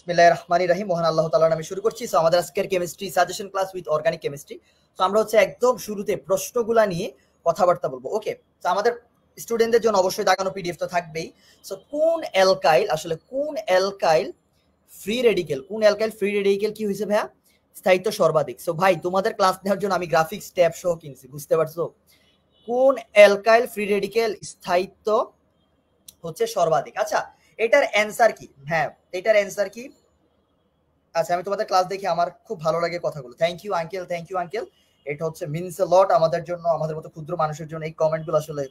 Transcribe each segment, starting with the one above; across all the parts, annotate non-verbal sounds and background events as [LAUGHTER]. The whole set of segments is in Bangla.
বিসমিল্লাহ রহমানি রাহিম মোহন আল্লাহ তালার নামে শুরু করছি সো আমাদের আজকের chemistry suggestion class with organic chemistry তো আমরা হচ্ছে একদম শুরুতে প্রশ্নগুলা নিয়ে কথাবার্তা বলবো ওকে তো আমাদের স্টুডেন্টদের জন্য অবশ্যই দাগানো পিডিএফ তো থাকবেই সো কোন অ্যালকাইল আসলে কোন অ্যালকাইল ফ্রি রেডিকেল কোন অ্যালকাইল ফ্রি রেডিকেল কি হয়েছে ভাইয়া স্থায়িত্ব সর্বাধিক সো ভাই তোমাদের ক্লাস নেওয়ার জন্য আমি গ্রাফিক্স ট্যাব সহ কিনছি বুঝতে পারছো কোন অ্যালকাইল ফ্রি রেডিকেল স্থায়িত্ব হচ্ছে সর্বাধিক আচ্ছা এটার অ্যান্সার কি হ্যাঁ এটার অ্যান্সার কি আচ্ছা আমি তোমাদের ক্লাস দেখি আমার খুব ভালো লাগে কথাগুলো thank you uncle thank you uncle এটা হচ্ছে মিনস লট আমাদের জন্য আমাদের মতো ক্ষুদ্র মানুষের জন্য এই কমেন্টগুলো আসলে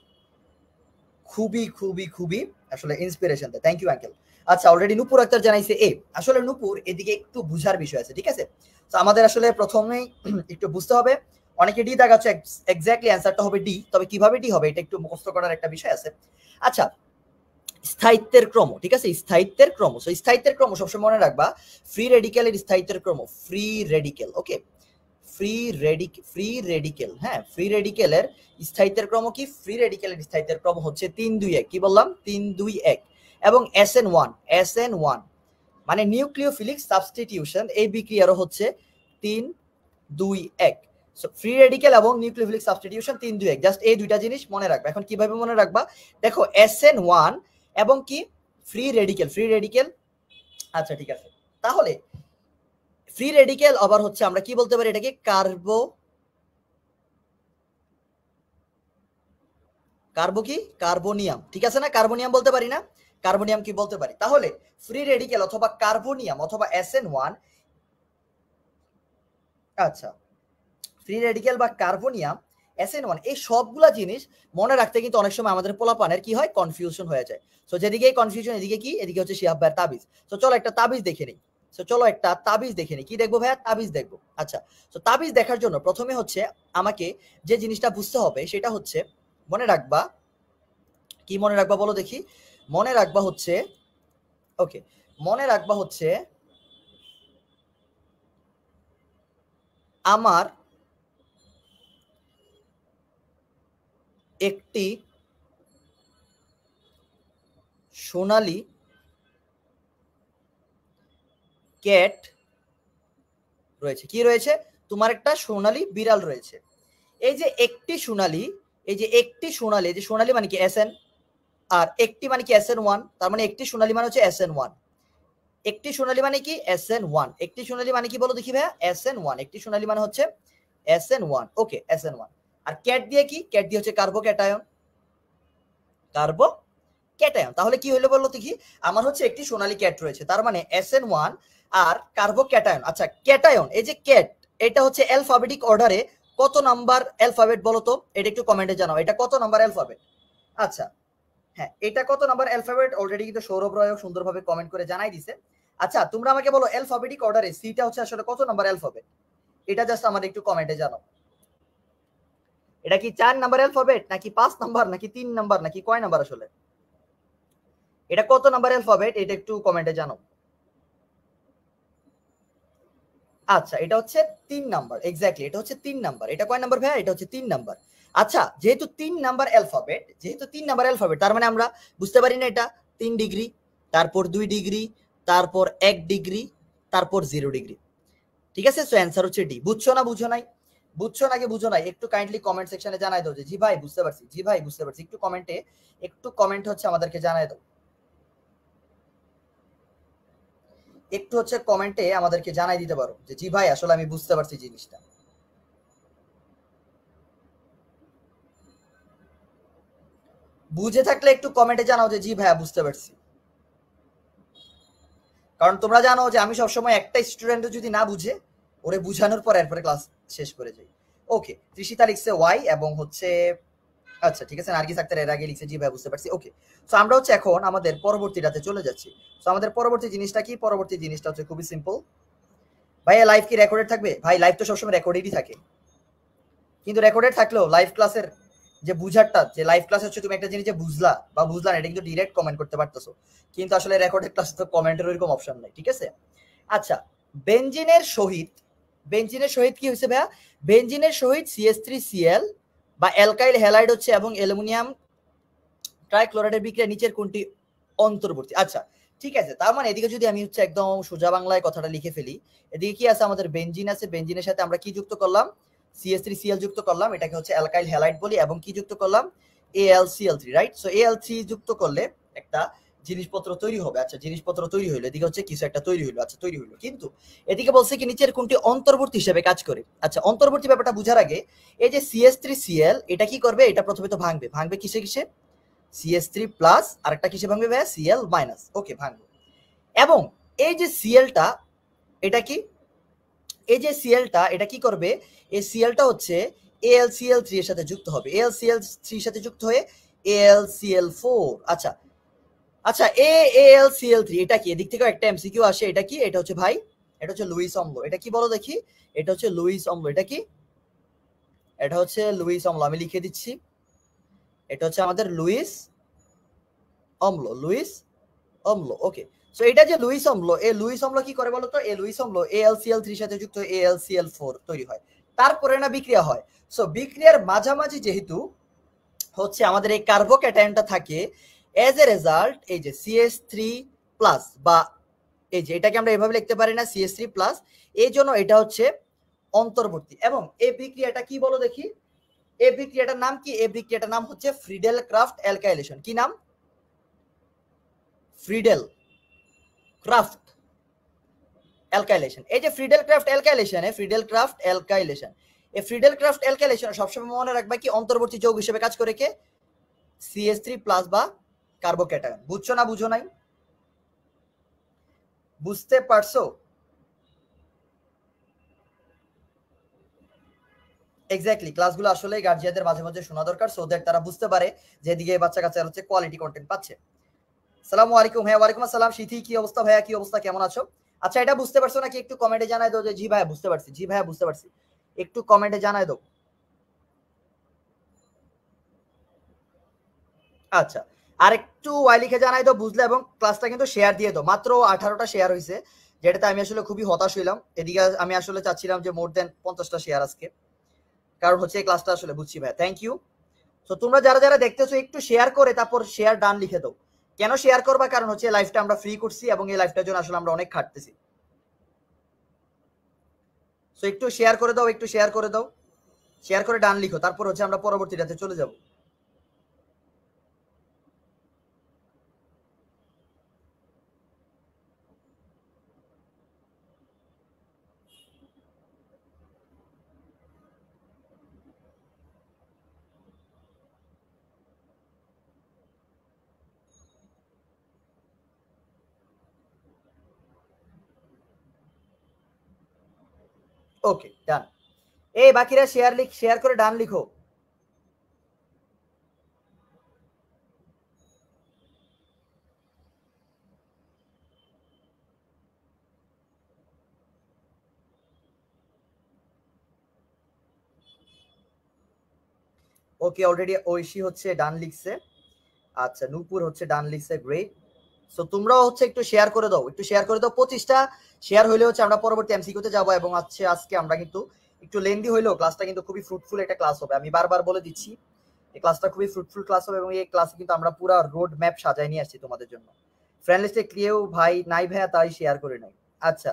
খুবই খুবই খুবই আসলে ইন্সপিরেশন দেয় থ্যাংক ইউ আঙ্কেল আচ্ছা অলরেডি নুপুর আক্তার জানাইছে এ আসলে নুপুর এদিকে একটু বুঝার বিষয় আছে ঠিক আছে তো আমাদের আসলে প্রথমেই [CLEARS THROAT] একটু বুঝতে হবে অনেকে ডি দাগাচ্ছে এক্স্যাক্টলি অ্যান্সারটা হবে ডি তবে কিভাবে ডি হবে এটা একটু মুখস্থ করার একটা বিষয় আছে আচ্ছা স্থায়িত্বের ক্রম ঠিক আছে স্থায়িত্বের ক্রম সো স্থায়িত্বের ক্রম সবসময় মনে রাখবা ফ্রি রেডিক্যালের স্থায়িত্বের ক্রম ফ্রি রেডিক্যাল ওকে ফ্রি রেডিক ফ্রি রেডিক্যাল হ্যাঁ ফ্রি রেডিক্যালের স্থায়িত্বের ক্রম কি ফ্রি রেডিক্যালের স্থায়িত্বের ক্রম হচ্ছে তিন দুই এক কি বললাম তিন দুই এক এবং S N one S N one মানে নিউক্লিওফিলিক সাবস্টিটিউশন এই বিক্রিয়ারও হচ্ছে তিন দুই এক ফ্রি রেডিক্যাল এবং নিউক্লিওফিলিক সাবস্টিটিউশন তিন দুই এক জাস্ট এই দুইটা জিনিস মনে রাখবা এখন কিভাবে মনে রাখবা দেখো এস এন ওয়ান এবং কি ফ্রি রেডিকেল ফ্রি রেডিকেল আচ্ছা ঠিক আছে তাহলে ফ্রি রেডিকেল আবার হচ্ছে আমরা কি বলতে পারি এটাকে কার্বো কার্বো কি কার্বোনিয়াম ঠিক আছে না কার্বোনিয়াম বলতে পারি না কার্বোনিয়াম কি বলতে পারি তাহলে ফ্রি রেডিকেল অথবা কার্বোনিয়াম অথবা এসএন ওয়ান আচ্ছা ফ্রি রেডিকেল বা কার্বোনিয়াম অ্যাসেন ওয়ান এই সবগুলা জিনিস মনে রাখতে কিন্তু অনেক সময় আমাদের পোলাপানের কি হয় কনফিউশন হয়ে যায় সো যেদিকে কনফিউশন এদিকে কি এদিকে হচ্ছে শিহাব ভাইয়ের তাবিজ তো চলো একটা তাবিজ দেখে নিই সো চলো একটা তাবিজ দেখে নিই কি দেখবো ভাইয়া তাবিজ দেখবো আচ্ছা তো তাবিজ দেখার জন্য প্রথমে হচ্ছে আমাকে যে জিনিসটা বুঝতে হবে সেটা হচ্ছে মনে রাখবা কি মনে রাখবা বলো দেখি মনে রাখবা হচ্ছে ওকে মনে রাখবা হচ্ছে আমার একটি সোনালি ক্যাট রয়েছে কি রয়েছে তোমার একটা সোনালি বিড়াল রয়েছে এই যে একটি সোনালি এই যে একটি সোনালি যে সোনালি মানে কি এস এন আর একটি মানে কি এস এন ওয়ান তার মানে একটি সোনালি মানে হচ্ছে এস এন ওয়ান একটি সোনালি মানে কি এস এন ওয়ান একটি সোনালি মানে কি বলো দেখি ভাইয়া এস এন ওয়ান একটি সোনালি মানে হচ্ছে S N one okay S N one আর ক্যাট দিয়ে কি ক্যাট দিয়ে হচ্ছে কার্বো ক্যাটায়ন কার্বো ক্যাটায়ন তাহলে কি হলো বললো দেখি আমার হচ্ছে একটি সোনালী ক্যাট রয়েছে তার মানে এস এন ওয়ান আর কার্বো ক্যাটায়ন আচ্ছা ক্যাটায়ন এই যে ক্যাট এটা হচ্ছে অ্যালফাবেটিক অর্ডারে কত নাম্বার অ্যালফাবেট বলো তো এটা একটু কমেন্টে জানাও এটা কত নাম্বার অ্যালফাবেট আচ্ছা হ্যাঁ এটা কত নাম্বার অ্যালফাবেট অলরেডি কিন্তু সৌরভ রয় সুন্দরভাবে কমেন্ট করে জানাই দিছে আচ্ছা তোমরা আমাকে বলো অ্যালফাবেটিক অর্ডারে সিটা হচ্ছে আসলে কত নাম্বার অ্যালফাবেট এটা জাস্ট আমার একটু কমেন্টে জানাও এটা কি চার নাম্বার অ্যালফাবেট নাকি পাঁচ নাম্বার নাকি তিন নাম্বার নাকি কয় নাম্বার আসলে এটা কত নাম্বার অ্যালফাবেট এটা একটু কমেন্টে জানো আচ্ছা এটা হচ্ছে তিন নাম্বার এক্স্যাক্টলি এটা হচ্ছে তিন নাম্বার এটা কয় নাম্বার ভাইয়া এটা হচ্ছে তিন নাম্বার আচ্ছা যেহেতু তিন নাম্বার অ্যালফাবেট যেহেতু তিন নাম্বার অ্যালফাবেট তার মানে আমরা বুঝতে পারি না এটা তিন ডিগ্রি তারপর দুই ডিগ্রি তারপর এক ডিগ্রি তারপর জিরো ডিগ্রি ঠিক আছে সো অ্যান্সার হচ্ছে ডি বুঝছো না বুঝো নাই বুঝছো নাকি বুঝো না একটু কাইন্ডলি কমেন্ট সেকশনে জানাই দাও যে জি ভাই বুঝতে পারছি জি ভাই বুঝতে পারছি একটু কমেন্টে একটু কমেন্ট হচ্ছে আমাদেরকে জানাই দাও একটু হচ্ছে কমেন্টে আমাদেরকে জানাই দিতে পারো যে জি ভাই আসলে আমি বুঝতে পারছি জিনিসটা বুঝে থাকলে একটু কমেন্টে জানাও যে জি ভাই বুঝতে পারছি কারণ তোমরা জানো যে আমি সবসময় একটা স্টুডেন্ট যদি না বুঝে ওরে বুঝানোর পর এরপরে ক্লাস শেষ করে যাই ওকে তৃষিতা লিখছে ওয়াই এবং হচ্ছে আচ্ছা ঠিক আছে নার্গিস আক্তার এর আগে লিখছে জি ভাই বুঝতে পারছি ওকে সো আমরা হচ্ছে এখন আমাদের পরবর্তীটাতে চলে যাচ্ছি সো আমাদের পরবর্তী জিনিসটা কি পরবর্তী জিনিসটা হচ্ছে খুবই সিম্পল ভাই লাইভ কি রেকর্ডেড থাকবে ভাই লাইভ তো সবসময় রেকর্ডেডই থাকে কিন্তু রেকর্ডেড থাকলেও লাইভ ক্লাসের যে বুঝারটা যে লাইভ ক্লাস হচ্ছে তুমি একটা জিনিস যে বুঝলা বা বুঝলা না এটা কিন্তু ডিরেক্ট কমেন্ট করতে পারতেছো কিন্তু আসলে রেকর্ডেড ক্লাস তো কমেন্টের ওইরকম অপশন নাই ঠিক আছে আচ্ছা বেঞ্জিনের সহিত বেঞ্জিনের সহিত কি হয়েছে ভাইয়া বেঞ্জিনের সহিত সিএস থ্রি সিএল বা অ্যালকাইল হ্যালাইড হচ্ছে এবং অ্যালুমিনিয়াম ট্রাইক্লোরাইডের বিক্রিয়া নিচের কোনটি অন্তর্বর্তী আচ্ছা ঠিক আছে তার মানে এদিকে যদি আমি হচ্ছে একদম সোজা বাংলায় কথাটা লিখে ফেলি এদিকে কি আছে আমাদের বেঞ্জিন আছে বেঞ্জিনের সাথে আমরা কি যুক্ত করলাম সিএস থ্রি সিএল যুক্ত করলাম এটাকে হচ্ছে অ্যালকাইল হ্যালাইড বলি এবং কি যুক্ত করলাম A L C L three right so A L three যুক্ত করলে একটা জিনিসপত্র তৈরি হবে আচ্ছা জিনিসপত্র তৈরি হইলো এদিকে হচ্ছে কিছু একটা তৈরি হইলো আচ্ছা তৈরি হইলো কিন্তু এদিকে বলছে কি নিচের কোনটি অন্তর্বর্তী হিসেবে কাজ করে আচ্ছা অন্তর্বর্তী ব্যাপারটা বুঝার আগে এই যে সিএস থ্রি সিএল এটা কি করবে এটা প্রথমে তো ভাঙবে ভাঙবে কিসে কিসে সিএস থ্রি প্লাস আর একটা কিসে ভাঙবে ভাইয়া সিএল মাইনাস ওকে ভাঙবে এবং এই যে সিএলটা এটা কি এই যে সিএলটা এটা কি করবে এই সিএলটা হচ্ছে এএল সিএল থ্রি এর সাথে যুক্ত হবে এল সিএল থ্রির সাথে যুক্ত হয়ে এএল সিএল ফোর আচ্ছা আচ্ছা এ এল সি এল থ্রি এটা কি এদিক থেকেও একটা এমসিকিউ আসে এটা কি এটা হচ্ছে ভাই এটা হচ্ছে লুইস অম্ল এটা কি বলো দেখি এটা হচ্ছে লুইস অম্ল এটা কি এটা হচ্ছে লুইস অম্ল আমি লিখে দিচ্ছি এটা হচ্ছে আমাদের লুইস অম্ল লুইস অম্ল ওকে সো এটা যে লুইস অম্ল এ লুইস অম্ল কি করে বলতো এ লুইস অম্ল এ এল সি এল থ্রি সাথে যুক্ত এ এল সি এল ফোর তৈরি হয় তারপরে না বিক্রিয়া হয় সো বিক্রিয়ার মাঝামাঝি যেহেতু হচ্ছে আমাদের এই কার্বোক্যাটায়নটা থাকে এজ এ রেজাল্ট এই যে সিএস থ্রি প্লাস বা এই যে এটাকে আমরা এভাবে লিখতে পারি না সিএস থ্রি প্লাস এই জন্য এটা হচ্ছে অন্তর্বর্তী এবং এই বিক্রিয়াটা কি বলো দেখি এই বিক্রিয়াটার নাম কি এই বিক্রিয়াটার নাম হচ্ছে ফ্রিডেল ক্রাফট অ্যালকাইলেশন কি নাম ফ্রিডেল ক্রাফট অ্যালকাইলেশন এই যে Friedel craft alkylation Friedel craft alkylation এই ফ্রিডেল ক্রাফট অ্যালকাইলেশন সবসময় মনে রাখবা কি অন্তর্বর্তী যৌগ হিসেবে কাজ করে কে সিএস থ্রি প্লাস বা কার্বোক্যাটায়ন বুঝছো না বুঝো নাই বুঝতে পারছো এক্স্যাক্টলি ক্লাসগুলো আসলে গার্জিয়াদের মাঝে মাঝে শোনা দরকার সো দ্যাট তারা বুঝতে পারে যে এদিকে বাচ্চা কাচ্চা হচ্ছে কোয়ালিটি কন্টেন্ট পাচ্ছে সালামু আলাইকুম হ্যাঁ ওয়ালাইকুম আসসালাম সিথি কি অবস্থা ভাইয়া কি অবস্থা কেমন আছো আচ্ছা এটা বুঝতে পারছো নাকি একটু কমেন্টে জানাই দাও যে জি ভাইয়া বুঝতে পারছি জি ভাইয়া বুঝতে পারছি একটু কমেন্টে জানাই দাও আচ্ছা আর একটু ওয়াই লিখে জানাই তো বুঝলে এবং ক্লাসটা কিন্তু শেয়ার দিয়ে দো মাত্র আঠারোটা শেয়ার হয়েছে যেটাতে আমি আসলে খুবই হতাশ হইলাম এদিকে আমি আসলে চাচ্ছিলাম যে মোর দেন পঞ্চাশটা শেয়ার আজকে কারণ হচ্ছে এই ক্লাসটা আসলে বুঝছি ভাই থ্যাংক ইউ তো তোমরা যারা যারা দেখতেছো একটু শেয়ার করে তারপর শেয়ার ডান লিখে দাও কেন শেয়ার করবা কারণ হচ্ছে লাইফটা আমরা ফ্রি করছি এবং এই লাইফটার জন্য আসলে আমরা অনেক খাটতেছি তো একটু শেয়ার করে দাও একটু শেয়ার করে দাও শেয়ার করে ডান লিখো তারপর হচ্ছে আমরা পরবর্তীটাতে চলে যাবো ওকে ডান এই বাকিরা শেয়ার লিখ শেয়ার করে ডান লিখো ওকে অলরেডি ঐশী হচ্ছে ডান লিখছে আচ্ছা নূপুর হচ্ছে ডান লিখছে গ্রেট সো তোমরাও হচ্ছে একটু শেয়ার করে দাও একটু শেয়ার করে দাও পঁচিশটা শেয়ার হলে হচ্ছে আমরা পরবর্তী এমসিকিউতে যাবো এবং আছে আজকে আমরা কিন্তু একটু লেন্দি হইলেও ক্লাসটা কিন্তু খুবই ফ্রুটফুল একটা ক্লাস হবে আমি বারবার বলে দিচ্ছি এই ক্লাসটা খুবই ফ্রুটফুল ক্লাস হবে এবং এই ক্লাসে কিন্তু আমরা পুরো রোড ম্যাপ সাজাই নিয়ে আসছি তোমাদের জন্য ফ্রেন্ড লিস্টে ক্রিয়েও ভাই নাই ভাইয়া তাই শেয়ার করে নাই আচ্ছা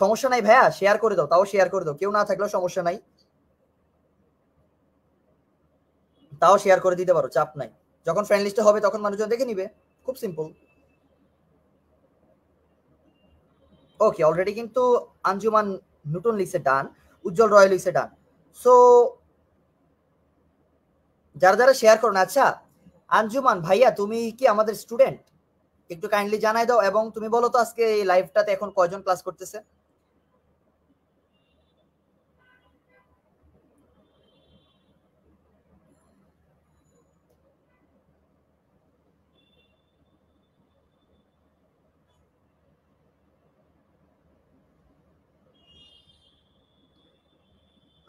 সমস্যা নাই ভাইয়া শেয়ার করে দাও তাও শেয়ার করে দাও কেউ না থাকলেও সমস্যা নাই তাও শেয়ার করে দিতে পারো চাপ নাই যখন ফ্রেন্ড লিস্টে হবে তখন মানুষজন দেখে নিবে খুব সিম্পল ওকে অলরেডি কিন্তু আঞ্জুমান নুটন লিখছে ডান উজ্জ্বল রয় লিখছে ডান সো যারা যারা শেয়ার করুন আচ্ছা আঞ্জুমান ভাইয়া তুমি কি আমাদের স্টুডেন্ট একটু কাইন্ডলি জানাই দাও এবং তুমি বলো তো আজকে এই লাইভটাতে এখন কয়জন ক্লাস করতেছে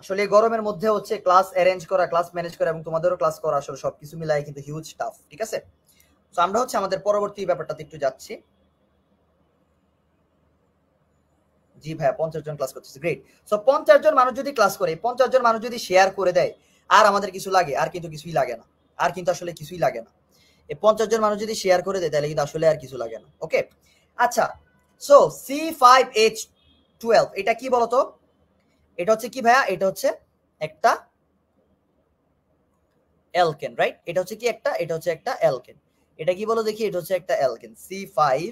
আসলে গরমের মধ্যে হচ্ছে ক্লাস অ্যারেঞ্জ করা ক্লাস ম্যানেজ করা এবং তোমাদেরও ক্লাস করা আসলে সবকিছু মিলাই কিন্তু হিউজ টাফ ঠিক আছে তো আমরা হচ্ছে আমাদের পরবর্তী ব্যাপারটাতে একটু যাচ্ছি জি ভাইয়া পঞ্চাশ জন ক্লাস করতেছে গ্রেট সো পঞ্চাশ জন মানুষ যদি ক্লাস করে পঞ্চাশ জন মানুষ যদি শেয়ার করে দেয় আর আমাদের কিছু লাগে আর কিন্তু কিছুই লাগে না আর কিন্তু আসলে কিছুই লাগে না এই পঞ্চাশ জন মানুষ যদি শেয়ার করে দেয় তাহলে কিন্তু আসলে আর কিছু লাগে না ওকে আচ্ছা so C five H twelve এটা কি বলতো এটা হচ্ছে কি ভাইয়া এটা হচ্ছে একটা অ্যালকেন রাইট এটা হচ্ছে কি একটা এটা হচ্ছে একটা অ্যালকেন এটা কি বলো দেখি এটা হচ্ছে একটা alkane C five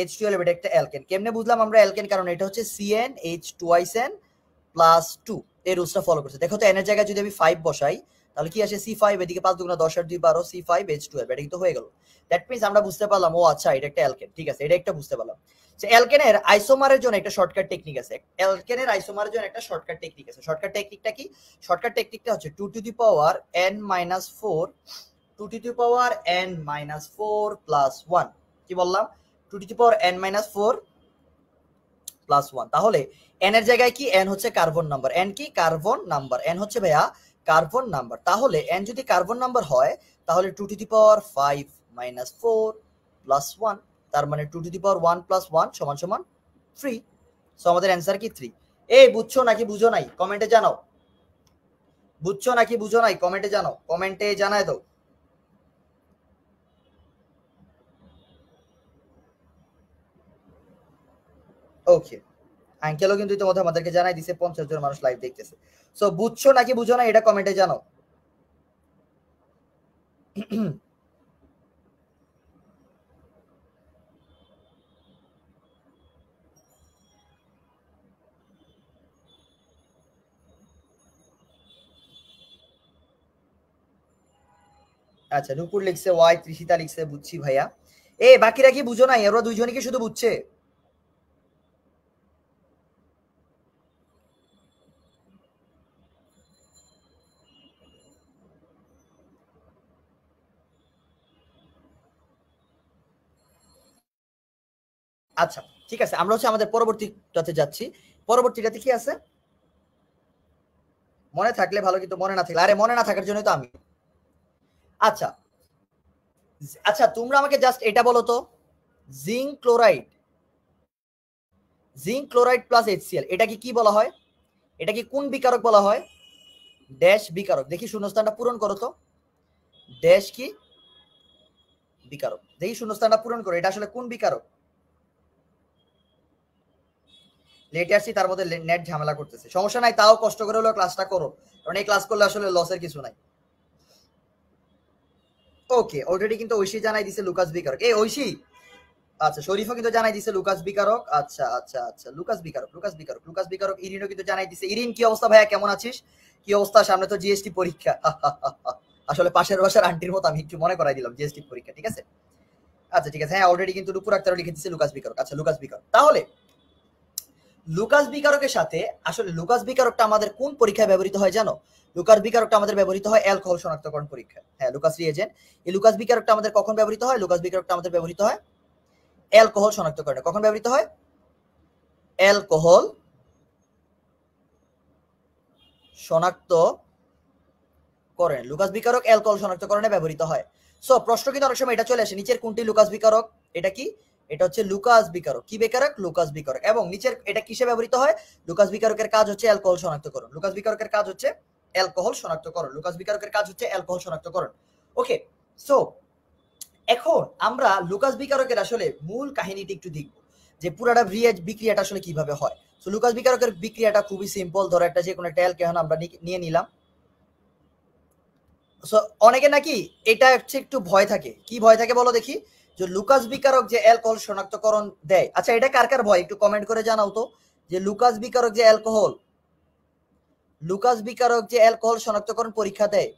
H twelve এটা একটা অ্যালকেন কেমনে বুঝলাম আমরা অ্যালকেন কারণ এটা হচ্ছে CN H twice N plus two এই রুলসটা ফলো করছে দেখো তো এনের জায়গায় যদি আমি ফাইভ বসাই তাহলে কি আসে সি ফাইভ এদিকে পাঁচ দুগুণা দশ আর দুই বারো সি ফাইভ এইচ টুয়েলভ এটা কিন্তু হয়ে গেল দ্যাট মিনস আমরা বুঝতে পারলাম ও আচ্ছা এটা একটা অ্যালকেন ঠিক আছে এটা একটা বুঝতে পারলাম যে অ্যালকেনের আইসোমারের জন্য একটা শর্টকাট টেকনিক আছে অ্যালকেনের আইসোমারের জন্য একটা শর্টকাট টেকনিক আছে শর্টকাট টেকনিকটা কি শর্টকাট টেকনিকটা হচ্ছে two to the power N minus four two to the power N minus four plus one কি বললাম two to the power N minus four plus one তাহলে এন এর জায়গায় কি এন হচ্ছে কার্বন নাম্বার এন কি কার্বন নাম্বার এন হচ্ছে ভাইয়া কার্বন নাম্বার তাহলে এন যদি কার্বন নাম্বার হয় তাহলে two to the power five minus four plus one তার মানে two to the power one plus one সমান সমান থ্রি সো আমাদের অ্যান্সার কি থ্রি এ বুঝছো নাকি বুঝো নাই কমেন্টে জানাও বুঝছো নাকি বুঝো নাই কমেন্টে জানাও কমেন্টে জানায় দাও ওকে আঙ্কেলও কিন্তু ইতিমধ্যে আমাদেরকে জানাই দিছে পঞ্চাশ জন মানুষ লাইভ দেখতেছে সো বুঝছো নাকি বুঝো না এটা কমেন্টে জানো আচ্ছা নুপুর লিখছে ওয়াই ত্রিশিতা লিখছে বুঝছি ভাইয়া এ বাকিরা কি বুঝো নাই ওরা দুইজনই কি শুধু বুঝছে আচ্ছা ঠিক আছে আমরা হচ্ছে আমাদের পরবর্তীটাতে যাচ্ছি পরবর্তীটাতে কি আছে মনে থাকলে ভালো কিন্তু মনে না থাকলে আরে মনে না থাকার জন্য তো আমি আচ্ছা আচ্ছা তোমরা আমাকে জাস্ট এটা বলো তো zinc chloride zinc chloride plus HCl এটা কি কি বলা হয় এটা কি কোন বিকারক বলা হয় ড্যাশ বিকারক দেখি শূন্যস্থানটা পূরণ করো তো ড্যাশ কি বিকারক দেখি শূন্যস্থানটা পূরণ করো এটা আসলে কোন বিকারক লেটে আসছি তার মধ্যে নেট ঝামেলা করতেছে সমস্যা নাই তাও কষ্ট করে হলো ক্লাসটা করো কারণ এই ক্লাস করলে আসলে লসের কিছু নাই ওকে অলরেডি কিন্তু ঐশী জানাই দিছে লুকাস বিকারক এই ঐশী আচ্ছা শরীফও কিন্তু জানাই দিছে লুকাস বিকারক আচ্ছা আচ্ছা আচ্ছা লুকাস বিকারক লুকাস বিকারক লুকাস বিকারক ইরিনও কিন্তু জানাই দিছে ইরিন কি অবস্থা ভাইয়া কেমন আছিস কি অবস্থা সামনে তো জিএসটি পরীক্ষা [LAUGHS] আসলে পাশের বাসার আন্টির মতো আমি একটু মনে করাই দিলাম জিএসটি পরীক্ষা ঠিক আছে আচ্ছা ঠিক আছে হ্যাঁ অলরেডি কিন্তু দুপুর একটা লিখে দিছে লুকাস বিকারক আচ্ছা লুকাস বিকারক তাহলে লুকাস বিকারকের সাথে আসলে লুকাস বিকারকটা আমাদের কোন পরীক্ষায় ব্যবহৃত হয় জানো লুকাস বিকারকটা আমাদের ব্যবহৃত হয় অ্যালকোহল শনাক্তকরণ পরীক্ষা হ্যাঁ লুকাস রিয়েজেন্ট এই লুকাস বিকারকটা আমাদের কখন ব্যবহৃত হয় লুকাস বিকারকটা আমাদের ব্যবহৃত হয় অ্যালকোহল শনাক্তকরণে কখন ব্যবহৃত হয় অ্যালকোহল শনাক্ত করেন লুকাস বিকারক অ্যালকোহল শনাক্তকরণে ব্যবহৃত হয় সো প্রশ্ন কিন্তু অনেক সময় এটা চলে আসে নিচের কোনটি লুকাস বিকারক এটা কি এটা হচ্ছে লুকাস বিকারক কি বিকারক লুকাস বিকারক এবং নিচের এটা কিসে ব্যবহৃত হয় লুকাস বিকারকের কাজ হচ্ছে অ্যালকোহল শনাক্তকরণ লুকাস বিকারকের কাজ হচ্ছে অ্যালকোহল শনাক্তকরণ লুকাস বিকারকের কাজ হচ্ছে অ্যালকোহল শনাক্তকরণ ওকে সো এখন আমরা লুকাস বিকারকের আসলে মূল কাহিনীটি একটু দেখব যে পুরাটা বিক্রিয়াটা আসলে কিভাবে হয় সো লুকাস বিকারকের বিক্রিয়াটা খুবই সিম্পল ধরো একটা যে কোনো একটা অ্যালকোহল আমরা নিয়ে নিলাম সো অনেকে নাকি এটা হচ্ছে একটু ভয় থাকে কি ভয় থাকে বলো দেখি যে লুকাস বিকারক যে অ্যালকোহল শনাক্তকরণ দেয় আচ্ছা এটা কার কার ভয় একটু কমেন্ট করে জানাও তো যে লুকাস বিকারক যে অ্যালকোহল লুকাস বিকারক যে অ্যালকোহল শনাক্তকরণ পরীক্ষা দেয়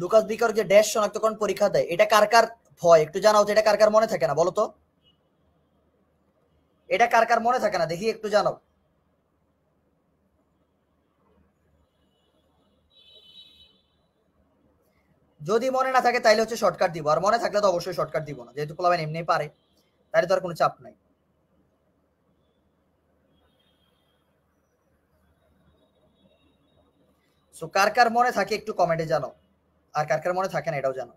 লুকাস বিকারক যে ড্যাশ শনাক্তকরণ পরীক্ষা দেয় এটা কার কার ভয় একটু জানাও তো এটা কার কার মনে থাকে না বলো তো এটা কার কার মনে থাকে না দেখি একটু জানাও যদি মনে না থাকে তাইলে হচ্ছে শর্টকাট দিব আর মনে থাকলে তো অবশ্যই শর্টকাট দিব না যেহেতু পোলাবেন এমনি পারে তাহলে তো আর কোনো চাপ নাই সো কার কার মনে থাকে একটু কমেন্টে জানো আর কার কার মনে থাকে না এটাও জানো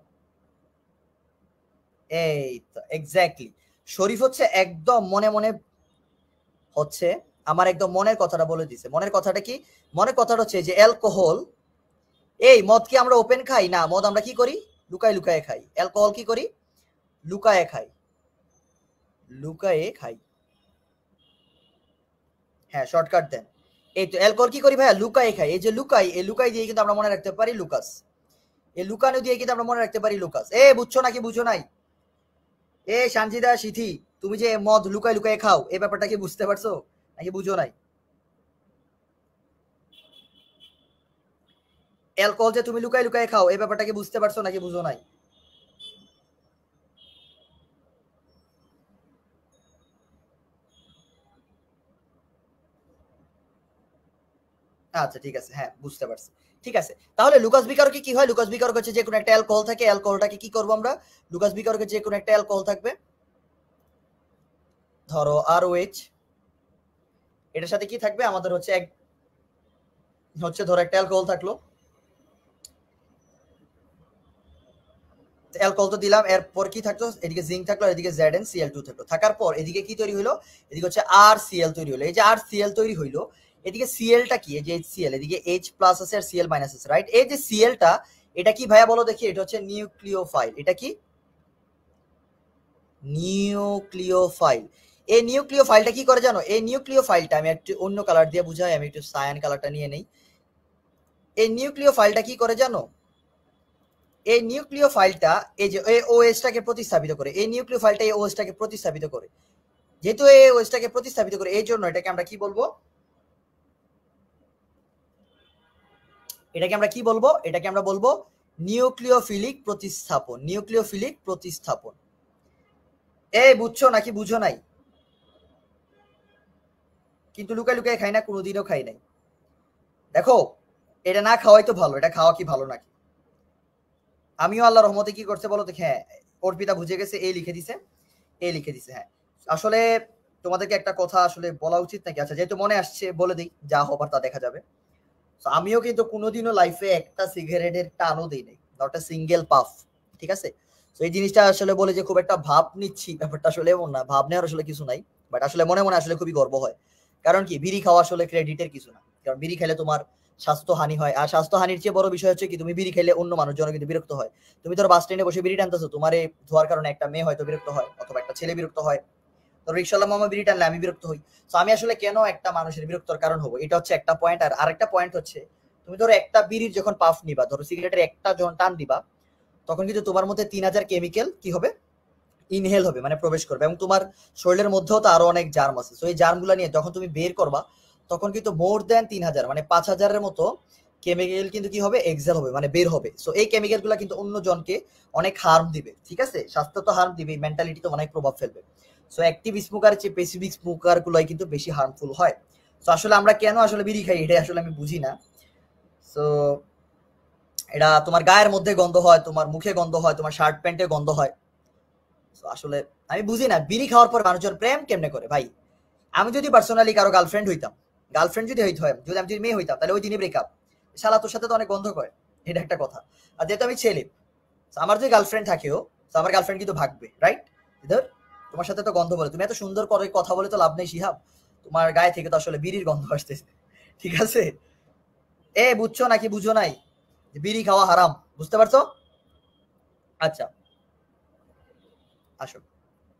এই তো এক্স্যাক্টলি শরীফ হচ্ছে একদম মনে মনে হচ্ছে আমার একদম মনের কথাটা বলে দিছে মনের কথাটা কি মনের কথাটা হচ্ছে যে অ্যালকোহল এই মদ কি আমরা ওপেন খাই না মদ আমরা কি করি লুকায় লুকায়ে খাই অ্যালকোহল কি করি লুকায়ে খাই লুকায়ে খাই হ্যাঁ শর্টকাট দেন এই তো অ্যালকোহল কি করি ভাইয়া লুকায়ে খাই এই যে লুকাই এই লুকাই দিয়ে কিন্তু আমরা মনে রাখতে পারি লুকাস এই লুকানো দিয়ে কিন্তু আমরা মনে রাখতে পারি লুকাস এ বুঝছো নাকি বুঝো নাই এ সানজিদা সিথি তুমি যে মদ লুকায় লুকায় খাও এই ব্যাপারটা কি বুঝতে পারছো নাকি বুঝো নাই অ্যালকোহল যে তুমি লুকাই লুকাই খাও এই ব্যাপারটা কি বুঝতে পারছো নাকি বুঝো নাই আচ্ছা ঠিক আছে হ্যাঁ বুঝতে পারছি ঠিক আছে তাহলে লুকাস বিকারকে কি হয় লুকাস বিকারক হচ্ছে যে কোনো একটা অ্যালকোহল থাকে অ্যালকোহলটাকে কি করবো আমরা লুকাস বিকারকে যে কোনো একটা অ্যালকোহল থাকবে ধরো আর ওএইচ এটার সাথে কি থাকবে আমাদের হচ্ছে এক হচ্ছে ধরো একটা অ্যালকোহল থাকলো অ্যালকোহল তো দিলাম এরপর কি থাকতো এদিকে জিঙ্ক থাকলো এদিকে জেড এন সিএল টু থাকলো থাকার পর এদিকে কি তৈরি হলো এদিকে হচ্ছে আর সিএল তৈরি হলো এই যে আর সিএল তৈরি হইলো এদিকে সিএলটা কি এই যে এইচ সিএল এদিকে এইচ প্লাস আছে আর সিএল মাইনাস আছে রাইট এই যে সিএলটা এটা কি ভাইয়া বলো দেখি এটা হচ্ছে নিউক্লিওফাইল এটা কি নিউক্লিওফাইল এই নিউক্লিও ফাইলটা কি করে জানো এই নিউক্লিও ফাইলটা আমি একটু অন্য কালার দিয়ে বুঝাই আমি একটু সায়ান কালারটা নিয়ে নেই এই নিউক্লিও ফাইলটা কি করে জানো এই নিউক্লিয় ফাইলটা এই যে এই ওএসটাকে প্রতিস্থাপিত করে এই নিউক্লিয় ফাইলটা এই ওএসটাকে প্রতিস্থাপিত করে যেহেতু এই ওএসটাকে প্রতিস্থাপিত করে এই জন্য এটাকে আমরা কি বলবো এটাকে আমরা কি বলবো এটাকে আমরা বলবো নিউক্লিওফিলিক প্রতিস্থাপন নিউক্লিওফিলিক প্রতিস্থাপন এ বুঝছো নাকি বুঝো নাই কিন্তু লুকায় লুকায় খাই না কোনোদিনও খাই নাই দেখো এটা না খাওয়াই তো ভালো এটা খাওয়া কি ভালো নাকি আমিও আল্লাহ রহমতে কি করছে বলো দেখে অর্পিতা হ্যাঁ, বুঝে গেছে এই লিখে দিছে এই লিখে দিছে হ্যাঁ আসলে তোমাদেরকে একটা কথা আসলে বলা উচিত নাকি আচ্ছা যেহেতু মনে আসছে বলে দিই যা হবার তা দেখা যাবে আমিও কিন্তু কোনোদিনও লাইফে একটা সিগারেটের টানও দিই নাই নট এ সিঙ্গেল পাফ ঠিক আছে তো এই জিনিসটা আসলে বলে যে খুব একটা ভাব নিচ্ছি ব্যাপারটা আসলে এমন না ভাব নেওয়ার আসলে কিছু নাই বাট আসলে মনে মনে আসলে খুবই গর্ব হয় কারণ কি বিড়ি খাওয়া আসলে ক্রেডিটের কিছু না কারণ বিড়ি খেলে তোমার স্বাস্থ্যহানি হয় আর স্বাস্থ্যহানির চেয়ে বড় বিষয় হচ্ছে কি তুমি বিড়ি খেলে অন্য মানুষজন কিন্তু বিরক্ত হয় তুমি তোর বাস স্ট্যান্ডে বসে বিড়ি টানতেছো তোমার এই ধোয়ার কারণে একটা মেয়ে হয়তো বিরক্ত হয় অথবা একটা ছেলে বিরক্ত হয় তো রিক্সাওয়ালা মামা বিড়ি টানলে আমি বিরক্ত হই তো আমি আসলে কেন একটা মানুষের বিরক্তর কারণ হবো এটা হচ্ছে একটা পয়েন্ট আর আরেকটা পয়েন্ট হচ্ছে তুমি ধরো একটা বিড়ির যখন পাফ নিবা ধরো সিগারেটের একটা যখন টান দিবা তখন কিন্তু তোমার মধ্যে তিন হাজার কেমিক্যাল কি হবে ইনহেল হবে মানে প্রবেশ করবে এবং তোমার শরীরের মধ্যেও তো আরো অনেক জার্ম আছে তো এই জার্মগুলো নিয়ে যখন তুমি বের করবা তখন কিন্তু মোর দেন তিন হাজার মানে পাঁচ হাজারের মতো কেমিক্যাল কিন্তু কি হবে এক্সেল হবে মানে বের হবে সো এই কেমিক্যালগুলো কিন্তু অন্য জনকে অনেক হার্ম দিবে ঠিক আছে স্বাস্থ্য তো হার্ম দিবে মেন্টালিটি তো অনেক প্রভাব ফেলবে সো অ্যাক্টিভ স্মোকার চেয়ে পেসিফিক স্মোকারগুলোই কিন্তু বেশি হার্মফুল হয় সো আসলে আমরা কেন আসলে বিড়ি খাই এটাই আসলে আমি বুঝি না সো এটা তোমার গায়ের মধ্যে গন্ধ হয় তোমার মুখে গন্ধ হয় তোমার শার্ট প্যান্টে গন্ধ হয় সো আসলে আমি বুঝি না বিড়ি খাওয়ার পর মানুষজন প্রেম কেমনে করে ভাই আমি যদি পার্সোনালি কারো গার্লফ্রেন্ড হইতাম গার্লফ্রেন্ড যদি হইতে হয় যদি আমি যদি মেয়ে হইতাম তাহলে ওই দিনই ব্রেকআপ শালা তোর সাথে তো অনেক গন্ধ করে এটা একটা কথা আর যেহেতু আমি ছেলে আমার যদি গার্লফ্রেন্ড থাকেও আমার গার্লফ্রেন্ড কিন্তু ভাগবে রাইট ধর তোমার সাথে তো গন্ধ বলে তুমি এত সুন্দর করে কথা বলে তো লাভ নেই শিহাব তোমার গায়ে থেকে তো আসলে বিড়ির গন্ধ আসতেছে ঠিক আছে এ বুঝছো নাকি বুঝো নাই বিড়ি খাওয়া হারাম বুঝতে পারছো আচ্ছা আসো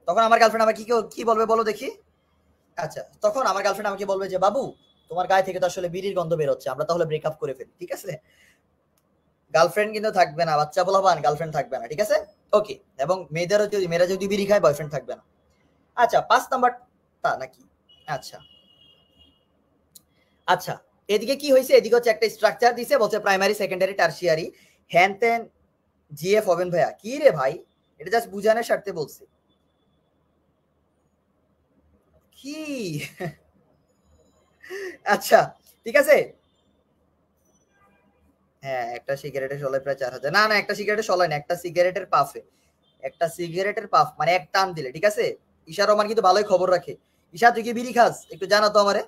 তখন আমার গার্লফ্রেন্ড আমার কি কি বলবে বলো দেখি আচ্ছা তখন আমার গার্লফ্রেন্ড আমাকে বলবে যে বাবু তোমার গায়ে থেকে তো আসলে বিড়ির গন্ধ বের হচ্ছে আমরা তাহলে ব্রেকআপ করে ফেলি ঠিক আছে গার্লফ্রেন্ড কিন্তু থাকবে না বাচ্চা বলাবান গার্লফ্রেন্ড থাকবে না ঠিক আছে ওকে এবং মেয়েদেরও যদি মেয়েরা যদি বিড়ি খায় বয়ফ্রেন্ড থাকবে না আচ্ছা পাঁচ নাম্বার তা নাকি আচ্ছা আচ্ছা এদিকে কি হয়েছে এদিকে হচ্ছে একটা স্ট্রাকচার দিছে বলছে প্রাইমারি সেকেন্ডারি টার্সিয়ারি হ্যান ত্যান জিএফ হবেন ভাইয়া কি রে ভাই এটা জাস্ট বুঝানোর স্বার্থে বলছে কি আচ্ছা ঠিক আছে হ্যাঁ একটা সিগারেটের সলাই প্রায় চার হাজার না না একটা সিগারেটের সলাই না একটা সিগারেটের পাফে একটা সিগারেটের পাফ মানে এক টান দিলে ঠিক আছে ঈশা রহমান কিন্তু ভালোই খবর রাখে ঈশা তুই কি বিড়ি খাস একটু জানা তো আমারে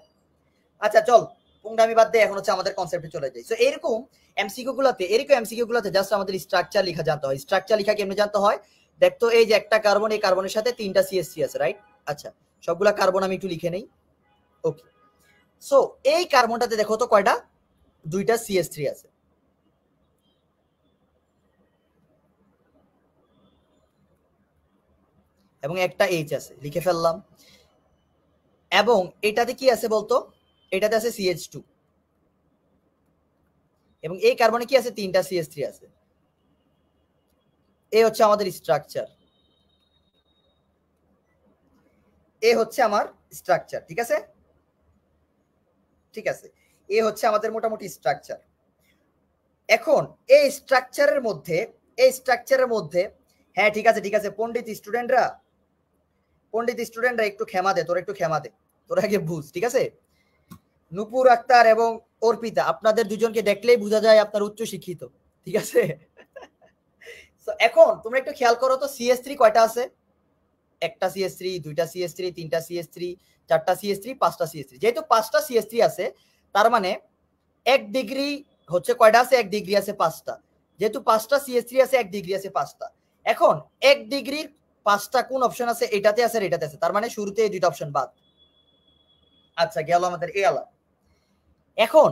আচ্ছা চল পুংডামি বাদ দিয়ে এখন হচ্ছে আমাদের কনসেপ্টে চলে যাই সো এরকম এমসিকিউ গুলোতে এরকম এমসিকিউ গুলোতে জাস্ট আমাদের স্ট্রাকচার লেখা জানতে হয় স্ট্রাকচার লেখা কেমনে জানতে হয় দেখতো এই যে একটা কার্বন এই কার্বনের সাথে তিনটা সিএসসি আছে রাইট আচ্ছা সবগুলা কার্বন আমি একটু লিখে নেই ওকে সো এই কার্বনটাতে দেখো তো কয়টা দুইটা সিএস থ্রি আছে এবং একটা এইচ আছে লিখে ফেললাম এবং এটাতে কি আছে বলতো এটাতে আছে সিএইচ টু এবং এই কার্বনে কি আছে তিনটা সিএস থ্রি আছে এই হচ্ছে আমাদের স্ট্রাকচার এ হচ্ছে আমার স্ট্রাকচার ঠিক আছে ঠিক আছে এ হচ্ছে আমাদের মোটামুটি স্ট্রাকচার এখন এই স্ট্রাকচারের মধ্যে এই স্ট্রাকচারের মধ্যে হ্যাঁ ঠিক আছে ঠিক আছে পণ্ডিত স্টুডেন্টরা পণ্ডিত স্টুডেন্টরা একটু ক্ষমা দে তোরা একটু ক্ষমা দে তোরা আগে বুঝ ঠিক আছে নুপুর আক্তার এবং অর্পিতা আপনাদের দুজনকে দেখলেই বোঝা যায় আপনার উচ্চ শিক্ষিত ঠিক আছে [LAUGHS] এখন তোমরা একটু খেয়াল করো তো সিএস থ্রি কয়টা আছে একটা সিএস থ্রি দুইটা সিএস থ্রি তিনটা সিএস থ্রি চারটা সিএস থ্রি পাঁচটা সিএস থ্রি যেহেতু পাঁচটা সিএস থ্রি আছে তার মানে এক ডিগ্রি হচ্ছে কয়টা আছে এক ডিগ্রি আছে পাঁচটা যেহেতু পাঁচটা সিএস থ্রি আছে এক ডিগ্রি আছে পাঁচটা এখন এক ডিগ্রির পাঁচটা কোন অপশন আছে এটাতে আছে আর এটাতে আছে তার মানে শুরুতে এই দুইটা অপশন বাদ আচ্ছা গেল আমাদের এ আলা এখন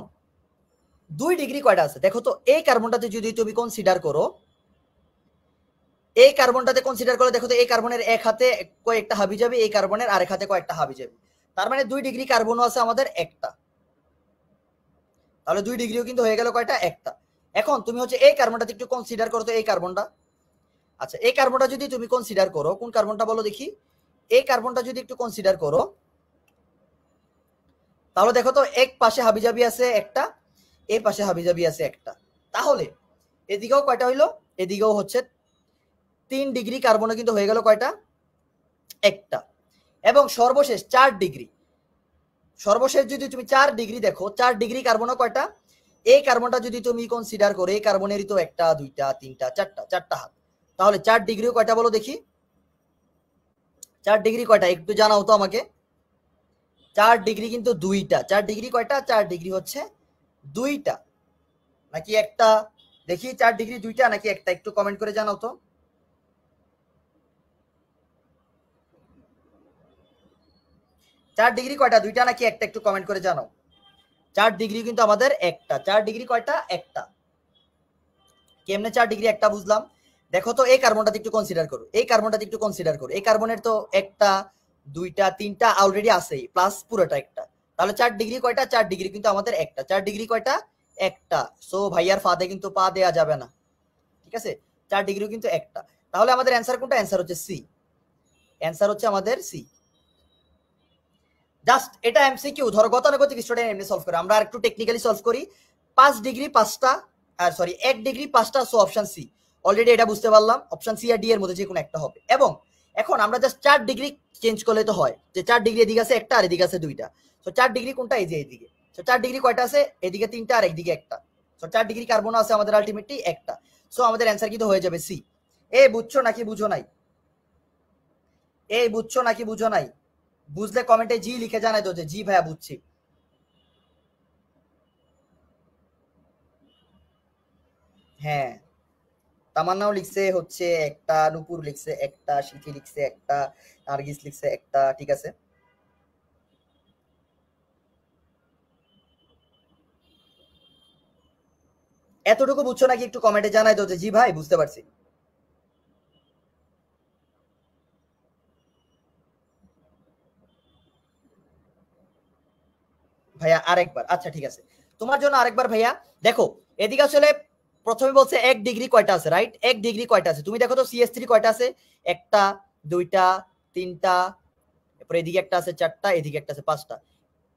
দুই ডিগ্রি কয়টা আছে দেখো তো এই কার্বনটাতে যদি তুমি কনসিডার করো এই কার্বনটাতে কনসিডার করলে দেখো তো এই কার্বনের এক হাতে কয়েকটা হাবি যাবে এই কার্বনের আরেক হাতে কয়েকটা হাবি যাবে তার মানে দুই ডিগ্রি কার্বনও আছে আমাদের একটা তাহলে দুই ডিগ্রিও কিন্তু হয়ে গেল কয়টা একটা এখন তুমি হচ্ছে এই কার্বনটাতে একটু কনসিডার করো তো এই কার্বনটা আচ্ছা এই কার্বনটা যদি তুমি কনসিডার করো কোন কার্বনটা বলো দেখি এই কার্বনটা যদি একটু কনসিডার করো তাহলে দেখো তো এক পাশে হাবিজাবি আছে একটা এই পাশে হাবিজাবি আছে একটা তাহলে এদিকেও কয়টা হইলো এদিকেও হচ্ছে তিন ডিগ্রি কার্বনও কিন্তু হয়ে গেল কয়টা একটা এবং সর্বশেষ চার ডিগ্রি সর্বশেষ যদি তুমি চার ডিগ্রি দেখো চার ডিগ্রি কার্বনও কয়টা এই কার্বনটা যদি তুমি কনসিডার করো এই কার্বনেরই তো একটা দুইটা তিনটা চারটা চারটা হাত তাহলে চার ডিগ্রিও কয়টা বলো দেখি চার ডিগ্রি কয়টা একটু জানাও তো আমাকে চার ডিগ্রি কিন্তু দুইটা চার ডিগ্রি কয়টা চার ডিগ্রি হচ্ছে দুইটা নাকি একটা দেখি চার ডিগ্রি দুইটা নাকি একটা একটু কমেন্ট করে জানাও তো চার ডিগ্রি কয়টা দুইটা নাকি একটা একটু কমেন্ট করে জানাও চার ডিগ্রি কিন্তু আমাদের একটা চার ডিগ্রি কয়টা একটা কেমনে চার ডিগ্রি একটা বুঝলাম দেখো তো এই কার্বনটাতে একটু কনসিডার করো এই কার্বনটাতে একটু কনসিডার করো এই কার্বনের তো একটা দুইটা তিনটা অলরেডি আছেই প্লাস পুরোটা একটা তাহলে চার ডিগ্রি কয়টা চার ডিগ্রি কিন্তু আমাদের একটা চার ডিগ্রি কয়টা একটা সো ভাইয়ার ফাঁদে কিন্তু পা দেয়া যাবে না ঠিক আছে চার ডিগ্রি কিন্তু একটা তাহলে আমাদের অ্যান্সার কোনটা অ্যান্সার হচ্ছে সি অ্যান্সার হচ্ছে আমাদের সি জাস্ট এটা এমসিকিউ ধরো গতানুগতিক স্টুডেন্ট এমনি সলভ করে আমরা একটু টেকনিক্যালি সলভ করি পাঁচ ডিগ্রি পাঁচটা আর সরি এক ডিগ্রি পাঁচটা সো অপশন সি অলরেডি এটা বুঝতে পারলাম অপশন সি আর ডি এর মধ্যে যে কোনো একটা হবে এবং এখন আমরা জাস্ট চার ডিগ্রি চেঞ্জ করলে তো হয় যে চার ডিগ্রি এদিকে আছে একটা আর এদিকে আছে দুইটা তো চার ডিগ্রি কোনটা এই যে এদিকে তো চার ডিগ্রি কয়টা আছে এদিকে তিনটা আর একদিকে একটা তো চার ডিগ্রি কার্বন আছে আমাদের আলটিমেটলি একটা সো আমাদের অ্যান্সার কিন্তু হয়ে যাবে সি এ বুঝছো নাকি বুঝো নাই এ বুঝছো নাকি বুঝো নাই বুঝলে কমেন্টে জি লিখে জানাই দোজে জি ভাইয়া বুঝছি হ্যাঁ তামান্নাও লিখছে হচ্ছে একটা নুপুর লিখছে একটা শিখি লিখছে একটা নার্গিস লিখছে একটা ঠিক আছে এতটুকু বুঝছো নাকি একটু কমেন্টে জানাই দোজে যে জি ভাই বুঝতে পারছি ভাইয়া আরেকবার আচ্ছা ঠিক আছে তোমার জন্য আরেকবার ভাইয়া দেখো এদিকে আসলে প্রথমে বলছে এক ডিগ্রি কয়টা আছে রাইট এক ডিগ্রি কয়টা আছে তুমি দেখো তো সিএস থ্রি কয়টা আছে একটা দুইটা তিনটা তারপরে এদিকে একটা আছে চারটা এদিকে একটা আছে পাঁচটা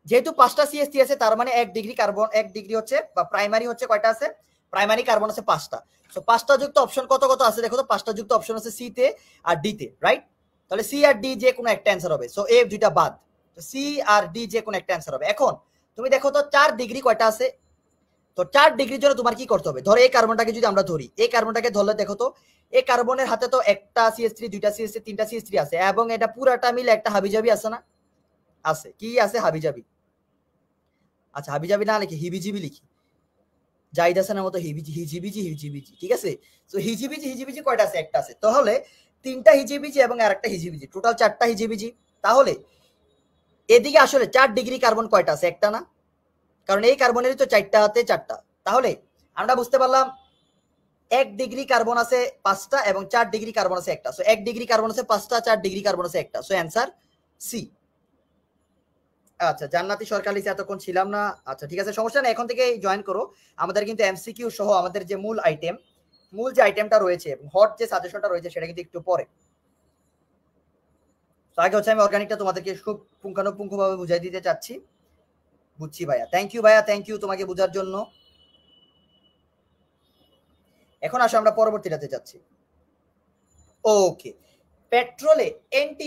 যেহেতু পাঁচটা সিএস থ্রি আছে তার মানে এক ডিগ্রি কার্বন এক ডিগ্রি হচ্ছে বা প্রাইমারি হচ্ছে কয়টা আছে প্রাইমারি কার্বন আছে পাঁচটা তো পাঁচটা যুক্ত অপশন কত কত আছে দেখো তো পাঁচটা যুক্ত অপশন আছে সি তে আর ডি তে রাইট তাহলে সি আর ডি যে কোনো একটা অ্যান্সার হবে সো এ দুইটা বাদ সি আর ডি যে কোনো একটা অ্যান্সার হবে এখন তুমি দেখো তো চার ডিগ্রি কয়টা আছে তো চার ডিগ্রির জন্য তোমার কি করতে হবে ধরো এই কার্বনটাকে যদি আমরা ধরি এই কার্বনটাকে ধরলে দেখো তো এই কার্বনের হাতে তো একটা সিএস থ্রি দুইটা সিএস থ্রি তিনটা সিএস থ্রি আছে এবং এটা পুরাটা মিলে একটা হাবিজাবি আছে না আছে কি আছে হাবিজাবি আচ্ছা হাবিজাবি না লিখি হিবিজিবি লিখি জাহিদ না মতো হিবিজি হিজিবিজি হিজিবিজি ঠিক আছে তো হিজিবিজি হিজিবিজি কয়টা আছে একটা আছে তাহলে তিনটা হিজিবিজি এবং আরেকটা হিজিবিজি টোটাল চারটা হিজিবিজি তাহলে এদিকে আসলে চার ডিগ্রি কার্বন কয়টা আছে একটা না কারণ এই কার্বনেরই তো চারটা হাতে চারটা তাহলে আমরা বুঝতে পারলাম এক ডিগ্রি কার্বন আছে পাঁচটা এবং চার ডিগ্রি কার্বন আছে একটা সো এক ডিগ্রি কার্বন আছে পাঁচটা চার ডিগ্রি কার্বন আছে একটা সো অ্যান্সার সি আচ্ছা জান্নাতি সরকার লিখে এতক্ষণ ছিলাম না আচ্ছা ঠিক আছে সমস্যা না এখন থেকে জয়েন করো আমাদের কিন্তু এমসিকিউ সহ আমাদের যে মূল আইটেম মূল যে আইটেমটা রয়েছে হট যে সাজেশনটা রয়েছে সেটা কিন্তু একটু পরে তো আগে হচ্ছে আমি অর্গানিকটা তোমাদেরকে খুব পুঙ্খানুপুঙ্খভাবে বুঝাই দিতে চাচ্ছি বুঝছি ভাইয়া থ্যাংক ইউ ভাইয়া থ্যাংক ইউ তোমাকে বোঝার জন্য এখন আসো আমরা পরবর্তীটাতে যাচ্ছি ওকে পেট্রোলে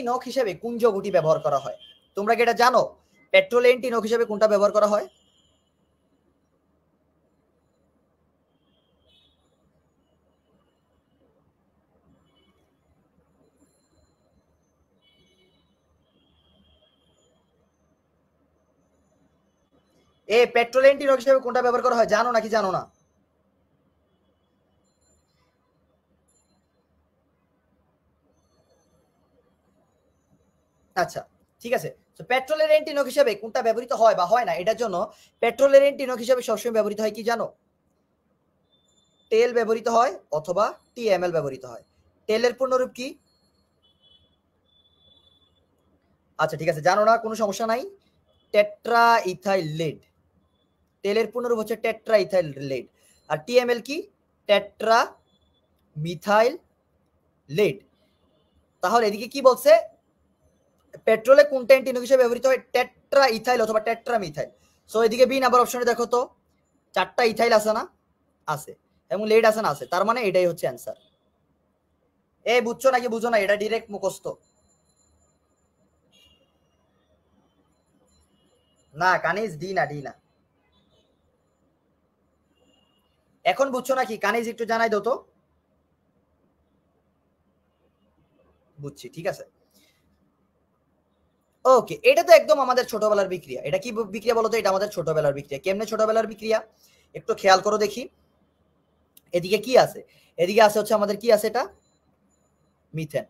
নক হিসেবে কোন যৌগটি ব্যবহার করা হয় তোমরা কি এটা জানো পেট্রোলে নক হিসেবে কোনটা ব্যবহার করা হয় এ পেট্রোল এন্টিনক হিসেবে কোনটা ব্যবহার করা হয় জানো নাকি জানো না আচ্ছা ঠিক আছে তো পেট্রোলের এন্টিনক হিসেবে কোনটা ব্যবহৃত হয় বা হয় না এটার জন্য পেট্রোলের এন্টিনক হিসেবে সবসময় ব্যবহৃত হয় কি জানো তেল ব্যবহৃত হয় অথবা টিএমএল ব্যবহৃত হয় তেলের পূর্ণরূপ কি আচ্ছা ঠিক আছে জানো না কোনো সমস্যা নাই টেট্রা ইথাইল তেলের পুনরূপ হচ্ছে টেট্রা ইথাইল লেড আর টিএমএল কি টেট্রা মিথাইল লেড তাহলে এদিকে কি বলছে পেট্রোলে কোনটা অ্যান্টিনোক হিসেবে ব্যবহৃত হয় টেট্রা ইথাইল অথবা টেট্রা মিথাইল সো এদিকে বি নাম্বার অপশনে দেখো তো চারটা ইথাইল আছে না আছে এবং লেড আছে না আছে তার মানে এটাই হচ্ছে অ্যান্সার এ বুঝছো নাকি বুঝো না এটা ডিরেক্ট মুখস্ত না কানিস ডি না ডি না এখন বুঝছো নাকি কানিজ একটু জানাই দো তো বুঝছি ঠিক আছে ওকে এটা তো একদম আমাদের ছোটবেলার বিক্রিয়া এটা কি বিক্রিয়া বলতো এটা আমাদের ছোটবেলার বিক্রিয়া কেমনে ছোটবেলার বিক্রিয়া একটু খেয়াল করো দেখি এদিকে কি আছে এদিকে আছে হচ্ছে আমাদের কি আছে এটা মিথেন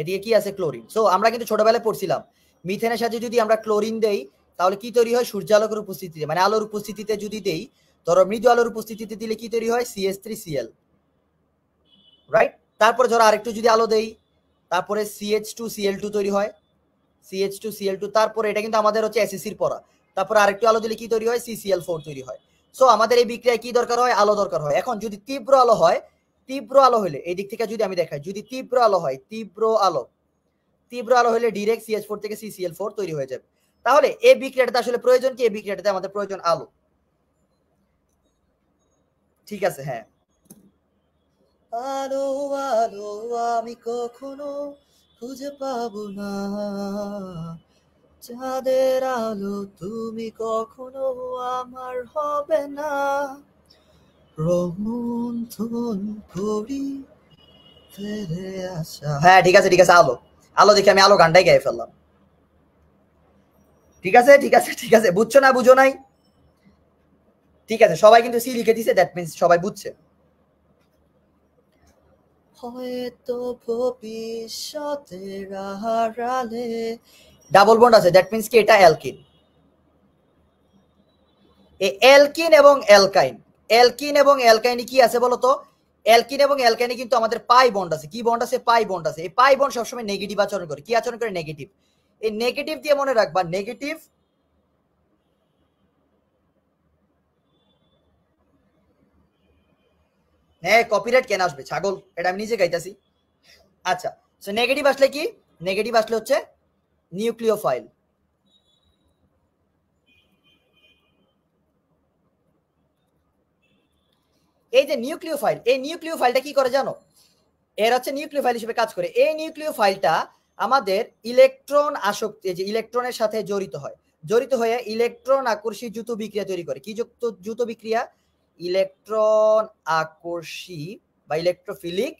এদিকে কি আছে ক্লোরিন সো আমরা কিন্তু ছোটবেলায় পড়ছিলাম মিথেনের সাথে যদি আমরা ক্লোরিন দেই তাহলে কি তৈরি হয় সূর্যালোকের উপস্থিতিতে মানে আলোর উপস্থিতিতে যদি দেই ধরো মৃদু আলোর উপস্থিতিতে দিলে কি তৈরি হয় সিএস থ্রি সিএল রাইট তারপর ধরো আরেকটু যদি আলো দেই তারপরে সিএইচ টু সিএল টু তৈরি হয় সিএইচ টু সিএল টু তারপরে এটা কিন্তু আমাদের হচ্ছে এসএসসির পড়া তারপরে আরেকটু আলো দিলে কি তৈরি হয় সিসিএল ফোর তৈরি হয় সো আমাদের এই বিক্রিয়ায় কি দরকার হয় আলো দরকার হয় এখন যদি তীব্র আলো হয় তীব্র আলো হলে এই দিক থেকে যদি আমি দেখাই যদি তীব্র আলো হয় তীব্র আলো তীব্র আলো হলে ডিরেক্ট সিএস ফোর থেকে সিসিএল ফোর তৈরি হয়ে যাবে তাহলে এই বিক্রিয়াটাতে আসলে প্রয়োজন কি এই বিক্রিয়াটাতে আমাদের প্রয়োজন আলো ঠিক আছে হ্যাঁ আলো আলো আমি কখনো খুঁজে পাবো না চাঁদের আলো তুমি কখনো আমার হবে না রোমন্থন করি ফিরে আসা হ্যাঁ ঠিক আছে ঠিক আছে আলো আলো দেখে আমি আলো গানটাই গায়ে ফেললাম ঠিক আছে ঠিক আছে ঠিক আছে বুঝছো না বুঝো নাই ঠিক আছে সবাই কিন্তু সি লিখে দিছে দ্যাট মিন্স সবাই বুঝছে হয়তো ভবিষ্যতে রাহারালে ডাবল বন্ড আছে দ্যাট মিন্স কি এটা অ্যালকিন এই অ্যালকিন এবং অ্যালকাইন অ্যালকিন এবং অ্যালকাইনে কি আছে বলতো অ্যালকিন এবং অ্যালকাইনে কিন্তু আমাদের পাই বন্ড আছে কি বন্ড আছে পাই বন্ড আছে এই পাই বন্ড সবসময় নেগেটিভ আচরণ করে কি আচরণ করে নেগেটিভ এই নেগেটিভ দিয়ে মনে রাখবা নেগেটিভ হ্যাঁ কপিরাইট কেন আসবে ছাগল এটা আমি নিজে গাইতেছি আচ্ছা সো নেগেটিভ আসলে কি নেগেটিভ আসলে হচ্ছে নিউক্লিও ফাইল এই যে নিউক্লিও ফাইল এই নিউক্লিও ফাইলটা কি করে জানো এর হচ্ছে নিউক্লিও ফাইল হিসেবে কাজ করে এই নিউক্লিও ফাইলটা আমাদের ইলেকট্রন আসক্তি যে ইলেকট্রনের সাথে জড়িত হয় জড়িত হয়ে ইলেকট্রন আকর্ষী জুতো বিক্রিয়া তৈরি করে কি যুক্ত জুতো বিক্রিয়া ইলেকট্রন আকর্ষী বা ইলেকট্রোফিলিক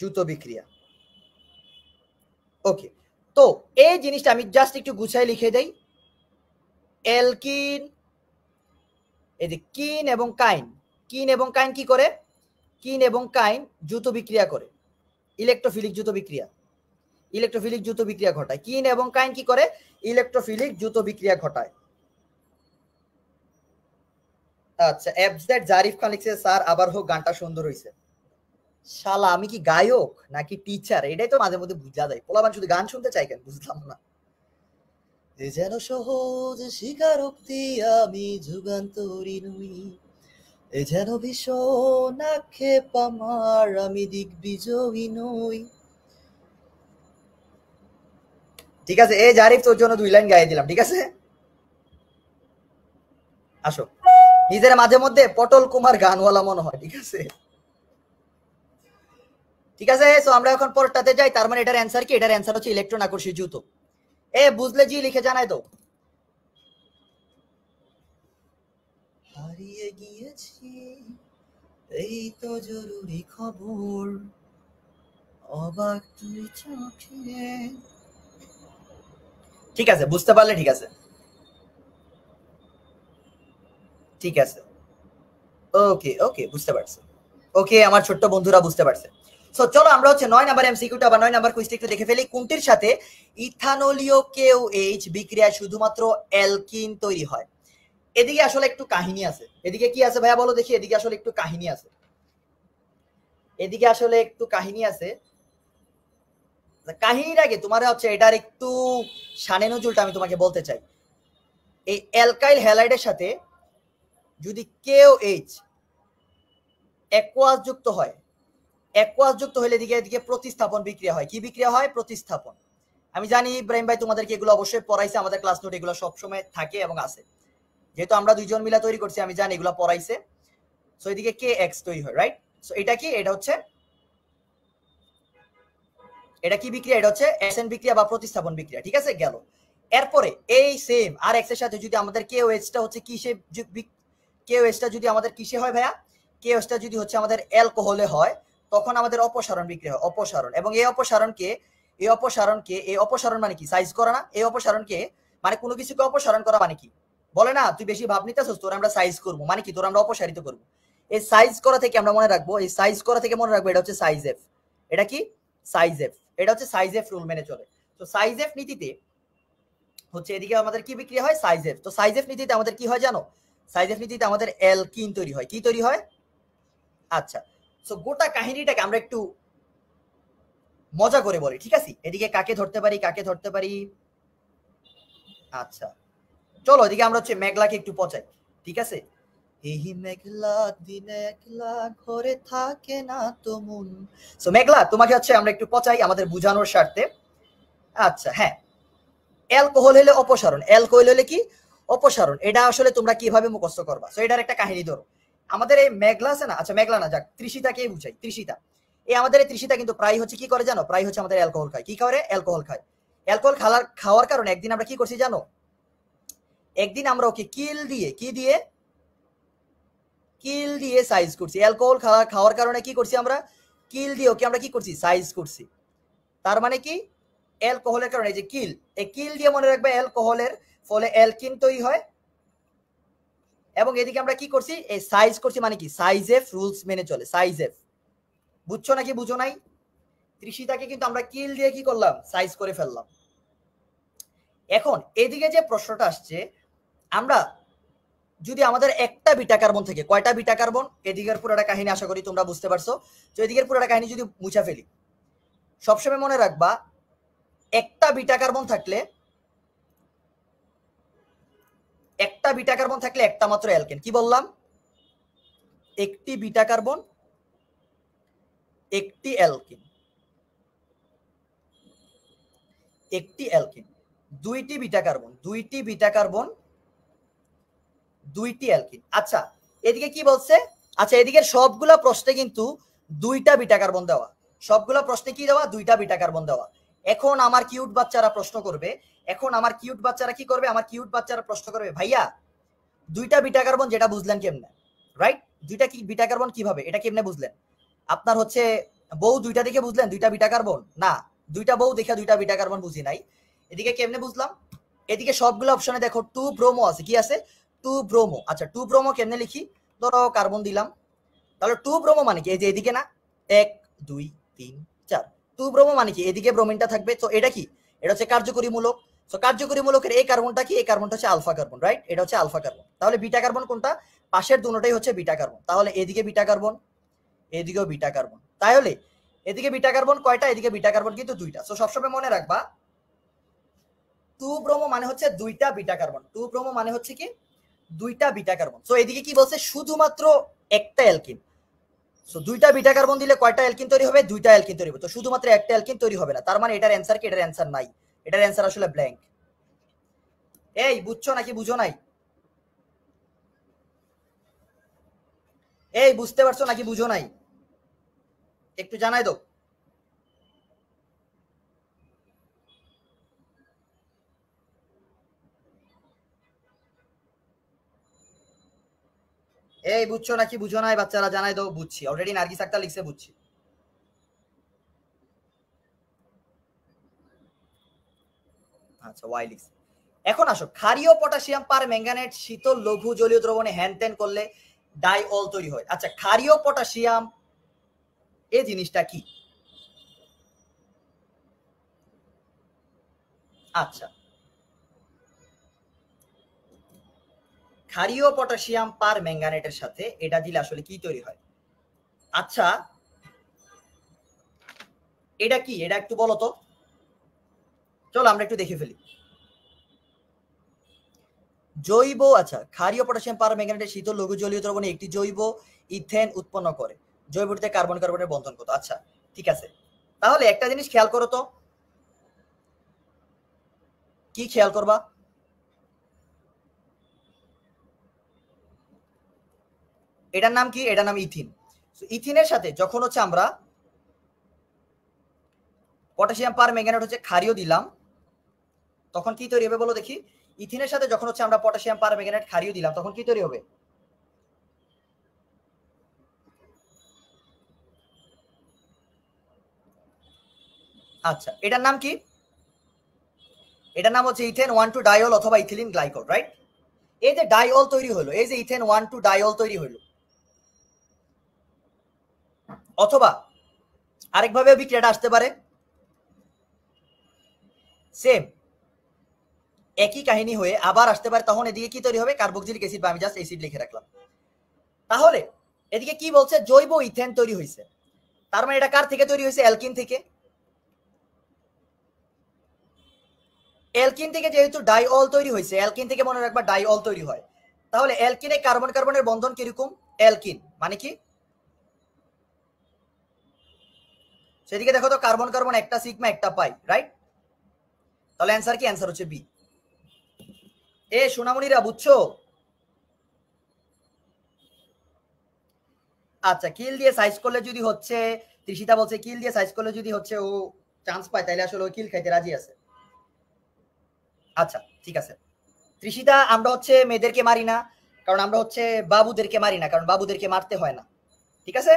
জুতো বিক্রিয়া ওকে তো এই জিনিসটা আমি জাস্ট একটু গুছাই লিখে দেই এলকিন এই যে কিন এবং কাইন কিন এবং কাইন কি করে কিন এবং কাইন জুতো বিক্রিয়া করে ইলেকট্রোফিলিক জুতো বিক্রিয়া ইলেকট্রোফিলিক জুতো বিক্রিয়া ঘটায় কিন এবং কাইন কি করে ইলেকট্রোফিলিক জুতো বিক্রিয়া ঘটায় আচ্ছা জারিফ খান লিখছে স্যার আবার হোক গানটা সুন্দর শালা আমি কি গায়ক নাকি টিচার এটাই তো মাঝে মধ্যে বুঝা যায় পোলাবান শুধু গান শুনতে চাই কেন বুঝলাম না এ যেন সহজ স্বীকারোক্তি আমি যুগান্তরী নই এ যেন ভীষণ আক্ষেপ আমার আমি দিগ্বিজয়ী নই ঠিক আছে এ জারিফ তোর জন্য দুই লাইন গাইয়ে দিলাম ঠিক আছে আসো নিজের মাঝে মধ্যে পটল কুমার গানওয়ালা মনে হয় ঠিক আছে ঠিক আছে সো আমরা এখন পরটাতে যাই তার মানে এটার অ্যান্সার কি এটার অ্যান্সার হচ্ছে ইলেকট্রন আকর্ষী জুতো এ বুঝলে জি লিখে জানাই দাও হারিয়ে গিয়েছি এই তো জরুরি খবর অবাক তুই চোখে ঠিক আছে বুঝতে পারলে ঠিক আছে ঠিক আছে ওকে ওকে বুঝতে পারছি ওকে আমার ছোট্ট বন্ধুরা বুঝতে পারছে সো চলো আমরা হচ্ছে নয় নাম্বার এমসিকিউটা বা নয় নাম্বার কুইজটা একটু দেখে ফেলি কোনটির সাথে ইথানোলীয় কেও এইচ বিক্রিয়ায় শুধুমাত্র অ্যালকিন তৈরি হয় এদিকে আসলে একটু কাহিনী আছে এদিকে কি আছে ভাইয়া বলো দেখি এদিকে আসলে একটু কাহিনী আছে এদিকে আসলে একটু কাহিনী আছে কাহিনীর আগে তোমার হচ্ছে এটার একটু সানে নজুলটা আমি তোমাকে বলতে চাই এই অ্যালকাইল হ্যালাইডের সাথে যদি কেও এইচ একোয়াস যুক্ত হয় একোয়াস যুক্ত হলে এদিকে এদিকে প্রতিস্থাপন বিক্রিয়া হয় কি বিক্রিয়া হয় প্রতিস্থাপন আমি জানি ইব্রাহিম ভাই তোমাদেরকে এগুলো অবশ্যই পড়াইছে আমাদের ক্লাস নোট এগুলো সবসময় থাকে এবং আছে যেহেতু আমরা দুইজন মিলা তৈরি করছি আমি জানি এগুলো পড়াইছে সো এদিকে কে এক্স তৈরি হয় রাইট সো এটা কি এটা হচ্ছে এটা কি বিক্রিয়া এটা হচ্ছে এসএন বিক্রিয়া বা প্রতিস্থাপন বিক্রিয়া ঠিক আছে গেল এরপরে এই সেম আর এক্স এর সাথে যদি আমাদের কে টা হচ্ছে কি সে কে ওয়েস্টটা যদি আমাদের কিসে হয় ভাইয়া কে ওয়েস্টটা যদি হচ্ছে আমাদের অ্যালকোহলে হয় তখন আমাদের অপসারণ বিক্রিয়া হয় অপসারণ এবং এই অপসারণকে এই অপসারণকে এই অপসারণ মানে কি সাইজ করা না এই অপসারণকে মানে কোনো কিছুকে অপসারণ করা মানে কি বলে না তুই বেশি ভাব নিতেছ তোর আমরা সাইজ করবো মানে কি তোর আমরা অপসারিত করবো এই সাইজ করা থেকে আমরা মনে রাখবো এই সাইজ করা থেকে মনে রাখবো এটা হচ্ছে সাইজ এফ এটা কি সাইজ এফ এটা হচ্ছে সাইজ এফ রুল মেনে চলে তো সাইজ এফ নীতিতে হচ্ছে এদিকে আমাদের কি বিক্রিয়া হয় সাইজ এফ তো সাইজ এফ নীতিতে আমাদের কি হয় জানো সাইজের ভিত্তিতে আমাদের অ্যালকিন তৈরি হয় কি তৈরি হয় আচ্ছা সো গোটা কাহিনীটাকে আমরা একটু মজা করে বলি ঠিক আছে এদিকে কাকে ধরতে পারি কাকে ধরতে পারি আচ্ছা চলো এদিকে আমরা হচ্ছে মেঘলাকে একটু পচাই ঠিক আছে এই মেঘলা দিনে একলা ঘরে থাকে না তো মন সো মেঘলা তোমাকে হচ্ছে আমরা একটু পচাই আমাদের বুঝানোর স্বার্থে আচ্ছা হ্যাঁ অ্যালকোহল হলে অপসারণ অ্যালকোহল হলে কি অপসারণ এটা আসলে তোমরা কিভাবে মুখস্থ করবা এটার একটা কাহিনী ধরো আমাদের এই মেঘলা আছে না আচ্ছা মেঘলা না যাক ত্রিশিতাকেই বুঝাই ত্রিশিতা এই আমাদের এই ত্রিশিতা কিন্তু প্রায় হচ্ছে কি করে জানো প্রায় হচ্ছে আমাদের অ্যালকোহল খায় কি করে অ্যালকোহল খায় অ্যালকোহল খাওয়ার খাওয়ার কারণে একদিন আমরা কি করছি জানো একদিন আমরা ওকে কিল দিয়ে কি দিয়ে কিল দিয়ে সাইজ করছি অ্যালকোহল খাওয়া খাওয়ার কারণে কি করছি আমরা কিল দিয়ে ওকে আমরা কি করছি সাইজ করছি তার মানে কি অ্যালকোহলের কারণে যে কিল এই কিল দিয়ে মনে রাখবে অ্যালকোহলের ফলে অ্যালকিন তৈরি হয় এবং এদিকে আমরা কি করছি এই সাইজ করছি মানে কি সাইজ এফ রুলস মেনে চলে সাইজ এফ বুঝছো নাকি বুঝো নাই তৃষিতাকে কিন্তু আমরা কিল দিয়ে কি করলাম সাইজ করে ফেললাম এখন এদিকে যে প্রশ্নটা আসছে আমরা যদি আমাদের একটা বিটা কার্বন থেকে কয়টা বিটা কার্বন এদিকের পুরোটা কাহিনী আশা করি তোমরা বুঝতে পারছো তো এদিকের পুরোটা কাহিনী যদি মুছা ফেলি সবসময় মনে রাখবা একটা বিটা কার্বন থাকলে একটা বিটা কার্বন থাকলে একটা মাত্র অ্যালকেন কি বললাম একটি বিটা কার্বন একটি অ্যালকেন একটি অ্যালকেন দুইটি বিটা কার্বন দুইটি বিটা কার্বন দুইটি অ্যালকিন আচ্ছা এদিকে কি বলছে আচ্ছা এদিকে সবগুলা প্রশ্নে কিন্তু দুইটা বিটা কার্বন দেওয়া সবগুলা প্রশ্নে কি দেওয়া দুইটা বিটা কার্বন দেওয়া এখন আমার কিউট বাচ্চারা প্রশ্ন করবে এখন আমার কিউট বাচ্চারা কি করবে আমার কিউট বাচ্চারা প্রশ্ন করবে ভাইয়া দুইটা বিটা কার্বন যেটা বুঝলেন কেমনে রাইট দুইটা কি বিটা কার্বন কিভাবে এটা কেমনে বুঝলেন আপনার হচ্ছে বউ দুইটা দেখে বুঝলেন দুইটা বিটা কার্বন না দুইটা বউ দেখে দুইটা বিটা কার্বন বুঝি নাই এদিকে কেমনে বুঝলাম এদিকে সবগুলো অপশনে দেখো টু ব্রোমো আছে কি আছে টু ব্রোমো আচ্ছা টু ব্রোমো কেমনে লিখি ধরো কার্বন দিলাম তাহলে টু ব্রোমো মানে কি এই যে এদিকে না এক দুই তিন চার টু ব্রোমো মানে কি এদিকে ব্রোমিনটা থাকবে তো এটা কি এটা হচ্ছে কার্যকরীমূলক সো কার্যকরী মূলকের এই কার্বনটা কি এই কার্বনটা হচ্ছে আলফা কার্বন রাইট এটা হচ্ছে আলফা কার্বন তাহলে বিটা কার্বন কোনটা পাশের দুটোটাই হচ্ছে বিটা কার্বন তাহলে এদিকে বিটা কার্বন এদিকেও বিটা কার্বন তাহলে এদিকে বিটা কার্বন কয়টা এদিকে বিটা কার্বন কিন্তু দুইটা সো সবসময় মনে রাখবা টু ব্রোমো মানে হচ্ছে দুইটা বিটা কার্বন টু ব্রোমো মানে হচ্ছে কি দুইটা বিটা কার্বন সো এদিকে কি বলছে শুধুমাত্র একটা অ্যালকিন সো দুইটা বিটা কার্বন দিলে কয়টা অ্যালকিন তৈরি হবে দুইটা অ্যালকিন তৈরি হবে তো শুধুমাত্র একটা অ্যালকিন তৈরি হবে না তার মানে এটার অ্যান্সার কি এটার অ্যান্সার নাই এটার অ্যান্সার আসলে ব্ল্যাঙ্ক এই বুঝছো নাকি বুঝো নাই এই বুঝতে পারছো নাকি বুঝো নাই একটু জানাই দো এই বুঝছো নাকি বুঝো নাই বাচ্চারা জানাই দো বুঝছি অলরেডি নার্গিস একটা লিখছে বুঝছি আচ্ছা ওয়াই লিখছে এখন আসো ক্ষারীয় পটাশিয়াম পার ম্যাঙ্গানেট শীতল লঘু জলীয় দ্রবণে হ্যানত্যান করলে ডাইঅল তৈরি হয় আচ্ছা ক্ষারীয় পটাশিয়াম এ জিনিসটা কি আচ্ছা ক্ষারীয় পটাশিয়াম পার ম্যাঙ্গানেটের সাথে এটা দিলে আসলে কি তৈরি হয় আচ্ছা এটা কি এটা একটু বলো তো চলো আমরা একটু দেখে ফেলি জৈব আচ্ছা ক্ষারীয় পটাশিয়াম পার ম্যাগনেটের শীতল লঘু জলীয় দ্রবণে একটি জৈব ইথেন উৎপন্ন করে জৈবটিতে কার্বন কার্বনের বন্ধন কত আচ্ছা ঠিক আছে তাহলে একটা জিনিস খেয়াল করো তো কি খেয়াল করবা এটার নাম কি এটার নাম ইথিন ইথিনের সাথে যখন হচ্ছে আমরা পটাশিয়াম পার ম্যাগনেট হচ্ছে ক্ষারীয় দিলাম তখন কি তৈরি হবে বলো দেখি ইথিনের সাথে যখন হচ্ছে আমরা পটাশিয়াম পারম্যাগনেট ক্ষারীয় দিলাম তখন কি তৈরি হবে আচ্ছা এটার নাম কি এটার নাম হচ্ছে ইথেন ওয়ান টু ডাইল অথবা ইথিলিন গ্লাইকল রাইট এই যে ডাইল তৈরি হলো এই যে ইথেন ওয়ান টু ডাইল তৈরি হলো অথবা আরেকভাবে বিক্রিয়াটা আসতে পারে সেম একই কাহিনী হয়ে আবার আসতে পারে তখন এদিকে কি তৈরি হবে কার্বক্সিলিক অ্যাসিড বা আমি জাস্ট অ্যাসিড লিখে রাখলাম তাহলে এদিকে কি বলছে জৈব ইথেন তৈরি হয়েছে তার মানে এটা কার থেকে তৈরি হয়েছে অ্যালকিন থেকে অ্যালকিন থেকে যেহেতু ডাইঅল তৈরি হয়েছে অ্যালকিন থেকে মনে রাখবা ডাইঅল তৈরি হয় তাহলে অ্যালকিনে কার্বন কার্বনের বন্ধন কিরকম অ্যালকিন মানে কি সেদিকে দেখো তো কার্বন কার্বন একটা সিগমা একটা পাই রাইট তাহলে অ্যান্সার কি অ্যান্সার হচ্ছে বি এ সোনামণিরা বুঝছো আচ্ছা কিল দিয়ে সাইজ করলে যদি হচ্ছে ত্রিশিতা বলছে কিল দিয়ে সাইজ করলে যদি হচ্ছে ও চান্স পায় তাহলে আসলে ওই কিল খাইতে রাজি আছে আচ্ছা ঠিক আছে ত্রিশিতা আমরা হচ্ছে মেয়েদেরকে মারি না কারণ আমরা হচ্ছে বাবুদেরকে মারি না কারণ বাবুদেরকে মারতে হয় না ঠিক আছে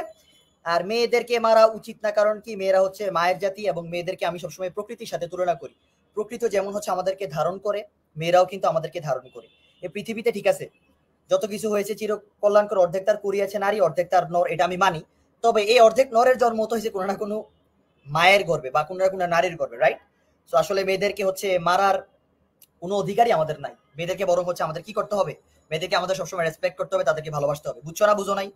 আর মেয়েদেরকে মারা উচিত না কারণ কি মেয়েরা হচ্ছে মায়ের জাতি এবং মেয়েদেরকে আমি সবসময় প্রকৃতির সাথে তুলনা করি প্রকৃত যেমন হচ্ছে আমাদেরকে ধারণ করে মেয়েরাও কিন্তু আমাদেরকে ধারণ করে এই পৃথিবীতে ঠিক আছে যত কিছু হয়েছে চির কল্যাণকর অর্ধেক তার করিয়াছে নারী অর্ধেক তার নর এটা আমি মানি তবে এই অর্ধেক নরের জন্ম তো হয়েছে কোনো না কোনো মায়ের গর্বে বা কোনো না কোনো নারীর গর্বে রাইট তো আসলে মেয়েদেরকে হচ্ছে মারার কোনো অধিকারই আমাদের নাই মেয়েদেরকে বরং হচ্ছে আমাদের কি করতে হবে মেয়েদেরকে আমাদের সবসময় রেসপেক্ট করতে হবে তাদেরকে ভালোবাসতে হবে বুঝছো না বুঝো নাই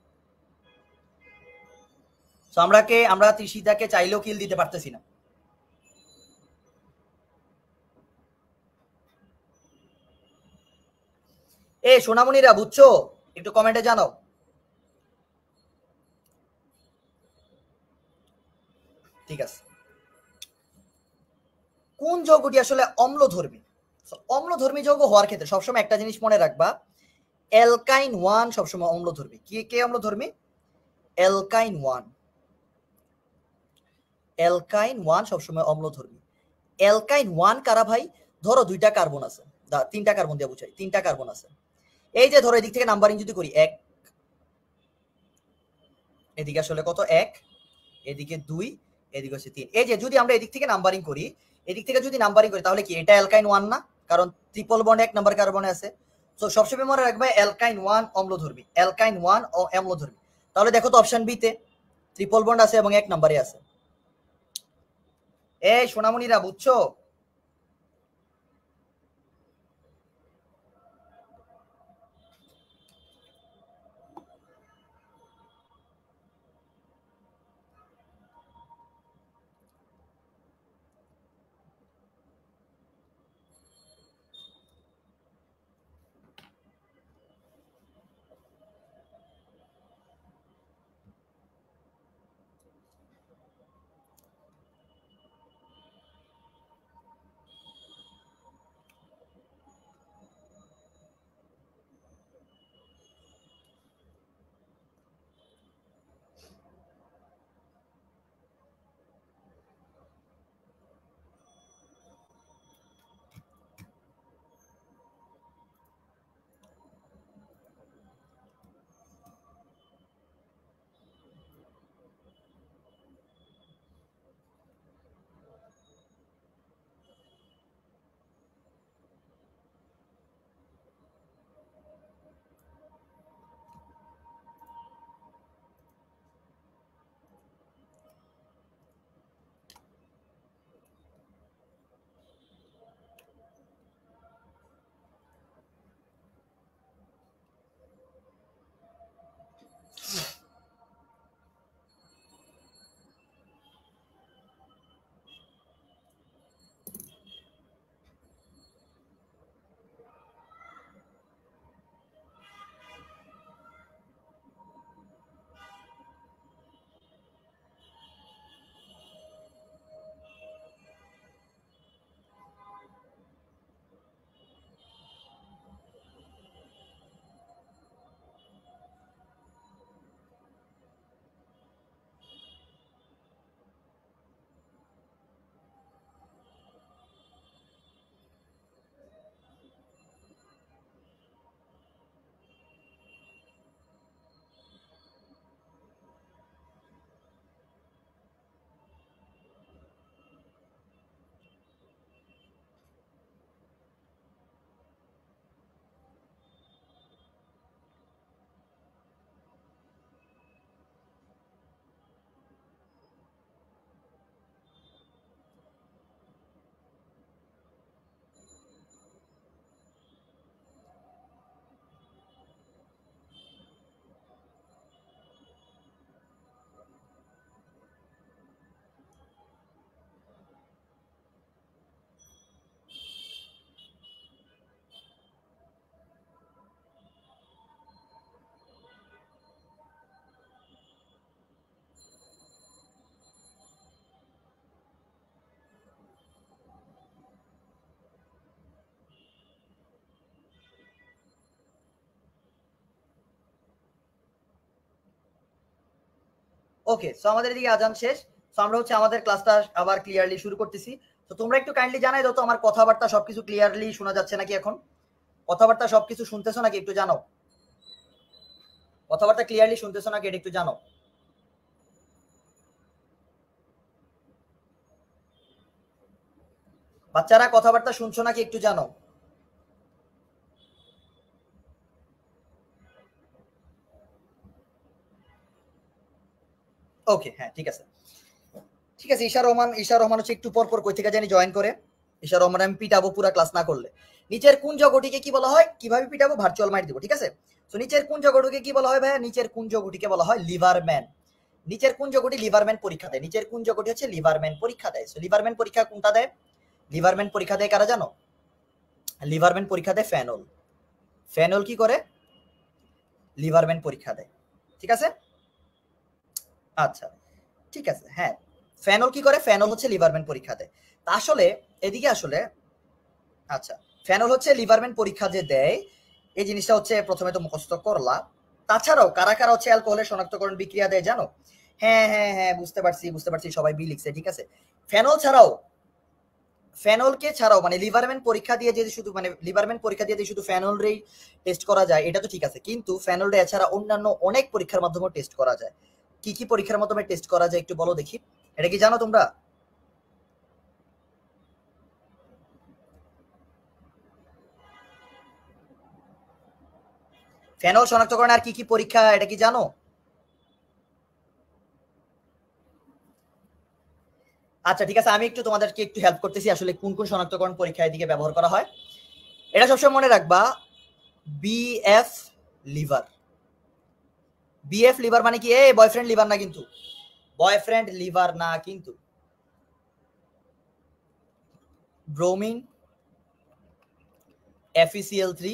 তো আমরাকে আমরা তৃষিতাকে চাইলেও কিল দিতে পারতেছি না এ সোনামণিরা বুঝছো একটু কমেন্টে জানাও ঠিক আছে কোন যৌগটি আসলে অম্লধর্মী অম্লধর্মী যৌগ হওয়ার ক্ষেত্রে সবসময় একটা জিনিস মনে রাখবা অ্যালকাইন ওয়ান সবসময় অম্লধর্মী কি কে অম্লধর্মী অ্যালকাইন ওয়ান অ্যালকাইন ওয়ান সবসময় অম্লধর্মী অ্যালকাইন ওয়ান কারা ভাই ধরো দুইটা কার্বন আছে তিনটা কার্বন দিয়ে বুঝাই তিনটা কার্বন আছে এই যে ধরো এদিক থেকে নাম্বারিং যদি করি এক এদিকে আসলে কত এক এদিকে দুই এদিকে হচ্ছে তিন এই যে যদি আমরা এদিক থেকে নাম্বারিং করি এদিক থেকে যদি নাম্বারিং করি তাহলে কি এটা অ্যালকাইন ওয়ান না কারণ ত্রিপল বন্ড এক নাম্বার কার্বনে আছে তো সবসময় মনে রাখবে অ্যালকাইন ওয়ান অম্লধর্মী অ্যালকাইন ওয়ান ও অম্লধর্মী তাহলে দেখো তো অপশন বি তে ত্রিপল বন্ড আছে এবং এক নাম্বারে আছে এই সোনামণিরা বুঝছো ওকে সো আমাদের এদিকে আজান শেষ সো আমরা হচ্ছে আমাদের ক্লাসটা আবার ক্লিয়ারলি শুরু করতেছি তো তোমরা একটু কাইন্ডলি জানাই দাও তো আমার কথাবার্তা সবকিছু ক্লিয়ারলি শোনা যাচ্ছে নাকি এখন কথাবার্তা সবকিছু শুনতেছো নাকি একটু জানাও কথাবার্তা ক্লিয়ারলি শুনতেছো নাকি একটু জানাও বাচ্চারা কথাবার্তা শুনছো নাকি একটু জানো ওকে হ্যাঁ ঠিক আছে ঠিক আছে ঈশা রহমান ঈশা রহমান হচ্ছে একটু পর পর কই থেকে জানি জয়েন করে ঈশা রহমান আমি পিটাবো পুরা ক্লাস না করলে নিচের কোন জগটিকে কি বলা হয় কিভাবে পিটাবো ভার্চুয়াল মাইট দিব ঠিক আছে তো নিচের কোন জগটিকে কি বলা হয় ভাইয়া নিচের কোন জগটিকে বলা হয় লিভারম্যান নিচের কোন জগটি লিভারম্যান পরীক্ষা দেয় নিচের কোন জগটি হচ্ছে লিভারম্যান পরীক্ষা দেয় সো লিভারম্যান পরীক্ষা কোনটা দেয় লিভারম্যান পরীক্ষা দেয় কারা জানো লিভারম্যান পরীক্ষা দেয় ফ্যানল ফ্যানল কি করে লিভারম্যান পরীক্ষা দেয় ঠিক আছে আচ্ছা ঠিক আছে হ্যাঁ ফেনল কি করে ফেনল হচ্ছে লিভারম্যান পরীক্ষা পরীক্ষাতে আসলে এদিকে আসলে আচ্ছা ফেনল হচ্ছে লিভারম্যান পরীক্ষা যে দেয় এই জিনিসটা হচ্ছে প্রথমে তো মুখস্থ করলা তাছাড়াও কারা কারা হচ্ছে অ্যালকোহলের শনাক্তকরণ বিক্রিয়া দেয় জানো হ্যাঁ হ্যাঁ হ্যাঁ বুঝতে পারছি বুঝতে পারছি সবাই বি লিখছে ঠিক আছে ফেনল ছাড়াও ফেনলকে ছাড়াও মানে লিভারম্যান পরীক্ষা দিয়ে যদি শুধু মানে লিভারম্যান পরীক্ষা দিয়ে শুধু ফেনল রেই টেস্ট করা যায় এটা তো ঠিক আছে কিন্তু ফেনল রে ছাড়া অন্যান্য অনেক পরীক্ষার মাধ্যমে টেস্ট করা যায় কি কি পরীক্ষার মাধ্যমে টেস্ট করা যায় একটু বলো দেখি এটা কি জানো তোমরা ফেনল শনাক্তকরণ আর কি কি পরীক্ষা এটা কি জানো আচ্ছা ঠিক আছে আমি একটু তোমাদেরকে একটু হেল্প করতেছি আসলে কোন কোন শনাক্তকরণ পরীক্ষা এদিকে ব্যবহার করা হয় এটা সবসময় মনে রাখবা বিএফ লিভার বিএফ লিভার মানে কি এ বয়ফ্রেন্ড লিভার না কিন্তু বয়ফ্রেন্ড লিভার না কিন্তু bromine FeCl three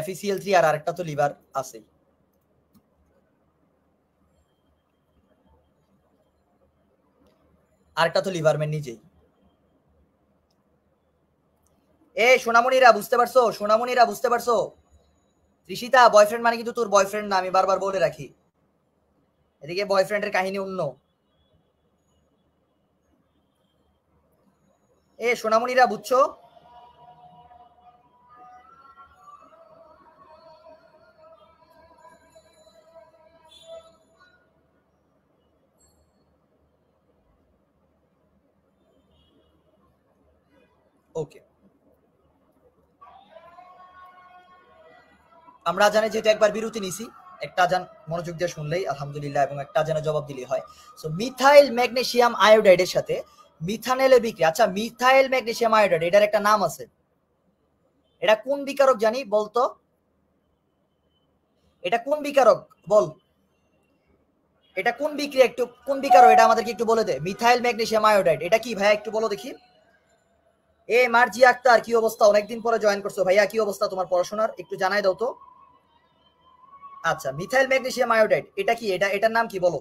FeCl three আর আরেকটা তো লিভার আছেই আরেকটা তো লিভারম্যান নিজেই এ সোনামণিরা বুঝতে পারছো সোনামণিরা বুঝতে পারছো ঋষিতা বয়ফ্রেন্ড মানে কিন্তু তোর বয়ফ্রেন্ড না আমি বারবার বলে রাখি এদিকে বয়ফ্রেন্ডের কাহিনী অন্য এ সোনামণিরা বুঝছো ওকে আমরা জানি যেহেতু একবার বিরতি নিছি একটা জান মনোযোগ দিয়ে শুনলেই আলহামদুলিল্লাহ এবং একটা জানে জবাব দিলেই হয় সো মিথাইল ম্যাগনেসিয়াম আয়োডাইডের সাথে মিথানেলে বিক্রিয়া আচ্ছা মিথাইল ম্যাগনেসিয়াম আয়োডাইড এটার একটা নাম আছে এটা কোন বিকারক জানি বলতো এটা কোন বিকারক বল এটা কোন বিক্রিয়া একটু কোন বিকারক এটা আমাদেরকে একটু বলে দে মিথাইল ম্যাগনেসিয়াম আয়োডাইড এটা কি ভাইয়া একটু বলো দেখি এ মার্জি আক্তার কি অবস্থা অনেকদিন পরে জয়েন করছো ভাইয়া কি অবস্থা তোমার পড়াশোনার একটু জানাই দাও তো আচ্ছা মিথাইল ম্যাগনেসিয়াম আয়োডাইড এটা কি এটা এটার নাম কি বলো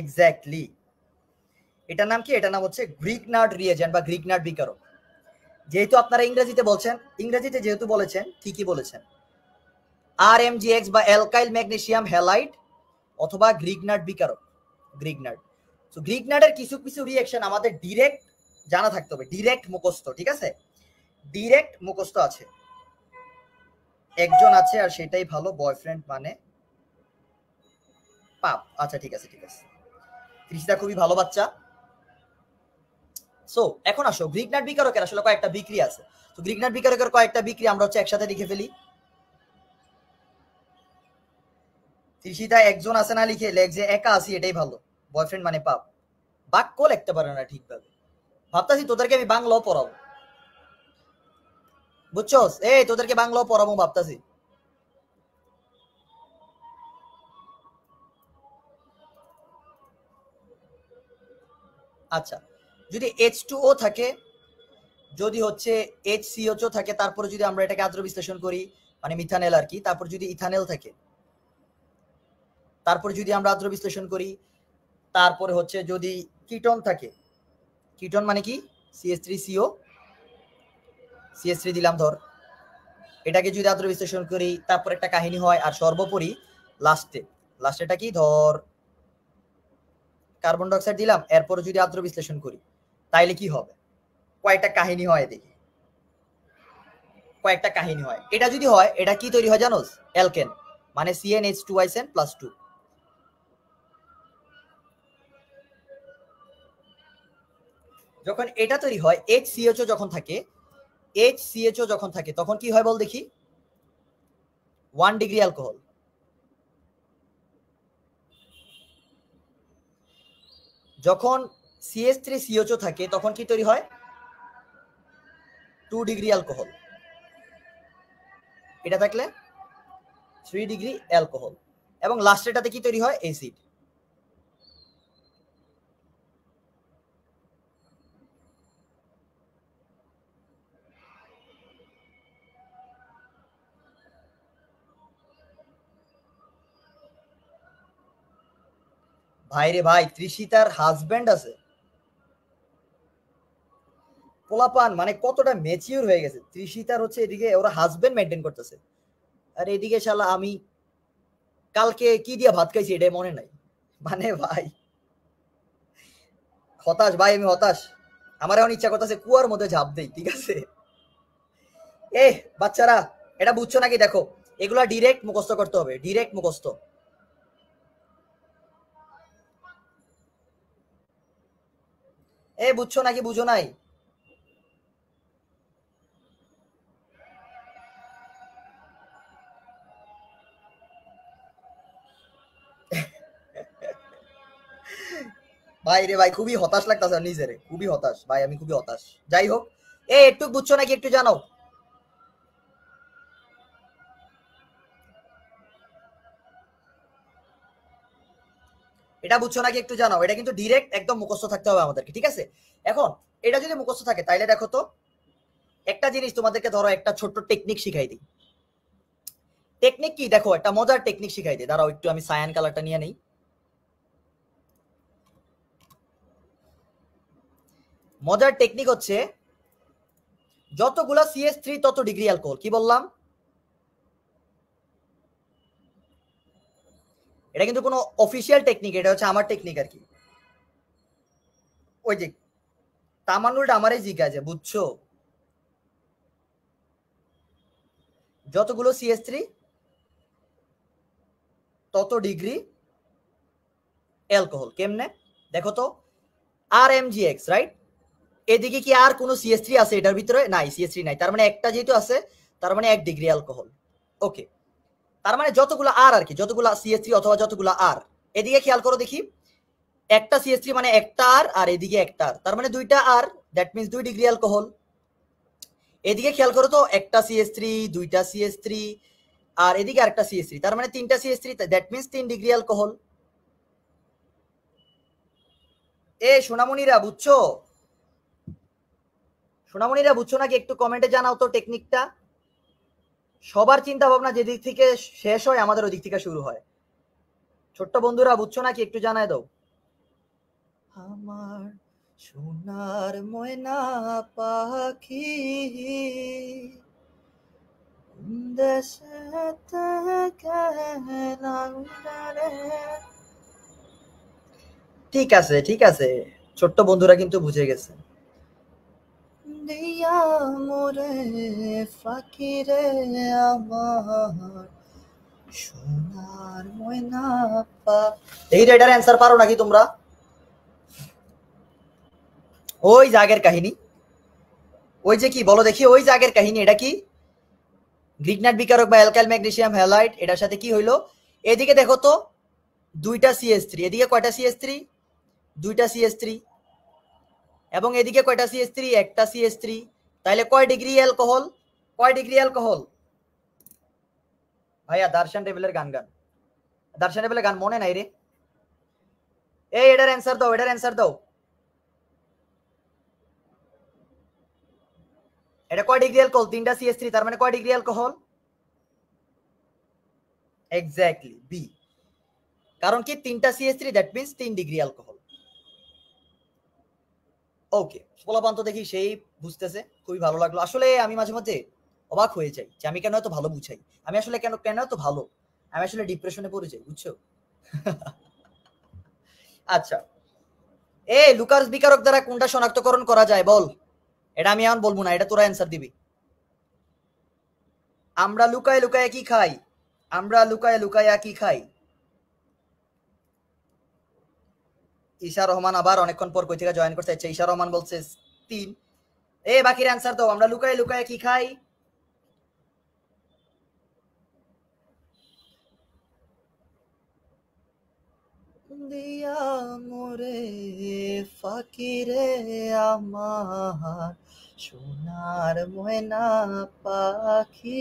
এক্স্যাক্টলি এটার নাম কি এটার নাম হচ্ছে গ্রিক নাট রিয়েজেন্ট বা গ্রিক নাট বিকারক যেহেতু আপনারা ইংরেজিতে বলছেন ইংরেজিতে যেহেতু বলেছেন ঠিকই বলেছেন আর এম জি এক্স বা অ্যালকাইল ম্যাগনেসিয়াম হ্যালাইট অথবা গ্রিক নাট বিকারক গ্রিক নাট তো গ্রিক নাটের কিছু কিছু রিয়েকশন আমাদের ডিরেক্ট জানা থাকতে হবে ডিরেক্ট মুখস্থ ঠিক আছে ডিরেক্ট মুখস্থ আছে একজন আছে আর সেটাই ভালো বয়ফ্রেন্ড মানে পাপ আচ্ছা ঠিক আছে ঠিক আছে কৃষিটা খুবই ভালো বাচ্চা সো এখন আসো গ্রিক নাট বিকারকের আসলে কয়েকটা বিক্রি আছে তো গ্রিক নাট বিকারকের কয়েকটা বিক্রি আমরা হচ্ছে একসাথে লিখে ফেলি তৃষিতা একজন আছে না লিখে লেখ যে একা আছি এটাই ভালো বয়ফ্রেন্ড মানে পাপ বাক্য লিখতে পারে না ঠিকভাবে ভাবতাছি তোদেরকে আমি বাংলাও পড়াবো বুঝছস এই তোদেরকে বাংলাও পড়াবো ভাবতাছি আচ্ছা যদি এইচ টু ও থাকে যদি হচ্ছে এইচ সিওচও থাকে তারপরে যদি আমরা এটাকে আদ্র বিশ্লেষণ করি মানে মিথানেল আর কি তারপর যদি ইথানেল থাকে তারপর যদি আমরা আদ্র বিশ্লেষণ করি তারপরে হচ্ছে যদি কিটন থাকে কিটন মানে কি সিএস থ্রি সিও সিএস দিলাম ধর এটাকে যদি আদ্র বিশ্লেষণ করি তারপর একটা কাহিনী হয় আর সর্বোপরি লাস্টে লাস্টেটা কি ধর কার্বন ডাইঅক্সাইড দিলাম এরপর যদি আদ্র বিশ্লেষণ করি তাইলে কি হবে কয়েকটা কাহিনী হয় দেখি কয়েকটা কাহিনী হয় এটা যদি হয় এটা কি তৈরি হয় জানোস অ্যালকেন মানে সিএনএইচ টু আইসেন প্লাস টু যখন এটা তৈরি হয় এইচ সিএচও যখন থাকে এইচ সিএচও যখন থাকে তখন কি হয় বল দেখি ওয়ান ডিগ্রি অ্যালকোহল যখন সিএস থ্রি সিএচও থাকে তখন কি তৈরি হয় টু ডিগ্রি অ্যালকোহল এটা থাকলে থ্রি ডিগ্রি অ্যালকোহল এবং লাস্ট এটাতে কি তৈরি হয় এসিড ভাইরে ভাই ত্রিশি তার হাজব্যান্ড আছে পোলাপান মানে কতটা ম্যাচিওর হয়ে গেছে ত্রিশি তার হচ্ছে এদিকে ওরা হাজব্যান্ড মেনটেন করতেছে আর এদিকে শালা আমি কালকে কি দিয়ে ভাত খাইছি এটাই মনে নাই মানে ভাই হতাশ ভাই আমি হতাশ আমার এখন ইচ্ছা করতেছে কুয়ার মধ্যে ঝাঁপ দেই ঠিক আছে এ বাচ্চারা এটা বুঝছো নাকি দেখো এগুলা ডিরেক্ট মুখস্থ করতে হবে ডিরেক্ট মুখস্থ এ বুঝছো নাকি বুঝো নাই ভাই রে ভাই খুবই হতাশ লাগতেছে নিজেরে খুবই হতাশ ভাই আমি খুবই হতাশ যাই হোক এ একটু বুঝছো নাকি একটু জানাও এটা বুঝছো নাকি একটু জানাও এটা কিন্তু ডিরেক্ট একদম মুখস্থ থাকতে হবে আমাদেরকে ঠিক আছে এখন এটা যদি মুখস্থ থাকে তাইলে দেখো তো একটা জিনিস তোমাদেরকে ধরো একটা ছোট্ট টেকনিক শিখাই দিই টেকনিক কি দেখো একটা মজার টেকনিক শিখাই দিই দাঁড়াও একটু আমি সায়ান কালারটা নিয়ে নেই মজার টেকনিক হচ্ছে যতগুলা সিএস থ্রি তত ডিগ্রি অ্যালকোহল কি বললাম এটা কিন্তু কোনো অফিসিয়াল টেকনিক এটা হচ্ছে আমার টেকনিক আর কি ওই যে তামানুলটা আমারই জিজ্ঞাসা বুঝছো যতগুলো সিএস থ্রি তত ডিগ্রি অ্যালকোহল কেমনে দেখো তো R M G X right এদিকে কি আর কোনো সিএস থ্রি আছে এটার ভিতরে নাই সিএস থ্রি নাই তার মানে একটা যেহেতু আছে তার মানে এক ডিগ্রি অ্যালকোহল ওকে তার মানে যতগুলো আর আর কি যতগুলো সিএস অথবা যতগুলো আর এদিকে খেয়াল করো দেখি একটা সিএস মানে একটা আর আর এদিকে একটা আর তার মানে দুইটা আর দ্যাট মিনস দুই ডিগ্রি অ্যালকোহল এদিকে খেয়াল করো তো একটা সিএস দুইটা সিএস আর এদিকে আরেকটা সিএস তার মানে তিনটা সিএস থ্রি দ্যাট মিনস তিন ডিগ্রি অ্যালকোহল এ সোনামণিরা বুঝছো সোনামণিরা বুঝছো নাকি একটু কমেন্টে জানাও তো টেকনিকটা সবার চিন্তা ভাবনা যেদিক থেকে শেষ হয় আমাদের ওই দিক থেকে শুরু হয় ছোট্ট বন্ধুরা বুঝছো নাকি একটু জানায় দাও আমার সোনার ময়না পাখি ঠিক আছে ঠিক আছে ছোট্ট বন্ধুরা কিন্তু বুঝে গেছে দিয়া মোরে ফাকিরে আমার সোনার ময়না পা এই এটার অ্যান্সার পারো নাকি তোমরা ওই জাগের কাহিনী ওই যে কি বলো দেখি ওই জাগের কাহিনী এটা কি গ্রিগনাট বিকারক বা অ্যালকাইল ম্যাগনেসিয়াম হ্যালাইট এটার সাথে কি হইলো এদিকে দেখো তো দুইটা সিএস থ্রি এদিকে কয়টা সিএস থ্রি দুইটা সিএস থ্রি এবং এদিকে কয়টা সিএস থ্রি একটা সিএস থ্রি তাহলে কয় ডিগ্রি অ্যালকোহল কয় ডিগ্রি অ্যালকোহল ভাইয়া দার্শন টেবিলের গান গান দার্শন টেবিলের গান মনে নাই রে এই এটার অ্যান্সার দাও এটার অ্যান্সার দাও এটা কয় ডিগ্রি অ্যালকোহল তিনটা সিএস থ্রি তার মানে কয় ডিগ্রি অ্যালকোহল এক্স্যাক্টলি বি কারণ কি তিনটা সিএস থ্রি দ্যাট মিনস তিন ডিগ্রি অ্যালকোহল ওকে পোলাপান তো দেখি সেই বুঝতেছে খুবই ভালো লাগলো আসলে আমি মাঝে মাঝে অবাক হয়ে যাই যে আমি কেন এত ভালো বুঝাই আমি আসলে কেন কেন এত ভালো আমি আসলে ডিপ্রেশনে পড়ে যাই বুঝছো [LAUGHS] আচ্ছা এ লুকার বিকারক দ্বারা কোনটা শনাক্তকরণ করা যায় বল এটা আমি এখন বলবো না এটা তোরা অ্যান্সার দিবি আমরা লুকায় লুকায় কি খাই আমরা লুকায় লুকায় কি খাই ঈশা রহমান আবার অনেকক্ষণ পর কই থেকে জয়েন করতে চাইছে ঈশা রহমান বলছে তিন এ বাকির অ্যান্সার দাও আমরা লুকায় লুকায় কি খাই দিয়া মোরে ফাকিরে আমার সোনার ময়না পাখি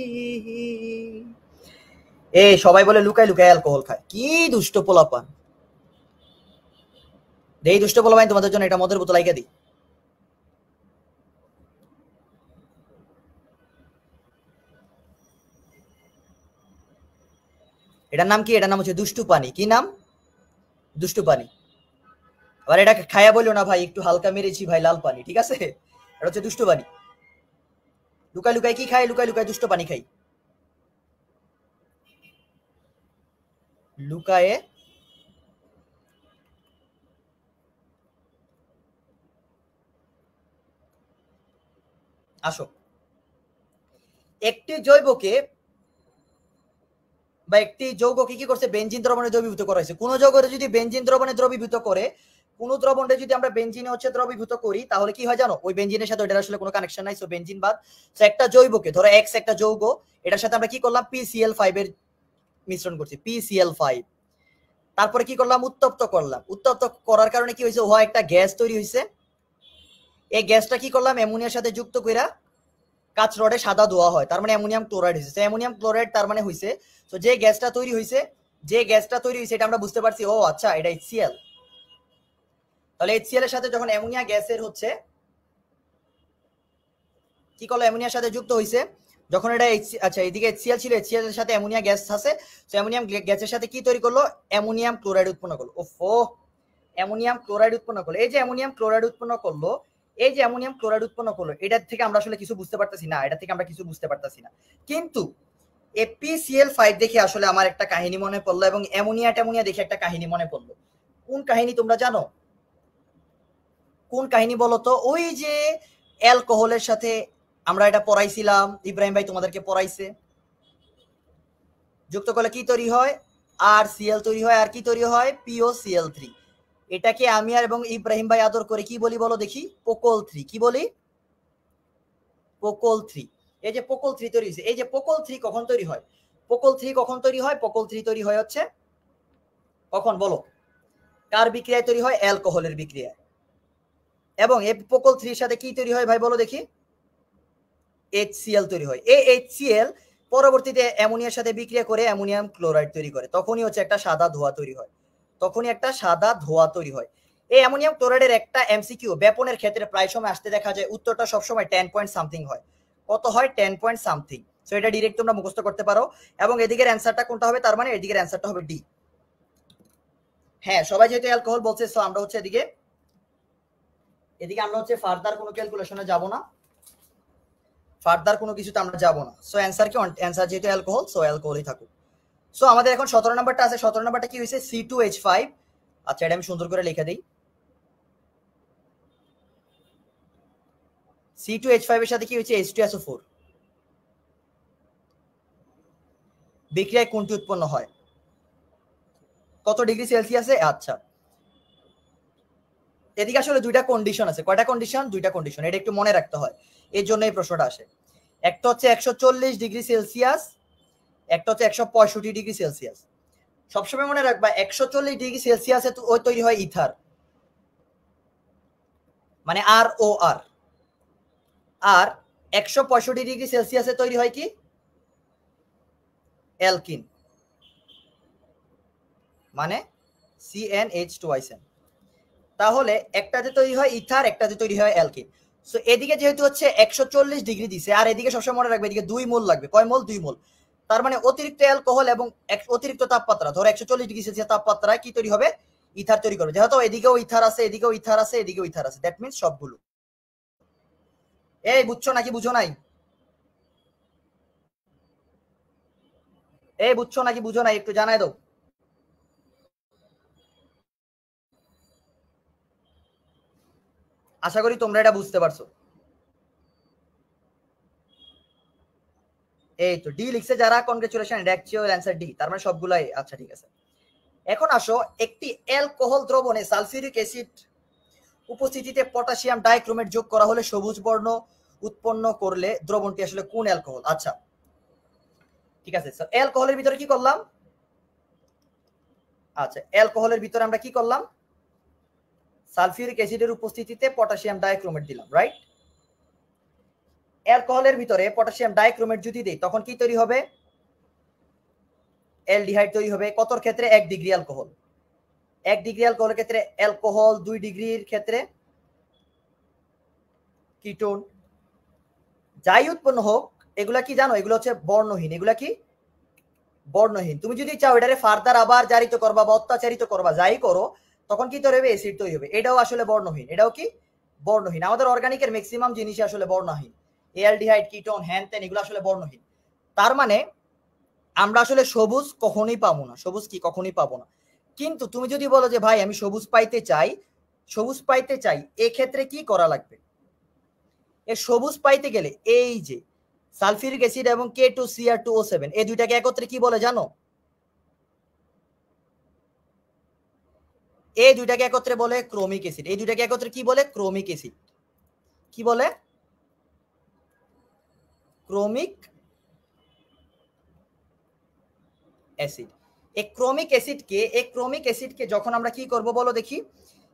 এ সবাই বলে লুকায় লুকায় অ্যালকোহল খায় কি দুষ্ট পোলাপান দেই দুষ্ট বলো ভাই তোমাদের জন্য এটা মদের বোতল আইকা দিই এটার নাম কি এটার নাম হচ্ছে দুষ্টু পানি কি নাম দুষ্টু পানি আবার এটা খায়া বলো না ভাই একটু হালকা মেরেছি ভাই লাল পানি ঠিক আছে এটা হচ্ছে দুষ্টু পানি লুকাই লুকাই কি খাই লুকাই লুকাই দুষ্ট পানি খাই লুকায়ে আসো একটি জৈবকে বা একটি যৌগকে কি করছে বেঞ্জিন দ্রবণে দ্রবীভূত করা হয়েছে কোনো যৌগকে যদি বেঞ্জিন দ্রবণে দ্রবীভূত করে কোনো দ্রবণে যদি আমরা বেঞ্জিনে হচ্ছে দ্রবীভূত করি তাহলে কি হয় জানো ওই বেঞ্জিনের সাথে ওটার আসলে কোনো কানেকশন নাই সো বেঞ্জিন বাদ সো একটা জৈবকে ধরো এক্স একটা যৌগ এটার সাথে আমরা কি করলাম পিসিএল ফাইভ এর মিশ্রণ করছি পিসিএল ফাইভ তারপরে কি করলাম উত্তপ্ত করলাম উত্তপ্ত করার কারণে কি হয়েছে ও একটা গ্যাস তৈরি হয়েছে এই গ্যাসটা কি করলাম অ্যামোনিয়ার সাথে যুক্ত কইরা কাঁচ রডে সাদা দোয়া হয় তার মানে অ্যামোনিয়াম ক্লোরাইড হয়েছে অ্যামোনিয়াম ক্লোরাইড তার মানে হয়েছে তো যে গ্যাসটা তৈরি হয়েছে যে গ্যাসটা তৈরি হয়েছে এটা আমরা বুঝতে পারছি ও আচ্ছা এটা এইচসিএল তাহলে এইচসিএল এর সাথে যখন অ্যামোনিয়া গ্যাসের হচ্ছে কি করলো অ্যামোনিয়ার সাথে যুক্ত হয়েছে যখন এটা আচ্ছা এদিকে এইচসিএল ছিল এইচসিএল এর সাথে অ্যামোনিয়া গ্যাস আছে তো অ্যামোনিয়াম গ্যাসের সাথে কি তৈরি করলো অ্যামোনিয়াম ক্লোরাইড উৎপন্ন করলো ওফো অ্যামোনিয়াম ক্লোরাইড উৎপন্ন করলো এই যে অ্যামোনিয়াম ক্লোরাইড উৎপন্ন করলো এই যে অ্যামোনিয়াম ক্লোরাইড উৎপন্ন করলো এটার থেকে আমরা আসলে কিছু বুঝতে পারতেছি না এটা থেকে আমরা কিছু বুঝতে পারতেছি না কিন্তু এপিসিএল ফাইভ দেখে আসলে আমার একটা কাহিনী মনে পড়লো এবং অ্যামোনিয়া ট্যামোনিয়া দেখে একটা কাহিনী মনে পড়লো কোন কাহিনী তোমরা জানো কোন কাহিনী বলো তো ওই যে অ্যালকোহলের সাথে আমরা এটা পড়াইছিলাম ইব্রাহিম ভাই তোমাদেরকে পড়াইছে যুক্ত করলে কি তৈরি হয় আর সিএল তৈরি হয় আর কি তৈরি হয় পিও সিএল থ্রি এটাকে আমি আর এবং ইব্রাহিম ভাই আদর করে কি বলি বলো দেখি পোকল থ্রি কি বলি পোকল থ্রি এই যে পোকল থ্রি তৈরি হয়েছে এই যে পোকল থ্রি কখন তৈরি হয় পোকল থ্রি কখন তৈরি হয় পোকল থ্রি তৈরি হয় হচ্ছে কখন বলো কার বিক্রিয়ায় তৈরি হয় অ্যালকোহলের বিক্রিয়ায় এবং এ পোকল থ্রির সাথে কি তৈরি হয় ভাই বলো দেখি এইচসিএল তৈরি হয় এই এইচসিএল পরবর্তীতে অ্যামোনিয়ার সাথে বিক্রিয়া করে অ্যামোনিয়াম ক্লোরাইড তৈরি করে তখনই হচ্ছে একটা সাদা ধোয়া তৈরি হয় তখনই একটা সাদা ধোয়া তৈরি হয় এই অ্যামোনিয়াম ক্লোরাইডের একটা এমসিকিউ ব্যাপনের ক্ষেত্রে প্রায় সময় আসতে দেখা যায় উত্তরটা সবসময় টেন পয়েন্ট সামথিং হয় কত হয় টেন পয়েন্ট সামথিং সো এটা ডিরেক্ট তোমরা মুখস্থ করতে পারো এবং এদিকের অ্যান্সারটা কোনটা হবে তার মানে এদিকের অ্যান্সারটা হবে ডি হ্যাঁ সবাই যেহেতু অ্যালকোহল বলছে সো আমরা হচ্ছে এদিকে এদিকে আমরা হচ্ছে ফার্দার কোনো ক্যালকুলেশনে যাব না ফার্দার কোনো কিছুতে আমরা যাব না সো অ্যান্সার কি অ্যান্সার যেহেতু অ্যালকোহল সো অ্যালকোহলই থাকুক সো আমাদের এখন সতেরো নাম্বারটা আছে সতেরো নাম্বারটা কি হয়েছে সি টু এইচ ফাইভ আচ্ছা এটা আমি সুন্দর করে লিখে দিই সি টু এইচ ফাইভ এর সাথে কি হয়েছে এইচ টু এসও ফোর বিক্রিয়ায় কোনটি উৎপন্ন হয় কত ডিগ্রি সেলসিয়াসে আচ্ছা এদিকে আসলে দুইটা কন্ডিশন আছে কয়টা কন্ডিশন দুইটা কন্ডিশন এটা একটু মনে রাখতে হয় এর জন্য এই প্রশ্নটা আসে একটা হচ্ছে একশো ডিগ্রি সেলসিয়াস একটা হচ্ছে একশো পঁয়ষট্টি ডিগ্রি সেলসিয়াস সবসময় মনে রাখবা একশো চল্লিশ ডিগ্রি সেলসিয়াসে ওই তৈরি হয় ইথার মানে আর ও আর আর একশো পঁয়ষট্টি ডিগ্রি সেলসিয়াসে তৈরি হয় কি অ্যালকিন মানে সিএন এইচ টু আইসেন তাহলে একটাতে তৈরি হয় ইথার একটাতে তৈরি হয় অ্যালকিন সো এদিকে যেহেতু হচ্ছে একশো চল্লিশ ডিগ্রি দিছে আর এদিকে সবসময় মনে রাখবে এদিকে দুই মোল লাগবে কয় মোল দুই মোল তার মানে অতিরিক্ত অ্যালকোহল এবং অতিরিক্ত তাপমাত্রা ধরো একশো চল্লিশ ডিগ্রি সেলসিয়াস তাপমাত্রায় কি তৈরি হবে ইথার তৈরি করবে যেহেতু এদিকেও ইথার আছে এদিকেও ইথার আছে এদিকেও ইথার আছে দ্যাট মিনস সবগুলো এই বুঝছো নাকি বুঝো নাই এই বুঝছো নাকি বুঝো নাই একটু জানাই দাও আশা করি তোমরা এটা বুঝতে পারছো এই তো ডি লিখছে যারা congratulation and actual answer D তার মানে সবগুলাই আচ্ছা ঠিক আছে এখন আসো একটি অ্যালকোহল দ্রবণে সালফিউরিক অ্যাসিড উপস্থিতিতে পটাশিয়াম ডাইক্রোমেট যোগ করা হলে সবুজ বর্ণ উৎপন্ন করলে দ্রবণটি আসলে কোন অ্যালকোহল আচ্ছা ঠিক আছে স্যার অ্যালকোহলের ভিতরে কি করলাম আচ্ছা অ্যালকোহলের ভিতরে আমরা কি করলাম সালফিউরিক অ্যাসিডের উপস্থিতিতে পটাশিয়াম ডাইক্রোমেট দিলাম রাইট অ্যালকোহলের ভিতরে পটাশিয়াম ডাইক্রোমেট যদি দেই তখন কি তৈরি হবে অ্যালডিহাইড তৈরি হবে কতর ক্ষেত্রে এক ডিগ্রি অ্যালকোহল এক ডিগ্রি অ্যালকোহলের ক্ষেত্রে অ্যালকোহল দুই ডিগ্রির ক্ষেত্রে কিটোন যাই উৎপন্ন হোক এগুলা কি জানো এগুলো হচ্ছে বর্ণহীন এগুলা কি বর্ণহীন তুমি যদি চাও এটারে ফার্দার আবার জারিত করবা বা অত্যাচারিত করবা যাই করো তখন কি তৈরি হবে অ্যাসিড তৈরি হবে এটাও আসলে বর্ণহীন এটাও কি বর্ণহীন আমাদের অর্গানিকের ম্যাক্সিমাম জিনিস আসলে বর্ণহীন এলডিহাইড কিটোন হ্যান তেন এগুলো আসলে বর্ণহীন তার মানে আমরা আসলে সবুজ কখনোই পাবো না সবুজ কি কখনোই পাবো না কিন্তু তুমি যদি বলো যে ভাই আমি সবুজ পাইতে চাই সবুজ পাইতে চাই এক্ষেত্রে কি করা লাগবে এ সবুজ পাইতে গেলে এই যে সালফিউরিক অ্যাসিড এবং K two CR two O seven এই দুইটাকে একত্রে কি বলে জানো এই দুইটাকে একত্রে বলে ক্রোমিক অ্যাসিড এই দুইটাকে একত্রে কি বলে ক্রোমিক অ্যাসিড কি বলে ক্রোমিক অ্যাসিড এই ক্রোমিক অ্যাসিডকে এই ক্রোমিক অ্যাসিডকে যখন আমরা কি করব বলো দেখি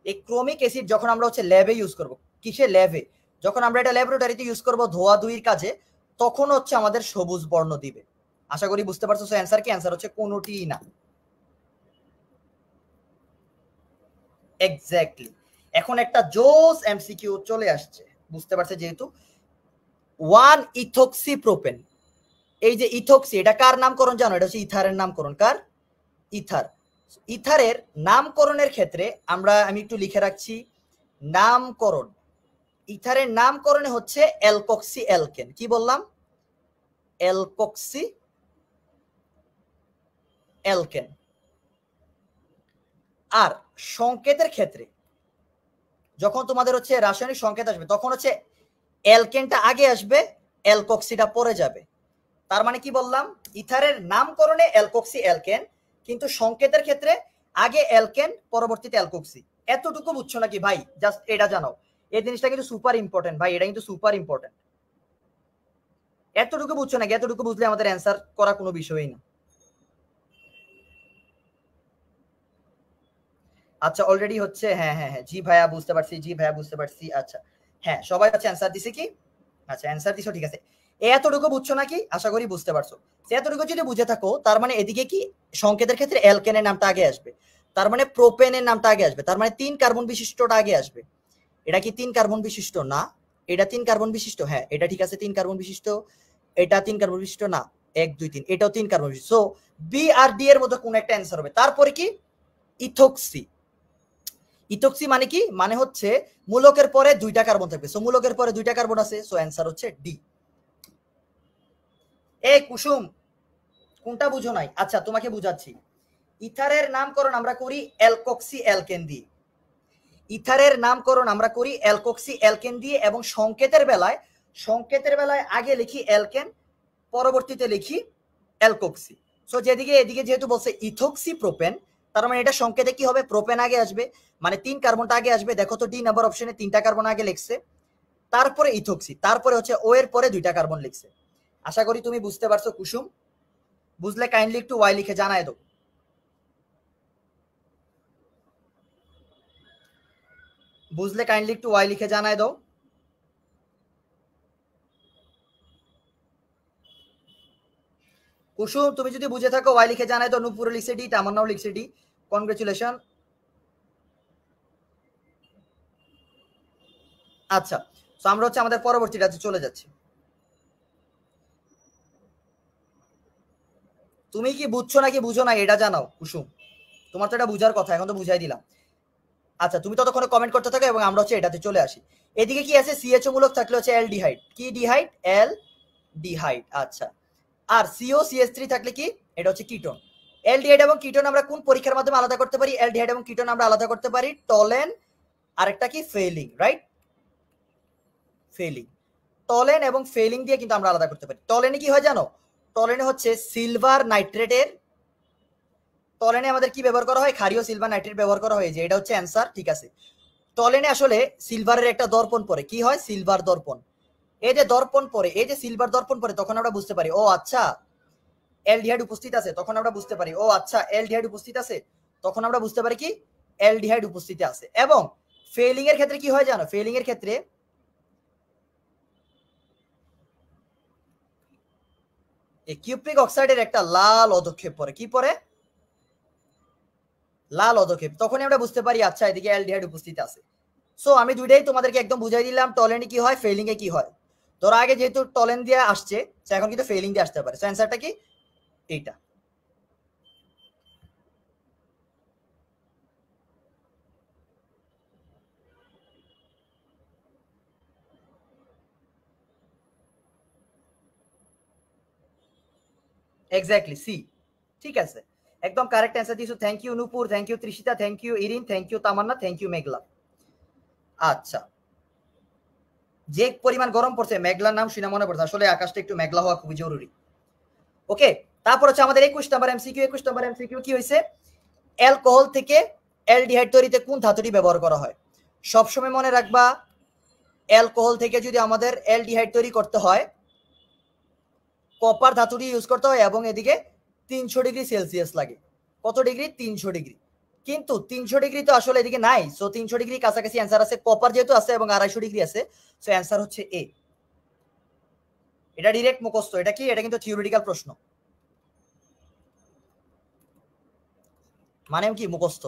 এই ক্রোমিক অ্যাসিড যখন আমরা হচ্ছে ল্যাবে ইউজ করব কিসে ল্যাবে যখন আমরা এটা ল্যাবরেটরিতে ইউজ করব ধোয়া ধুইয়ের কাজে তখন হচ্ছে আমাদের সবুজ বর্ণ দিবে আশা করি বুঝতে পারছো অ্যান্সার কি অ্যান্সার হচ্ছে কোনোটিই না এক্স্যাক্টলি এখন একটা জোস এমসিকিউ চলে আসছে বুঝতে পারছে যেহেতু ওয়ান ইথক্সি প্রোপেন এই যে ইথক্সি এটা কার নামকরণ জানো এটা হচ্ছে ইথারের নামকরণ কার ইথার ইথারের নামকরণের ক্ষেত্রে আমরা আমি একটু লিখে রাখছি নামকরণ ইথারের নামকরণে হচ্ছে অ্যালকক্সি অ্যালকেন কি বললাম অ্যালকক্সি অ্যালকেন আর সংকেতের ক্ষেত্রে যখন তোমাদের হচ্ছে রাসায়নিক সংকেত আসবে তখন হচ্ছে অ্যালকেনটা আগে আসবে অ্যালকক্সিটা পরে যাবে তার মানে কি বললাম ইথারের নামকরণে অ্যালকক্সি অ্যালকেন কিন্তু সংকেতের ক্ষেত্রে আগে অ্যালকেন পরবর্তীতে অ্যালকক্সি এতটুকু বুঝছো নাকি ভাই জাস্ট এটা জানো এই জিনিসটা কিন্তু সুপার ইম্পর্টেন্ট ভাই এটা কিন্তু সুপার ইম্পর্টেন্ট এতটুকু বুঝছো নাকি এতটুকু বুঝলে আমাদের অ্যান্সার করা কোনো বিষয়ই না আচ্ছা অলরেডি হচ্ছে হ্যাঁ হ্যাঁ হ্যাঁ জি ভাইয়া বুঝতে পারছি জি ভাইয়া বুঝতে পারছি আচ্ছা হ্যাঁ সবাই আছে অ্যান্সার দিছে কি আচ্ছা অ্যান্সার দিছো ঠিক আছে এতটুকু বুঝছো নাকি আশা করি বুঝতে পারছো এতটুকু যদি বুঝে থাকো তার মানে এদিকে কি সংকেতের ক্ষেত্রে অ্যালকেনের নামটা আগে আসবে তার মানে প্রোপেনের নামটা আগে আসবে তার মানে তিন কার্বন বিশিষ্টটা আগে আসবে এটা কি তিন কার্বন বিশিষ্ট না এটা তিন কার্বন বিশিষ্ট হ্যাঁ এটা ঠিক আছে তিন কার্বন বিশিষ্ট এটা তিন কার্বন বিশিষ্ট না এক দুই তিন এটাও তিন কার্বন বিশিষ্ট সো বি আর ডি এর মধ্যে কোন একটা অ্যান্সার হবে তারপরে কি ইথোক্সি ইটক্সি মানে কি মানে হচ্ছে মূলকের পরে দুইটা কার্বন থাকবে সো মূলকের পরে দুইটা কার্বন আছে সো অ্যান্সার হচ্ছে ডি এ কুসুম কোনটা বুঝো নাই আচ্ছা তোমাকে বুঝাচ্ছি ইথারের নামকরণ আমরা করি অ্যালকক্সি অ্যালকেন দিয়ে ইথারের নামকরণ আমরা করি অ্যালকক্সি অ্যালকেন দিয়ে এবং সংকেতের বেলায় সংকেতের বেলায় আগে লিখি অ্যালকেন পরবর্তীতে লিখি অ্যালকক্সি সো যেদিকে এদিকে যেহেতু বলছে ইথক্সি প্রোপেন তার মানে এটা সংকেতে কি হবে প্রোপেন আগে আসবে মানে তিন কার্বনটা আগে আসবে দেখো তো ডি নাম্বার অপশনে তিনটা কার্বন আগে লিখছে তারপরে ইথক্সি তারপরে হচ্ছে ও এর পরে দুইটা কার্বন লিখছে আশা করি তুমি বুঝতে পারছো কুসুম বুঝলে কাইন্ডলি একটু ওয়াই লিখে জানায় দো বুঝলে কাইন্ডলি একটু ওয়াই লিখে জানায় দাও কুসুম তুমি যদি বুঝে থাকো ওয়াই লিখে জানায় দাও নুপুর লিখছে ডি তামান্নাও লিখছে ডি কংগ্রেচুলেশন আচ্ছা তো আমরা হচ্ছে আমাদের পরবর্তী রাজ্যে চলে যাচ্ছি তুমি কি বুঝছো নাকি বুঝো না এটা জানাও কুসুম তোমার তো এটা বুঝার কথা এখন তো বুঝাই দিলাম আচ্ছা তুমি ততক্ষণে কমেন্ট করতে থাকো এবং আমরা হচ্ছে এটাতে চলে আসি এদিকে কি আছে সিএচও মূলক থাকলে হচ্ছে এল ডিহাইট কি ডিহাইড এল ডিহাইড আচ্ছা আর সিও সিএস থ্রি থাকলে কি এটা হচ্ছে কিটন এলডিহাইড এবং কিটোন আমরা কোন পরীক্ষার মাধ্যমে আলাদা করতে পারি এলডিহাইড এবং কিটোন আমরা আলাদা করতে পারি টলেন আরেকটা কি ফেলিং রাইট ফেলিং টলেন এবং ফেলিং দিয়ে কিন্তু আমরা আলাদা করতে পারি টলেনে কি হয় জানো টলেনে হচ্ছে সিলভার নাইট্রেটের টলেনে আমাদের কি ব্যবহার করা হয় ক্ষারীয় সিলভার নাইট্রেট ব্যবহার করা হয় যে এটা হচ্ছে অ্যান্সার ঠিক আছে টলেনে আসলে সিলভারের একটা দর্পণ পরে কি হয় সিলভার দর্পণ এই যে দর্পণ পরে এই যে সিলভার দর্পণ পরে তখন আমরা বুঝতে পারি ও আচ্ছা এলডিহাইড উপস্থিত আছে তখন আমরা বুঝতে পারি ও আচ্ছা এলডিহাইড উপস্থিত আছে তখন আমরা বুঝতে পারি কি এলডিহাইড উপস্থিত আছে এবং ফেলিং এর ক্ষেত্রে কি হয় জানো ফেলিং এর ক্ষেত্রে এই কিউপ্রিক অক্সাইডের একটা লাল অধক্ষেপ পরে কি পরে লাল অধক্ষেপ তখনই আমরা বুঝতে পারি আচ্ছা এদিকে অ্যালডিহাইড উপস্থিত আছে সো আমি দুইটাই তোমাদেরকে একদম বুঝাই দিলাম টলেনে কি হয় ফেলিং এ কি হয় ধরো আগে যেহেতু টলেন দিয়ে আসছে এখন কিন্তু ফেলিং দিয়ে আসতে পারে সো অ্যান্সারটা কি এইটা এক্স্যাক্টলি সি ঠিক আছে একদম কারেক্ট অ্যান্সার দিছো thank you Nupur thank you Trishita thank you Irin thank you Tamanna thank you Meghla আচ্ছা যে পরিমাণ গরম পড়ছে মেঘলার নাম শুনে মনে পড়ছে আসলে আকাশটা একটু মেঘলা হওয়া খুবই জরুরি ওকে তারপর হচ্ছে আমাদের একুশ নম্বর এমসিকিউ একুশ নম্বর এমসিকিউ কি হয়েছে অ্যালকোহল থেকে অ্যালডিহাইড তৈরিতে কোন ধাতুটি ব্যবহার করা হয় সবসময় মনে রাখবা অ্যালকোহল থেকে যদি আমাদের অ্যালডিহাইড তৈরি করতে হয় কপার ধাতুটি ইউজ করতে হয় এবং এদিকে তিনশো ডিগ্রি সেলসিয়াস লাগে কত ডিগ্রি তিনশো ডিগ্রি কিন্তু তিনশো ডিগ্রি তো আসলে এদিকে নাই সো তিনশো ডিগ্রি কাছাকাছি অ্যান্সার আছে কপার যেহেতু আছে এবং আড়াইশো ডিগ্রি আছে সো অ্যান্সার হচ্ছে এ এটা ডিরেক্ট মুখস্থ এটা কি এটা কিন্তু থিওরিটিক্যাল প্রশ্ন মানে কি মুখস্থ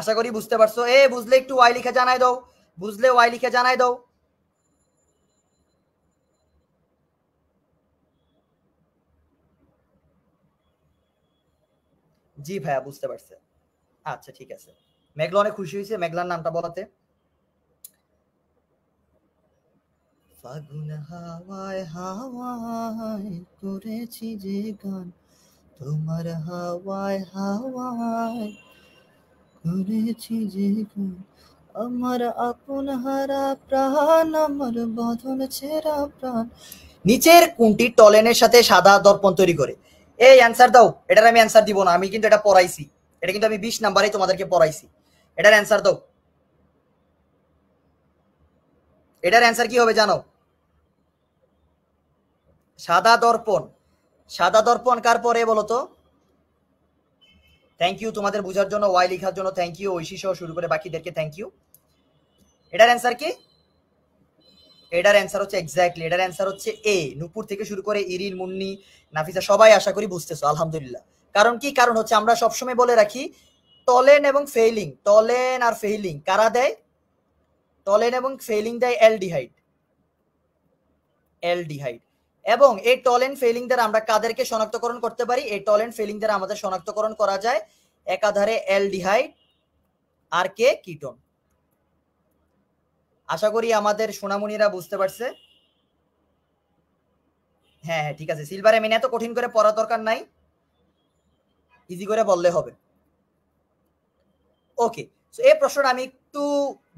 আশা করি বুঝতে পারছো এ বুঝলে একটু ওয়াই লিখে জানাই দাও বুঝলে ওয়াই লিখে জানাই দাও জি ভাইয়া বুঝতে পারছে আচ্ছা ঠিক আছে মেঘলা অনেক খুশি হয়েছে মেঘলার নামটা বলাতে ফাগুন হাওয়ায় হাওয়ায় করেছি যে গান তোমার হাওয়ায় হাওয়ায় করেছি যে আমার আপন হারা প্রাণ আমার বদন প্রাণ নিচের কোনটি টলেনের সাথে সাদা দর্পণ তৈরি করে এই অ্যান্সার দাও এটার আমি অ্যান্সার দিব না আমি কিন্তু এটা পড়াইছি এটা কিন্তু আমি বিশ নাম্বারে তোমাদেরকে পড়াইছি এটার অ্যান্সার দাও এটার অ্যান্সার কি হবে জানো সাদা দর্পণ সাদা দর্পণ কার পরে বলতো থ্যাংক ইউ তোমাদের বুঝার জন্য ওয়াই লিখার জন্য থ্যাংক ইউ ঐশী সহ শুরু করে বাকিদেরকে থ্যাংক ইউ এটার অ্যান্সার কি এটার অ্যান্সার হচ্ছে এক্স্যাক্টলি এটার অ্যান্সার হচ্ছে এ নুপুর থেকে শুরু করে ইরিন মুন্নি নাফিসা সবাই আশা করি বুঝতেছো আলহামদুলিল্লাহ কারণ কি কারণ হচ্ছে আমরা সবসময় বলে রাখি টলেন এবং ফেইলিং টলেন আর ফেইলিং কারা দেয় টলেন এবং ফেইলিং দেয় অ্যালডিহাইড অ্যালডিহাইড এবং এই টলেন্ট ফেলিং দ্বারা আমরা কাদেরকে শনাক্তকরণ করতে পারি এই টলেন্ট ফেলিং দ্বারা আমাদের শনাক্তকরণ করা যায় একাধারে অ্যালডিহাইড আর কে কিটোন আশা করি আমাদের সোনামণিরা বুঝতে পারছে হ্যাঁ হ্যাঁ ঠিক আছে সিলভার এমিন এত কঠিন করে পড়া দরকার নাই ইজি করে বললে হবে ওকে তো এই প্রশ্নটা আমি একটু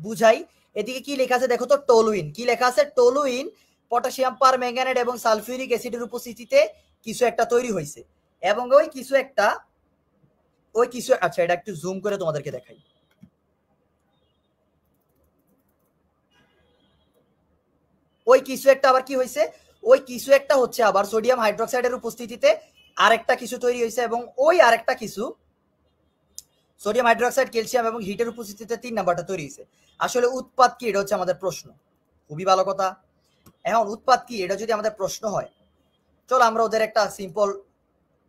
বুঝাই এদিকে কি লেখা আছে দেখো তো টোলুইন কি লেখা আছে টোলুইন পটাশিয়াম পার ম্যাঙ্গানেট এবং সালফিউরিক অ্যাসিডের উপস্থিতিতে কিছু একটা তৈরি হয়েছে এবং ওই কিছু একটা ওই কিছু আচ্ছা এটা একটু জুম করে তোমাদেরকে দেখাই ওই কিছু একটা আবার কি হয়েছে ওই কিছু একটা হচ্ছে আবার সোডিয়াম হাইড্রোক্সাইডের উপস্থিতিতে আরেকটা কিছু তৈরি হয়েছে এবং ওই আরেকটা কিছু সোডিয়াম হাইড্রোক্সাইড ক্যালসিয়াম এবং হিটের উপস্থিতিতে তিন নাম্বারটা তৈরি হয়েছে আসলে উৎপাদ কি এটা হচ্ছে আমাদের প্রশ্ন খুবই ভালো কথা এখন উৎপাদ কি এটা যদি আমাদের প্রশ্ন হয় চলো আমরা ওদের একটা সিম্পল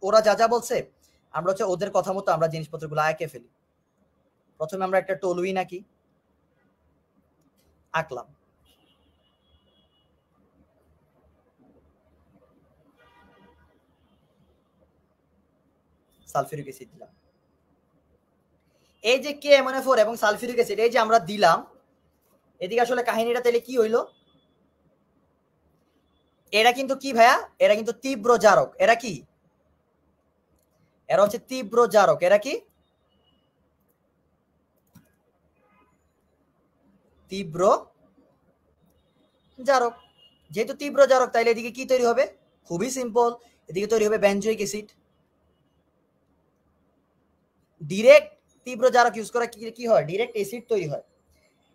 ওরা যা যা বলছে আমরা হচ্ছে ওদের কথা মতো আমরা জিনিসপত্রগুলো আঁকে ফেলি প্রথমে আমরা একটা টলুই নাকি আঁকলাম সালফিউরিক অ্যাসিড দিলাম এই যে কে এমএনএফোর এবং সালফিউরিক অ্যাসিড এই যে আমরা দিলাম এদিকে আসলে কাহিনীটা তাহলে কি হইলো এরা কিন্তু কি ভাইয়া এরা কিন্তু তীব্র জারক এরা কি এরা হচ্ছে তীব্র জারক এরা কি তীব্র জারক যেহেতু তীব্র জারক তাইলে এদিকে কি তৈরি হবে খুবই সিম্পল এদিকে তৈরি হবে ব্যঞ্জয়িক এসিড ডিরেক্ট তীব্র জারক ইউজ করা কি হয় ডিরেক্ট এসিড তৈরি হয়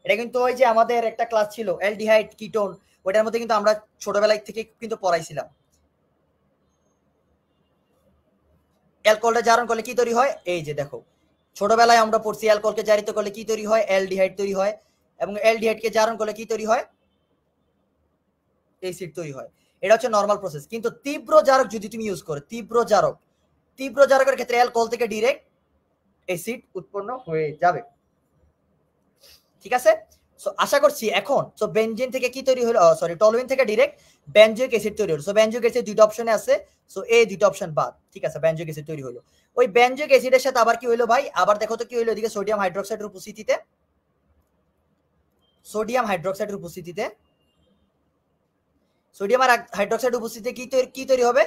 এটা কিন্তু ওই যে আমাদের একটা ক্লাস ছিল এলডিহাইড কিটোন ওইটার মধ্যে কিন্তু আমরা ছোটবেলায় থেকে কিন্তু পড়াইছিলাম অ্যালকোহলটা জারণ করলে কি তৈরি হয় এই যে দেখো ছোটবেলায় আমরা পড়ছি অ্যালকোহলকে জারিত করলে কি তৈরি হয় অ্যালডিহাইড তৈরি হয় এবং অ্যালডিহাইডকে জারণ করলে কি তৈরি হয় এসিড তৈরি হয় এটা হচ্ছে নর্মাল প্রসেস কিন্তু তীব্র জারক যদি তুমি ইউজ করো তীব্র জারক তীব্র জারকের ক্ষেত্রে অ্যালকোহল থেকে ডিরেক্ট এসিড উৎপন্ন হয়ে যাবে ঠিক আছে সো আশা করছি এখন সো বেনজিন থেকে কি তৈরি হলো সরি oh, টলুইন থেকে ডিরেক্ট বেনজোয়িক অ্যাসিড তৈরি হলো সো বেনজোয়িক অ্যাসিড দুইটা অপশনে আছে সো এ দুইটা অপশন বাদ ঠিক আছে বেনজোয়িক অ্যাসিড তৈরি হলো ওই বেনজোয়িক অ্যাসিডের সাথে আবার কি হলো ভাই আবার দেখো তো কি হলো এদিকে সোডিয়াম হাইড্রোক্সাইডের উপস্থিতিতে সোডিয়াম হাইড্রোক্সাইডের উপস্থিতিতে সোডিয়াম আর হাইড্রোক্সাইড উপস্থিতিতে কি তৈরি কি তৈরি হবে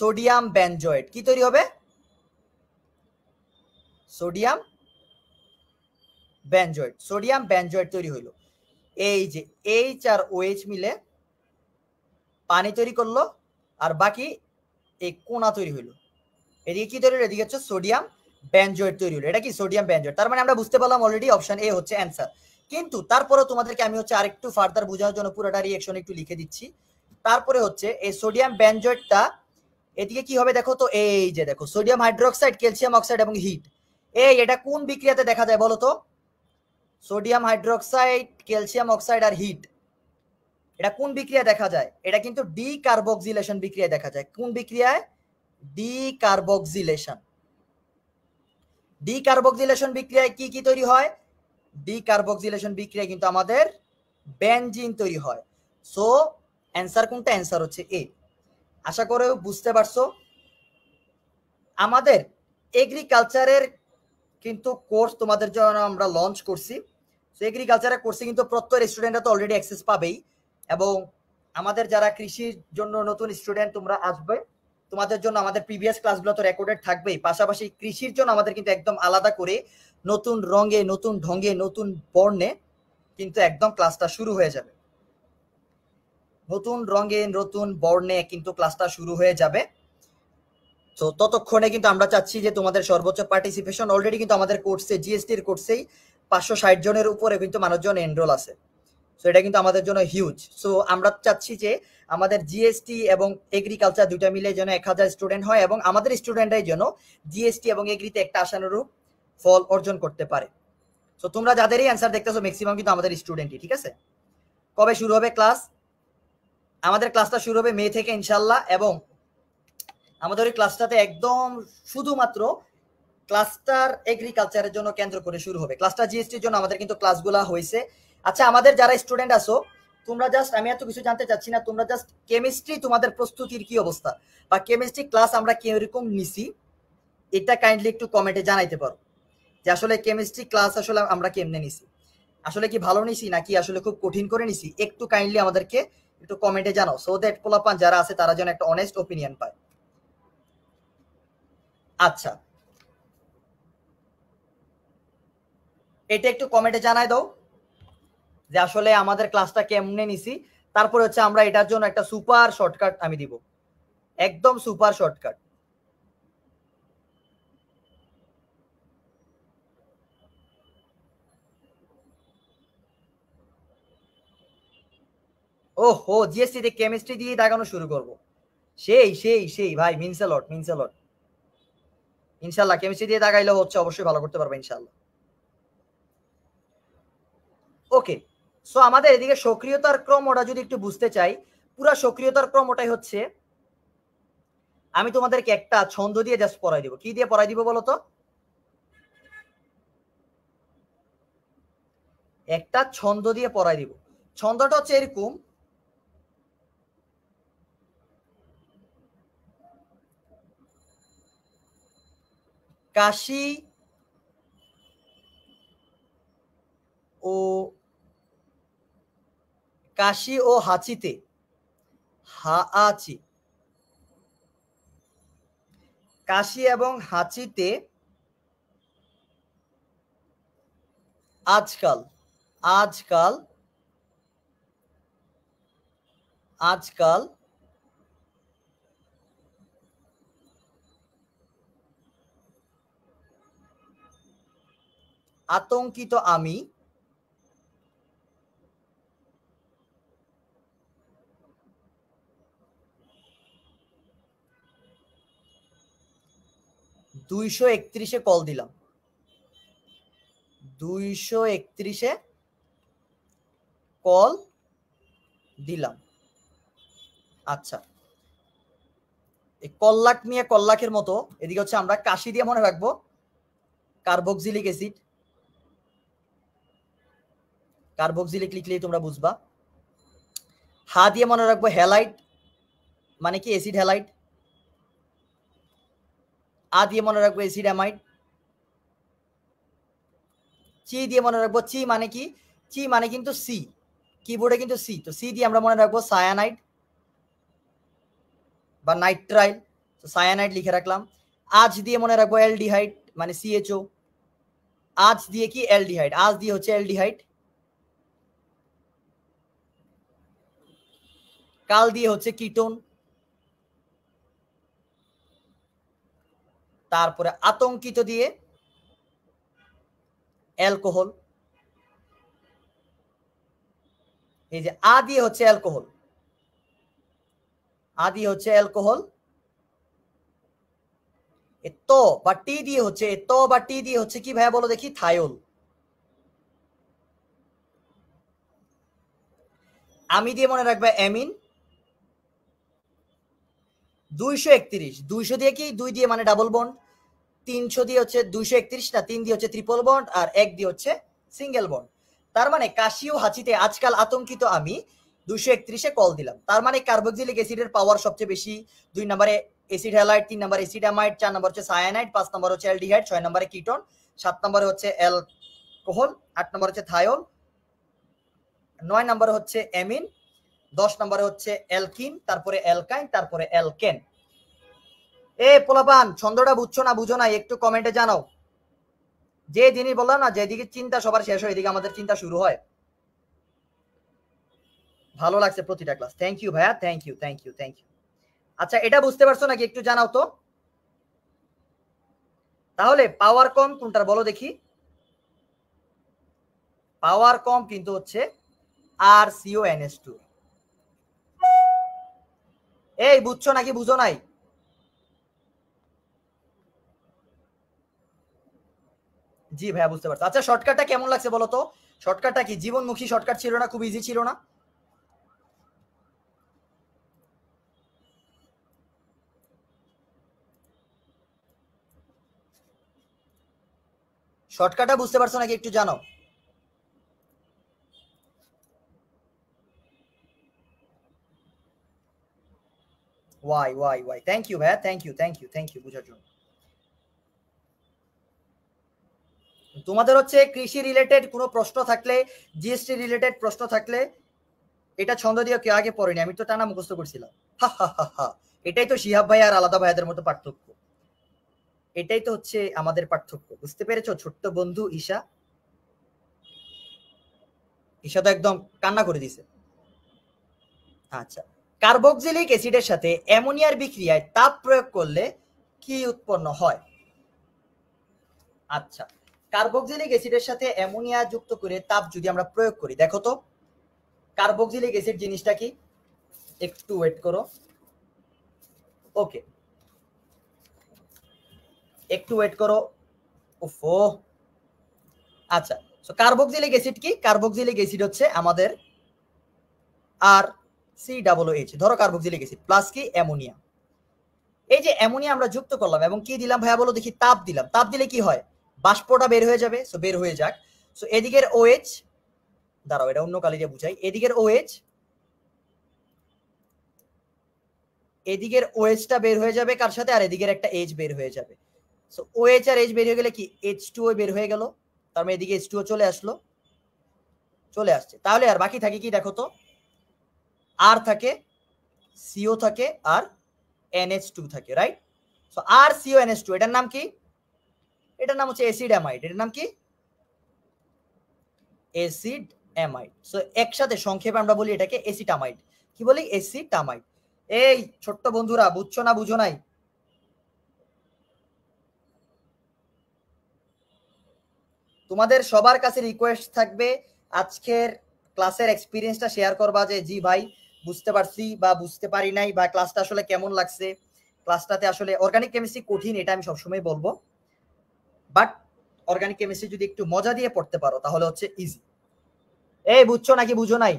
সোডিয়াম বেনজয়েড কি তৈরি হবে সোডিয়াম ব্যানজয়েড সোডিয়াম ব্যানজয়েড তৈরি হইল এই যে এইচ আর ওএইচ মিলে পানি তৈরি করলো আর বাকি এই কোনা তৈরি হইলো এদিকে কি তৈরি হলো এদিকে হচ্ছে সোডিয়াম ব্যানজয়েড তৈরি হলো এটা কি সোডিয়াম ব্যানজয়েড তার মানে আমরা বুঝতে পারলাম অলরেডি অপশন এ হচ্ছে অ্যান্সার কিন্তু তারপরে তোমাদেরকে আমি হচ্ছে আরেকটু ফার্দার বোঝার জন্য পুরোটা রিয়েকশন একটু লিখে দিচ্ছি তারপরে হচ্ছে এই সোডিয়াম ব্যানজয়েডটা এদিকে কি হবে দেখো তো এই যে দেখো সোডিয়াম হাইড্রোক্সাইড ক্যালসিয়াম অক্সাইড এবং হিট এই এটা কোন বিক্রিয়াতে দেখা যায় বলো তো সোডিয়াম হাইড্রোক্সাইড ক্যালসিয়াম অক্সাইড আর হিট এটা কোন বিক্রিয়া দেখা যায় এটা কিন্তু ডি কার্বক্সিলেশন বিক্রিয়া দেখা যায় কোন বিক্রিয়ায় ডি কার্বক্সিলেশন ডি কার্বক্সিলেশন বিক্রিয়ায় কি কি তৈরি হয় ডি কার্বক্সিলেশন বিক্রিয়ায় কিন্তু আমাদের বেনজিন তৈরি হয় সো অ্যান্সার কোনটা অ্যান্সার হচ্ছে এ আশা করে বুঝতে পারছো আমাদের এগ্রিকালচারের কিন্তু কোর্স তোমাদের জন্য আমরা লঞ্চ করছি সো এগ্রিকালচারের কোর্সে কিন্তু প্রত্যেক স্টুডেন্টরা তো অলরেডি অ্যাক্সেস পাবেই এবং আমাদের যারা কৃষির জন্য নতুন স্টুডেন্ট তোমরা আসবে তোমাদের জন্য আমাদের প্রিভিয়াস ক্লাসগুলো তো রেকর্ডেড থাকবেই পাশাপাশি কৃষির জন্য আমাদের কিন্তু একদম আলাদা করে নতুন রঙে নতুন ঢঙ্গে নতুন বর্ণে কিন্তু একদম ক্লাসটা শুরু হয়ে যাবে নতুন রঙে নতুন বর্ণে কিন্তু ক্লাসটা শুরু হয়ে যাবে তো ততক্ষণে কিন্তু আমরা চাচ্ছি যে তোমাদের সর্বোচ্চ পার্টিসিপেশন অলরেডি কিন্তু আমাদের কোর্সে জিএসটির কোর্সেই পাঁচশো ষাট জনের উপরে কিন্তু মানুষজন এনরোল আছে সো এটা কিন্তু আমাদের জন্য হিউজ সো আমরা চাচ্ছি যে আমাদের জিএসটি এবং এগ্রিকালচার দুইটা মিলে যেন এক হাজার স্টুডেন্ট হয় এবং আমাদের স্টুডেন্টরাই যেন জিএসটি এবং এগ্রিতে একটা আশানুরূপ ফল অর্জন করতে পারে সো তোমরা যাদেরই অ্যান্সার দেখতেছো ম্যাক্সিমাম কিন্তু আমাদের স্টুডেন্টই ঠিক আছে কবে শুরু হবে ক্লাস আমাদের ক্লাসটা শুরু হবে মে থেকে ইনশাল্লাহ এবং আমাদের ওই ক্লাসটাতে একদম শুধুমাত্র ক্লাস্টার এগ্রিকালচারের জন্য কেন্দ্র করে শুরু হবে ক্লাস্টার জিএসটির জন্য আমাদের কিন্তু ক্লাসগুলো হয়েছে আচ্ছা আমাদের যারা স্টুডেন্ট আছো তোমরা জাস্ট আমি এত কিছু জানতে চাচ্ছি না তোমরা জাস্ট কেমিস্ট্রি তোমাদের প্রস্তুতির কি অবস্থা বা কেমিস্ট্রি ক্লাস আমরা কিরকম নিছি এটা কাইন্ডলি একটু কমেন্টে জানাইতে পারো যে আসলে কেমিস্ট্রি ক্লাস আসলে আমরা কেমনে নিছি আসলে কি ভালো নিছি নাকি আসলে খুব কঠিন করে নিছি একটু কাইন্ডলি আমাদেরকে একটু কমেন্টে জানাও সো দ্যাট পোলাপান যারা আছে তারা যেন একটা অনেস্ট ওপিনিয়ন পায় আচ্ছা এটা একটু কমেন্টে জানাই দাও যে আসলে আমাদের ক্লাসটা কেমনে নিছি তারপরে হচ্ছে আমরা এটার জন্য একটা সুপার শর্টকাট আমি দিব একদম সুপার শর্টকাট হো জিএসটি তে কেমিস্ট্রি দিয়ে দাগানো শুরু করব সেই সেই সেই ভাই মিনসেলট মিনসেলট ইনশাল্লাহ কেমিস্ট্রি দিয়ে দাগাইলে হচ্ছে অবশ্যই ভালো করতে পারবে ইনশাল্লাহ ওকে সো আমাদের এদিকে সক্রিয়তার ক্রম ওটা যদি একটু বুঝতে চাই পুরা সক্রিয়তার ক্রম ওটাই হচ্ছে আমি তোমাদেরকে একটা ছন্দ দিয়ে জাস্ট পড়াই দিব কি দিয়ে পড়াই দিব বলো তো একটা ছন্দ দিয়ে পড়াই দিব ছন্দটা হচ্ছে এরকম কাশি ও কাশি ও হাঁচিতে হাঁচি কাশি এবং হাঁচিতে আজকাল আজকাল আজকাল আতঙ্কিত আমি দুইশো একত্রিশে কল দিলাম দুইশো একত্রিশে কল দিলাম আচ্ছা এই কল্লাক নিয়ে কল্লাকের মতো এদিকে হচ্ছে আমরা কাশি দিয়ে মনে রাখবো কার্বক্সিলিক অ্যাসিড কার্বক্সিলিক লিখলেই তোমরা বুঝবা হা দিয়ে মনে রাখবো হ্যালাইট মানে কি অ্যাসিড হ্যালাইট আ দিয়ে মনে রাখবো এসিডামাইড চি দিয়ে মনে রাখবো চি মানে কি চি মানে কিন্তু সি কিবোর্ডে কিন্তু সি তো সি দিয়ে আমরা মনে রাখবো সায়ানাইড বা নাইট্রাইল তো সায়ানাইড লিখে রাখলাম আজ দিয়ে মনে রাখবো এলডিহাইড মানে সিএচও আজ দিয়ে কি এলডিহাইড আজ দিয়ে হচ্ছে এলডিহাইড কাল দিয়ে হচ্ছে কিটোন তারপরে আতঙ্কিত দিয়ে অ্যালকোহল এই যে আ দিয়ে হচ্ছে অ্যালকোহল আ দিয়ে হচ্ছে অ্যালকোহল ত বা টি দিয়ে হচ্ছে ত বা টি দিয়ে হচ্ছে কি ভাইয়া বলো দেখি থায়োল আমি দিয়ে মনে রাখবে অ্যামিন দুইশো একত্রিশ দুইশো দিয়ে কি দুই দিয়ে মানে ডাবল বন্ড তিনশো দিয়ে হচ্ছে দুইশো একত্রিশ না তিন দিয়ে হচ্ছে ত্রিপল বন্ড আর এক দিয়ে হচ্ছে সিঙ্গেল বন্ড তার মানে কাশি ও হাঁচিতে আজকাল আতঙ্কিত আমি দুইশো একত্রিশে কল দিলাম তার মানে কার্বোক্সিলিক অ্যাসিডের পাওয়ার সবচেয়ে বেশি দুই নম্বরে এসিড হ্যালাইড তিন নম্বর এসিডামাইড চার নম্বর হচ্ছে সায়ানাইড পাঁচ নম্বর হচ্ছে অ্যালডিহাইড ছয় নম্বরে কিটন সাত নম্বরে হচ্ছে অ্যালকোহল আট নম্বর হচ্ছে থায়ন নয় নম্বরে হচ্ছে অ্যামিন দশ নম্বরে হচ্ছে অ্যালকিন তারপরে অ্যালকাইন তারপরে অ্যালকেন এ পোলাপান ছন্দটা বুঝছো না বুঝো না একটু কমেন্টে জানাও যে জিনিস বললাম না যেদিকে চিন্তা সবার শেষ হয় এদিকে আমাদের চিন্তা শুরু হয় ভালো লাগছে প্রতিটা ক্লাস থ্যাংক ইউ ভাইয়া thank you thank you thank you আচ্ছা এটা বুঝতে পারছো নাকি একটু জানাও তো তাহলে পাওয়ার কম কোনটার বলো দেখি পাওয়ার কম কিন্তু হচ্ছে R CO N S two এই বুঝছো নাকি বুঝো নাই জি ভাইয়া বুঝতে পারছি আচ্ছা শর্টকাটটা কেমন লাগছে বলো তো শর্টকাটটা কি জীবনমুখী শর্টকাট ছিল না খুব ইজি ছিল না শর্টকাটটা বুঝতে পারছো নাকি একটু জানো Y Y Y thank you ভাইয়া thank you thank you thank you বুঝার জন্য তোমাদের হচ্ছে কৃষি রিলেটেড কোনো প্রশ্ন থাকলে জিএসটি রিলেটেড প্রশ্ন থাকলে এটা ছন্দ দিয়ে কেউ আগে পড়েনি আমি তো টানা মুখস্থ করছিলাম হা হা হা হা এটাই তো শিহাব ভাই আর আলাদা ভাইয়াদের মতো পার্থক্য এটাই তো হচ্ছে আমাদের পার্থক্য বুঝতে পেরেছ ছোট্ট বন্ধু ঈশা ঈশা তো একদম কান্না করে দিছে আচ্ছা কার্বক্সিলিক অ্যাসিডের সাথে অ্যামোনিয়ার বিক্রিয়ায় তাপ প্রয়োগ করলে কি উৎপন্ন হয় আচ্ছা কার্বক্সিলিক অ্যাসিডের সাথে অ্যামোনিয়া যুক্ত করে তাপ যদি আমরা প্রয়োগ করি দেখো তো কার্বক্সিলিক অ্যাসিড জিনিসটা কি একটু ওয়েট করো ওকে একটু ওয়েট করো ওফো আচ্ছা সো কার্বক্সিলিক অ্যাসিড কি কার্বক্সিলিক অ্যাসিড হচ্ছে আমাদের আর সি ডাবল এইচ ধরো কার্বক্সিলিক অ্যাসিড প্লাস কি অ্যামোনিয়া এই যে অ্যামোনিয়া আমরা যুক্ত করলাম এবং কি দিলাম ভাইয়া বলো দেখি তাপ দিলাম তাপ দিলে কি হয় বাষ্পটা বের হয়ে যাবে সো বের হয়ে যাক সো এদিকের ওএইচ দাঁড়াও এটা অন্য কালিকে বুঝাই এদিকের ওএইচ এদিকের ওএইচটা বের হয়ে যাবে কার সাথে আর এদিকের একটা এইচ বের হয়ে যাবে সো ওএইচ আর এইচ বের হয়ে গেলে কি এইচ টু বের হয়ে গেল তার মানে এদিকে এইচ টু চলে আসলো চলে আসছে তাহলে আর বাকি থাকে কি দেখো তো আর থাকে সিও থাকে আর এনএস টু থাকে right so R CO NS two এটার নাম কি এটার নাম হচ্ছে অ্যাসিড অ্যামাইড এটার নাম কি অ্যাসিড অ্যামাইড সো একসাথে সংক্ষেপে আমরা বলি এটাকে অ্যাসিটামাইড কি বলি অ্যাসিটামাইড এই ছোট্ট বন্ধুরা বুঝছো না বুঝো নাই তোমাদের সবার কাছে রিকোয়েস্ট থাকবে আজকের ক্লাসের এক্সপিরিয়েন্সটা শেয়ার করবা যে জি ভাই বুঝতে পারছি বা বুঝতে পারি নাই বা ক্লাসটা আসলে কেমন লাগছে ক্লাসটাতে আসলে অর্গানিক কেমিস্ট্রি কঠিন এটা আমি সবসময় বলবো বাট অর্গানিক কেমিস্ট্রি যদি একটু মজা দিয়ে পড়তে পারো তাহলে হচ্ছে ইজি এ বুঝছো নাকি বুঝো নাই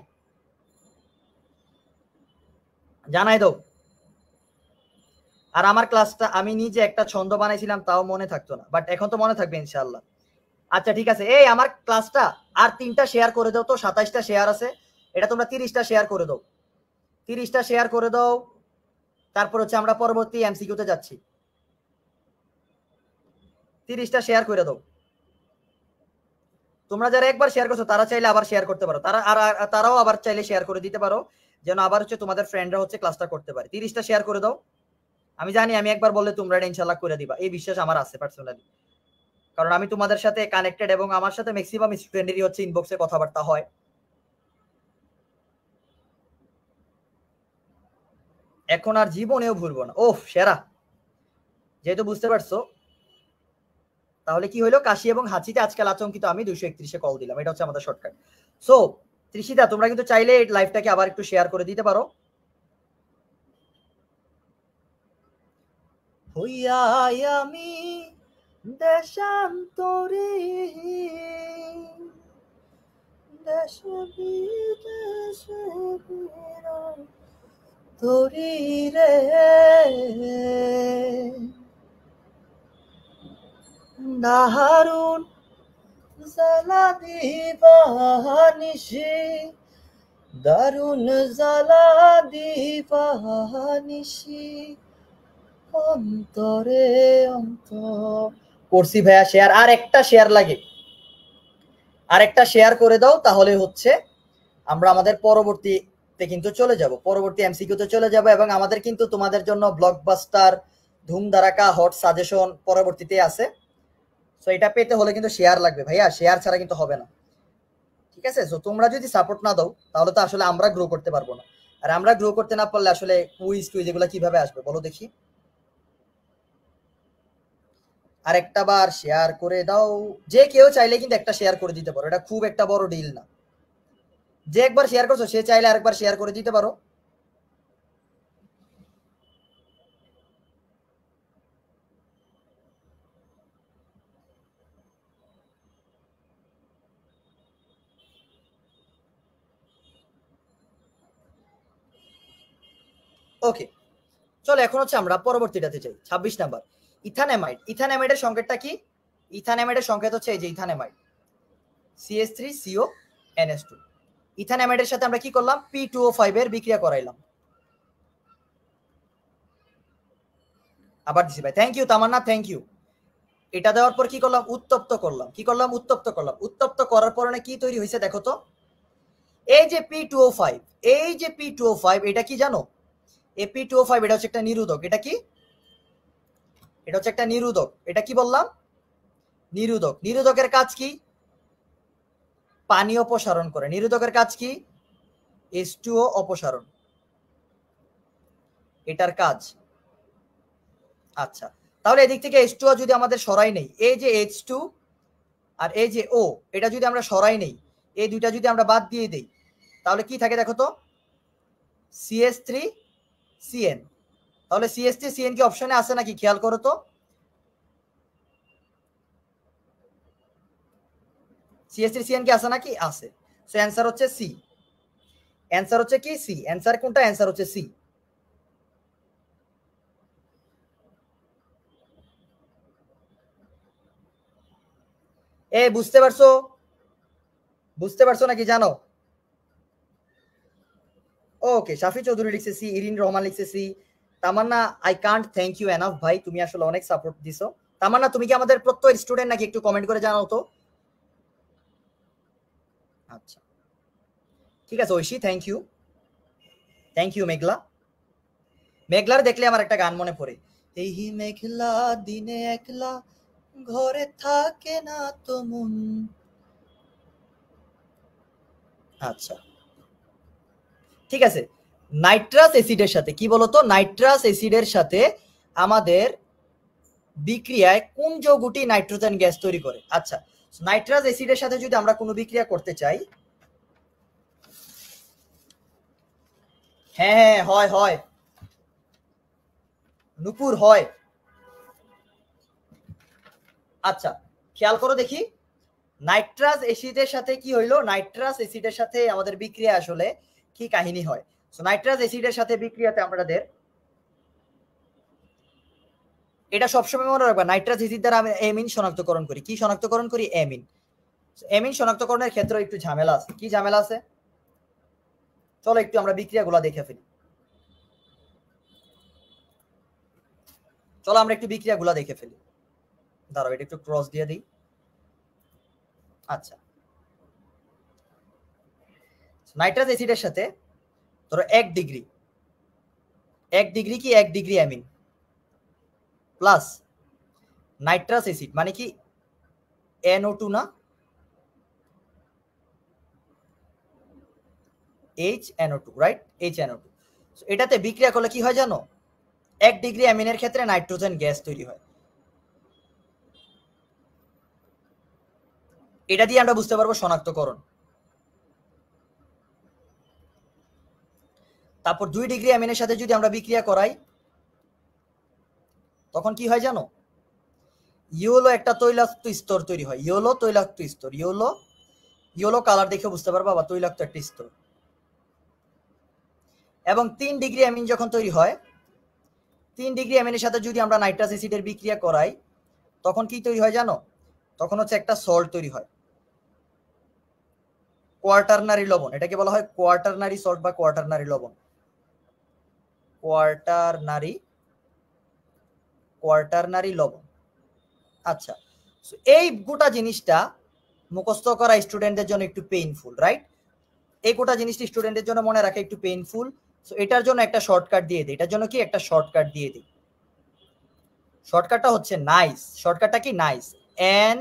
জানাই দাও আর আমার ক্লাসটা আমি নিজে একটা ছন্দ বানাইছিলাম তাও মনে থাকতো না বাট এখন তো মনে থাকবে ইনশাল্লাহ আচ্ছা ঠিক আছে এই আমার ক্লাসটা আর তিনটা শেয়ার করে দাও তো সাতাইশটা শেয়ার আছে এটা তোমরা তিরিশটা শেয়ার করে দাও তিরিশটা শেয়ার করে দাও তারপর হচ্ছে আমরা পরবর্তী এমসিকিউতে যাচ্ছি তিরিশটা শেয়ার করে দাও তোমরা যারা একবার শেয়ার করছো তারা চাইলে আবার শেয়ার করতে পারো তারা আর তারাও আবার চাইলে শেয়ার করে দিতে পারো যেন আবার হচ্ছে তোমাদের ফ্রেন্ডরা হচ্ছে ক্লাসটা করতে পারে তিরিশটা শেয়ার করে দাও আমি জানি আমি একবার বললে তোমরা এটা ইনশাল্লাহ করে দিবা এই বিশ্বাস আমার আছে পার্সোনালি কারণ আমি তোমাদের সাথে কানেক্টেড এবং আমার সাথে ম্যাক্সিমাম স্টুডেন্টেরই হচ্ছে ইনবক্সে কথাবার্তা হয় এখন আর জীবনেও ভুলবো না ওহ সেরা যেহেতু বুঝতে পারছো তাহলে কি হলো কাশি এবং হাঁচিতে আজকাল আচমকিত আমি দুশো একত্রিশে কল দিলাম এটা হচ্ছে আমাদের শর্টকাট সো ত্রিশিতা তোমরা কিন্তু চাইলে এই লাইভটাকে আবার একটু শেয়ার করে দিতে পারো হইয়াই আমি দেশান্তরে দেশ বিদেশে তরি রে নাহারুন জ্বালা দিবানিশি দারুণ জ্বালা দিবানিশি অন্তরে অন্তর করছি ভাইয়া শেয়ার আর একটা শেয়ার লাগে আর একটা শেয়ার করে দাও তাহলে হচ্ছে আমরা আমাদের পরবর্তীতে কিন্তু চলে যাব পরবর্তী এমসিকিউতে চলে যাব এবং আমাদের কিন্তু তোমাদের জন্য ব্লকবাস্টার ধুম হট সাজেশন পরবর্তীতে আছে সো এটা পেতে হলে কিন্তু শেয়ার লাগবে ভাইয়া শেয়ার ছাড়া কিন্তু হবে না ঠিক আছে সো তোমরা যদি সাপোর্ট না দাও তাহলে তো আসলে আমরা গ্রো করতে পারবো না আর আমরা গ্রো করতে না পারলে আসলে কুইজ টুইজ এগুলো কিভাবে আসবে বলো দেখি আর একটা বার শেয়ার করে দাও যে কেউ চাইলে কিন্তু একটা শেয়ার করে দিতে পারো এটা খুব একটা বড় ডিল না যে একবার শেয়ার করছো সে চাইলে আরেকবার শেয়ার করে দিতে পারো ওকে চলো এখন হচ্ছে আমরা পরবর্তীটাতে চাই ছাব্বিশ নাম্বার ইথানামাইড ইথানামাইডের সংকেতটা কি ইথানামাইডের সংকেত হচ্ছে এই যে ethanamide CS three CO NS two ইথানামাইডের সাথে আমরা কি করলাম পি টু ও ফাইভ এর বিক্রিয়া করাইলাম আবার দিছি ভাই thank you Tamanna thank you এটা দেওয়ার পর কি করলাম উত্তপ্ত করলাম কি করলাম উত্তপ্ত করলাম উত্তপ্ত করার পর মানে কি তৈরি হয়েছে দেখো তো এই যে পি টু ও ফাইভ এই যে পি টু ও ফাইভ এটা কি জানো এপি টু ফাইভ এটা হচ্ছে একটা নিরোধক এটা কি এটা হচ্ছে একটা নিরোধক এটা কি বললাম নিরোধক নিরোধকের কাজ কি পানি অপসারণ করে নিরোধকের কাজ কি এস টুও অপসারণ এটার কাজ আচ্ছা তাহলে এদিক থেকে এস টু যদি আমাদের সরাই নেই এই যে এইচ টু আর এই যে ও এটা যদি আমরা সরাই নেই এই দুইটা যদি আমরা বাদ দিয়ে দেই তাহলে কি থাকে দেখো তো সিএস থ্রি সিএন তাহলে সিএসটি সিএন কি অপশনে আছে নাকি খেয়াল করো তো সিএসটি সিএন কি আছে নাকি আছে সো অ্যান্সার হচ্ছে সি অ্যান্সার হচ্ছে কি সি অ্যান্সার কোনটা অ্যান্সার হচ্ছে সি এ বুঝতে পারছো বুঝতে পারছো নাকি জানো ওকে শাফি চৌধুরী লিখছে সি ইরিন রহমান লিখছে C Tamanna I can't thank you enough ভাই তুমি আসলে অনেক সাপোর্ট দিছো তামান্না তুমি কি আমাদের প্রত্যেক স্টুডেন্ট নাকি একটু কমেন্ট করে জানাও তো আচ্ছা ঠিক আছে Oishi thank you thank you Meghla মেঘলার দেখলে আমার একটা গান মনে পড়ে এই মেঘলা দিনে একলা ঘরে থাকে না তো মন আচ্ছা ঠিক আছে নাইট্রাস অ্যাসিডের সাথে কি বলতো নাইট্রাস অ্যাসিডের সাথে আমাদের বিক্রিয়ায় কোন যৌগটি নাইট্রোজেন গ্যাস তৈরি করে আচ্ছা নাইট্রাস অ্যাসিডের সাথে যদি আমরা কোনো বিক্রিয়া করতে চাই হ্যাঁ হ্যাঁ হয় হয় নুপুর হয় আচ্ছা খেয়াল করো দেখি নাইট্রাস অ্যাসিডের সাথে কি হইলো নাইট্রাস অ্যাসিডের সাথে আমাদের বিক্রিয়া আসলে কি কাহিনী হয় সো নাইট্রাস অ্যাসিডের সাথে বিক্রিয়াতে আমাদের এটা সবসময় মনে রাখবা নাইট্রাস অ্যাসিড দ্বারা আমি অ্যামিন শনাক্তকরণ করি কি শনাক্তকরণ করি অ্যামিন অ্যামিন শনাক্তকরণের ক্ষেত্রে একটু ঝামেলা আছে কি ঝামেলা আছে চলো একটু আমরা বিক্রিয়াগুলো দেখে ফেলি চলো আমরা একটু বিক্রিয়াগুলো দেখে ফেলি দাঁড়াও এটা একটু ক্রস দিয়ে দিই আচ্ছা নাইট্রাস অ্যাসিডের সাথে ধরো এক ডিগ্রি এক ডিগ্রি কি এক degree amine plus nitrous acid মানে কি এনও টু না H NO two right H NO two এটাতে বিক্রিয়া করলে কি হয় জানো এক ডিগ্রি অ্যামিনের ক্ষেত্রে নাইট্রোজেন গ্যাস তৈরি হয় এটা দিয়ে আমরা বুঝতে পারবো শনাক্তকরণ তারপর দুই ডিগ্রি অ্যামিনের সাথে যদি আমরা বিক্রিয়া করাই তখন কি হয় জানো ইয়োলো একটা তৈলাক্ত স্তর তৈরি হয় ইয়োলো তৈলাক্ত স্তর ইয়োলো ইয়োলো কালার দেখে বুঝতে পারবা বা তৈলাক্ত একটা স্তর এবং তিন ডিগ্রি অ্যামিন যখন তৈরি হয় তিন ডিগ্রি অ্যামিনের সাথে যদি আমরা নাইট্রাস অ্যাসিডের বিক্রিয়া করাই তখন কি তৈরি হয় জানো তখন হচ্ছে একটা সল্ট তৈরি হয় কোয়ার্টারনারি লবণ এটাকে বলা হয় কোয়ার্টারনারি সল্ট বা কোয়ার্টারনারি লবণ কোয়ার্টারনারি কোয়ার্টারনারি লবণ আচ্ছা এই গোটা জিনিসটা মুখস্থ করা স্টুডেন্টদের জন্য একটু পেইনফুল রাইট এই গোটা জিনিসটি স্টুডেন্টদের জন্য মনে রাখা একটু পেইনফুল সো এটার জন্য একটা শর্টকাট দিয়ে দিই এটার জন্য কি একটা শর্টকাট দিয়ে দিই শর্টকাটটা হচ্ছে নাইস শর্টকাটটা কি nice N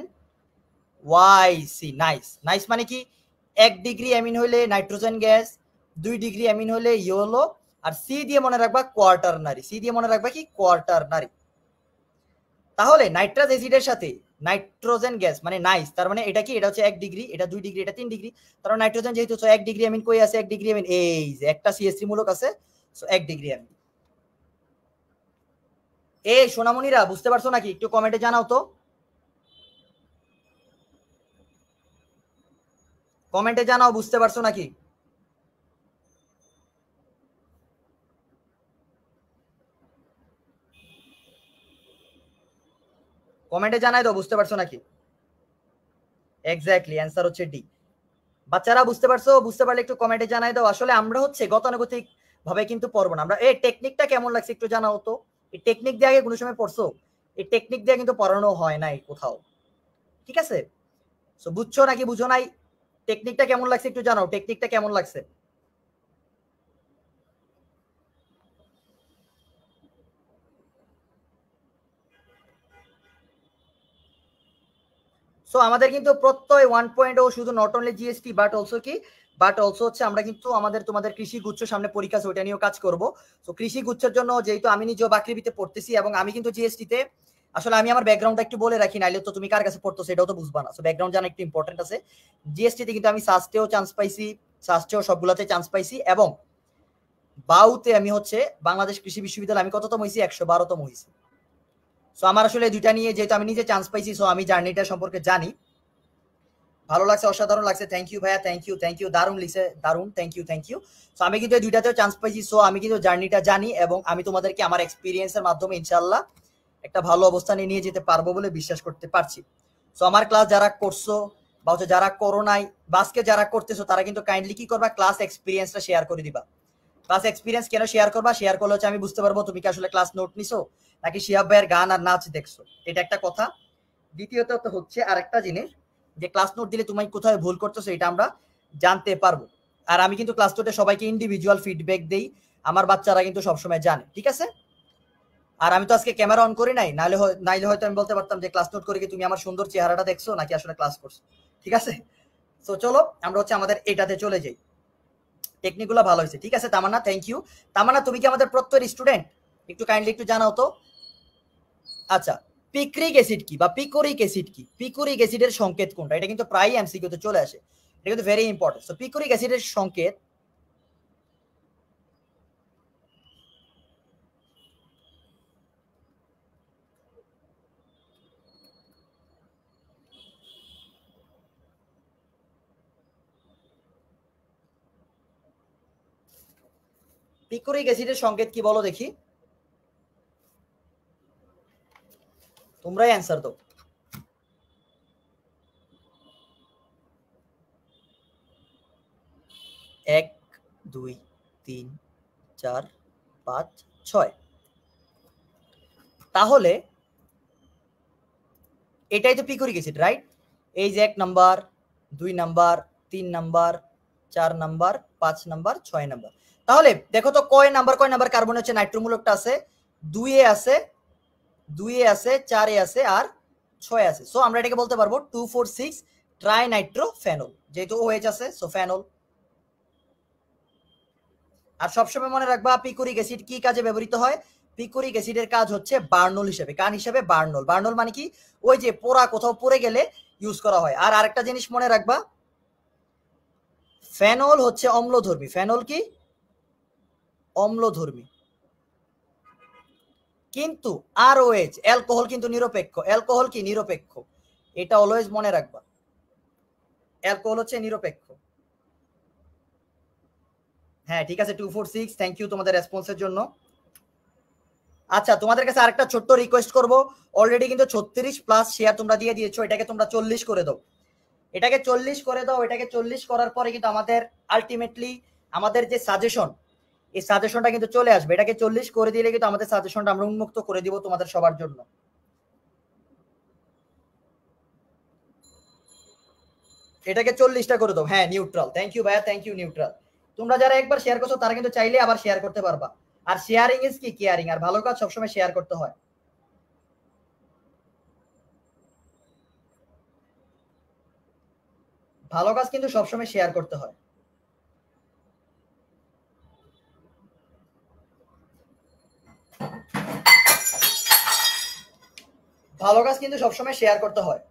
Y C nice nice মানে কি এক ডিগ্রি অ্যামিন হইলে নাইট্রোজেন গ্যাস দুই ডিগ্রি অ্যামিন হলে ইয়োলো আর সি দিয়ে মনে রাখবা কোয়ার্টারনারি সি দিয়ে মনে রাখবা কি কোয়ার্টারনারি তাহলে নাইট্রাস অ্যাসিডের সাথে নাইট্রোজেন গ্যাস মানে নাইস তার মানে এটা কি এটা হচ্ছে এক ডিগ্রি এটা দুই ডিগ্রি এটা তিন ডিগ্রি তার নাইট্রোজেন মানে যেহেতু এক ডিগ্রি এমিন কই আছে এক ডিগ্রি এমিন এই যে একটা সিএসসি মূলক আছে সো এক ডিগ্রি এমিন এ সোনামণিরা বুঝতে পারছো নাকি একটু কমেন্টে জানাও তো কমেন্টে জানাও বুঝতে পারছো নাকি কমেন্টে জানাই দাও বুঝতে পারছো নাকি এক্স্যাক্টলি অ্যান্সার হচ্ছে ডি বাচ্চারা বুঝতে পারছো বুঝতে পারলে একটু কমেন্টে জানাই দাও আসলে আমরা হচ্ছে গতানুগতিক ভাবে কিন্তু পড়বো না আমরা এই টেকনিকটা কেমন লাগছে একটু জানাও তো এই টেকনিক দিয়ে আগে কোনো সময় পড়ছো এই টেকনিক দিয়ে কিন্তু পড়ানো হয় নাই কোথাও ঠিক আছে সো বুঝছো নাকি বুঝো নাই টেকনিকটা কেমন লাগছে একটু জানাও টেকনিকটা কেমন লাগছে সো আমাদের কিন্তু প্রত্যয় ওয়ান পয়েন্ট ও শুধু not only GST but also কি বাট অলসো হচ্ছে আমরা কিন্তু আমাদের তোমাদের কৃষি গুচ্ছ সামনে পরীক্ষা ওইটা নিয়েও কাজ করব সো কৃষি গুচ্ছের জন্য যেহেতু আমি নিজেও বাকৃবিতে পড়তেছি এবং আমি কিন্তু জিএসটিতে আসলে আমি আমার ব্যাকগ্রাউন্ডটা একটু বলে রাখি নাইলে তো তুমি কার কাছে পড়তো সেটাও তো বুঝবা না সো ব্যাকগ্রাউন্ড জানা একটু ইম্পর্টেন্ট আছে জিএসটিতে কিন্তু আমি সাস্টেও চান্স পাইছি সাস্টেও সবগুলোতে চান্স পাইছি এবং বাউতে আমি হচ্ছে বাংলাদেশ কৃষি বিশ্ববিদ্যালয় আমি কততম হয়েছি একশো বারোতম হয়েছি সো আমার আসলে দুইটা নিয়ে যেহেতু আমি নিজে চান্স পাইছি সো আমি জার্নিটা সম্পর্কে জানি ভালো লাগছে অসাধারণ লাগছে থ্যাংক ইউ ভাইয়া থ্যাংক ইউ থ্যাংক ইউ দারুণ লিখছে দারুণ thank you thank you so আমি কিন্তু দুইটাতেও চান্স পাইছি সো আমি কিন্তু জার্নিটা জানি এবং আমি তোমাদেরকে আমার এক্সপিরিয়েন্সের মাধ্যমে ইনশাল্লাহ একটা ভালো অবস্থানে নিয়ে যেতে পারবো বলে বিশ্বাস করতে পারছি সো আমার ক্লাস যারা করছো বা হচ্ছে যারা করো বাসকে যারা করতেছো তারা কিন্তু কাইন্ডলি কি করবা ক্লাস এক্সপিরিয়েন্সটা শেয়ার করে দিবা ক্লাস এক্সপিরিয়েন্স কেন শেয়ার করবা শেয়ার করলে হচ্ছে আমি বুঝতে পারবো তুমি কি আসলে ক্লাস নোট নিছো নাকি শিহাব ভাইয়ের গান আর নাচ দেখছো এটা একটা কথা দ্বিতীয়ত হচ্ছে আরেকটা জিনিস যে ক্লাস নোট দিলে তুমি কোথায় ভুল করতেছো এটা আমরা জানতে পারবো আর আমি কিন্তু ক্লাস নোটে সবাইকে ইন্ডিভিজুয়াল ফিডব্যাক দেই আমার বাচ্চারা কিন্তু সবসময় জানে ঠিক আছে আর আমি তো আজকে ক্যামেরা অন করি নাই হয় নাইলে হয়তো আমি বলতে পারতাম যে ক্লাস নোট করে কি তুমি আমার সুন্দর চেহারাটা দেখছো নাকি আসলে ক্লাস করছো ঠিক আছে তো চলো আমরা হচ্ছে আমাদের এটাতে চলে যাই টেকনিকগুলো ভালো হয়েছে ঠিক আছে তামান্না থ্যাংক ইউ তামান্না তুমি কি আমাদের প্রত্যেক স্টুডেন্ট একটু কাইন্ডলি একটু জানাও তো আচ্ছা পিক্রিক অ্যাসিড কি বা পিকোরিক অ্যাসিড কি পিকোরিক অ্যাসিডের সংকেত কোনটা এটা কিন্তু প্রায় এমসিকিউতে চলে আসে এটা কিন্তু ভেরি ইম্পর্টেন্ট সো পিকোরিক অ্যাসিডের সংকেত পিকোরিক অ্যাসিডের সংকেত কি বলো দেখি তোমরাই অ্যান্সার দাও এক দুই তিন চার পাঁচ ছয় তাহলে এটাই তো পি করে গেছি রাইট এই যে এক নাম্বার দুই নাম্বার তিন নাম্বার চার নাম্বার পাঁচ নাম্বার ছয় নাম্বার তাহলে দেখো তো কয় নাম্বার কয় নাম্বার কার্বন হচ্ছে নাইট্রোমূলকটা আছে এ আছে এ আছে চারে আছে আর ছয় আছে সো আমরা এটাকে বলতে পারবো টু ফোর সিক্স ট্রাইনাইট্রোফেনল যেহেতু ওএইচ আছে সো ফেনল আর সবসময় মনে রাখবা পিকুরিক অ্যাসিড কি কাজে ব্যবহৃত হয় পিকুরিক অ্যাসিডের কাজ হচ্ছে বার্নল হিসেবে কান হিসেবে বার্নল বার্নল মানে কি ওই যে পোড়া কোথাও পড়ে গেলে ইউজ করা হয় আর আরেকটা জিনিস মনে রাখবা ফেনল হচ্ছে অম্লধর্মী ফেনল কি অম্লধর্মী কিন্তু আর ওয়েজ অ্যালকোহল কিন্তু নিরপেক্ষ অ্যালকোহল কি নিরপেক্ষ এটা অলওয়েজ মনে রাখবা অ্যালকোহল হচ্ছে নিরপেক্ষ হ্যাঁ ঠিক আছে two four six thank you তোমাদের রেসপন্সের জন্য আচ্ছা তোমাদের কাছে আরেকটা ছোট্ট রিকোয়েস্ট করব অলরেডি কিন্তু ছত্রিশ প্লাস শেয়ার তোমরা দিয়ে দিয়েছো এটাকে তোমরা চল্লিশ করে দাও এটাকে চল্লিশ করে দাও এটাকে চল্লিশ করার পরে কিন্তু আমাদের আলটিমেটলি আমাদের যে সাজেশন এই সাজেশনটা কিন্তু চলে আসবে এটাকে চল্লিশ করে দিলে কিন্তু আমাদের সাজেশনটা আমরা উন্মুক্ত করে দিব তোমাদের সবার জন্য এটাকে চল্লিশটা করে দেবো হ্যাঁ নিউট্রাল থ্যাংক ইউ ভাইয়া থ্যাংক ইউ নিউট্রাল তোমরা যারা একবার শেয়ার করছো তারা কিন্তু চাইলে আবার শেয়ার করতে পারবা আর শেয়ারিং ইজ কি কেয়ারিং আর ভালো কাজ সবসময় শেয়ার করতে হয় ভালো কাজ কিন্তু সবসময় শেয়ার করতে হয় ভালো কাজ কিন্তু সবসময় শেয়ার করতে হয়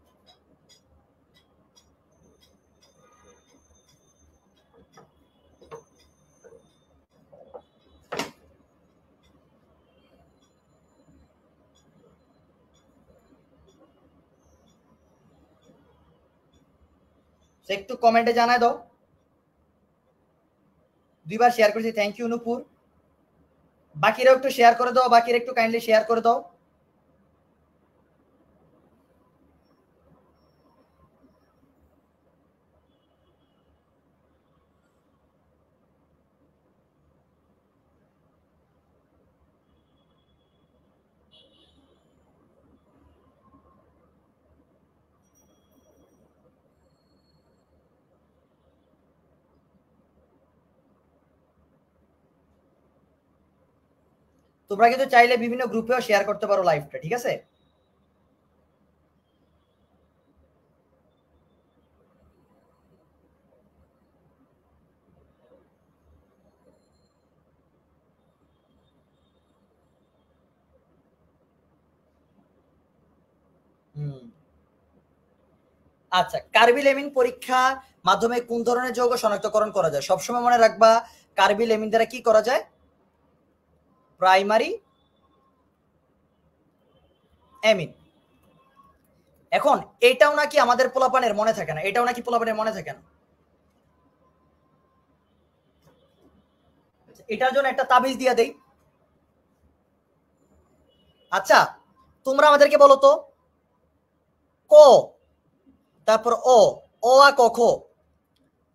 একটু কমেন্টে জানায় দাও দুইবার শেয়ার করেছি থ্যাংক ইউ নুপুর বাকিরা একটু শেয়ার করে দাও বাকিরা একটু কাইন্ডলি শেয়ার করে দাও তোমরা কিন্তু চাইলে বিভিন্ন গ্রুপেও শেয়ার করতে পারো লাইভটা ঠিক আছে আচ্ছা কার্বি লেমিন পরীক্ষা মাধ্যমে কোন ধরনের যৌগ শনাক্তকরণ করা যায় সবসময় মনে রাখবা কার্বি লেমিন দ্বারা কি করা যায় প্রাইমারি অ্যামিন এখন এটাও নাকি আমাদের পোলাপানের মনে থাকে না এটাও নাকি পোলাপানের মনে থাকে না আচ্ছা, এটার জন্য একটা তাবিজ দিয়ে দেই আচ্ছা তোমরা আমাদেরকে বলো তো ক তারপর অ অ আ কখ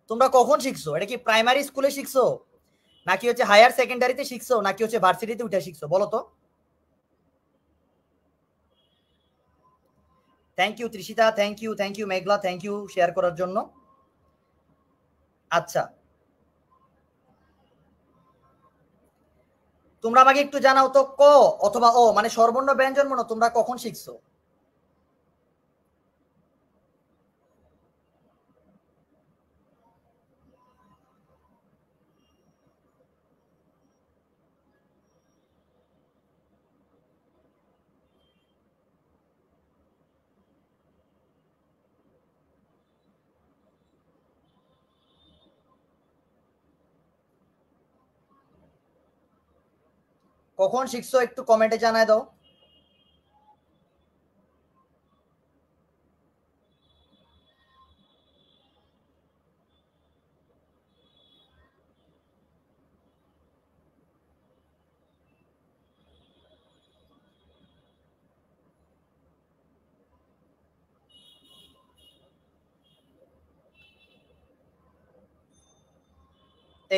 তোমরা কখন শিখছো এটা কি প্রাইমারি স্কুলে শিখছো নাকি হচ্ছে হায়ার সেকেন্ডারিতে শিখছো নাকি হচ্ছে ভার্সিটিতে উঠে শিখছো বলো তো thank you Trishita thank you thank you Meghla thank you share করার জন্য আচ্ছা তোমরা আমাকে একটু জানাও তো ক অথবা ও মানে সর্বর্ণ ব্যঞ্জন মনে তোমরা কখন শিখছো কখন শিখছো একটু কমেন্টে জানায় দাও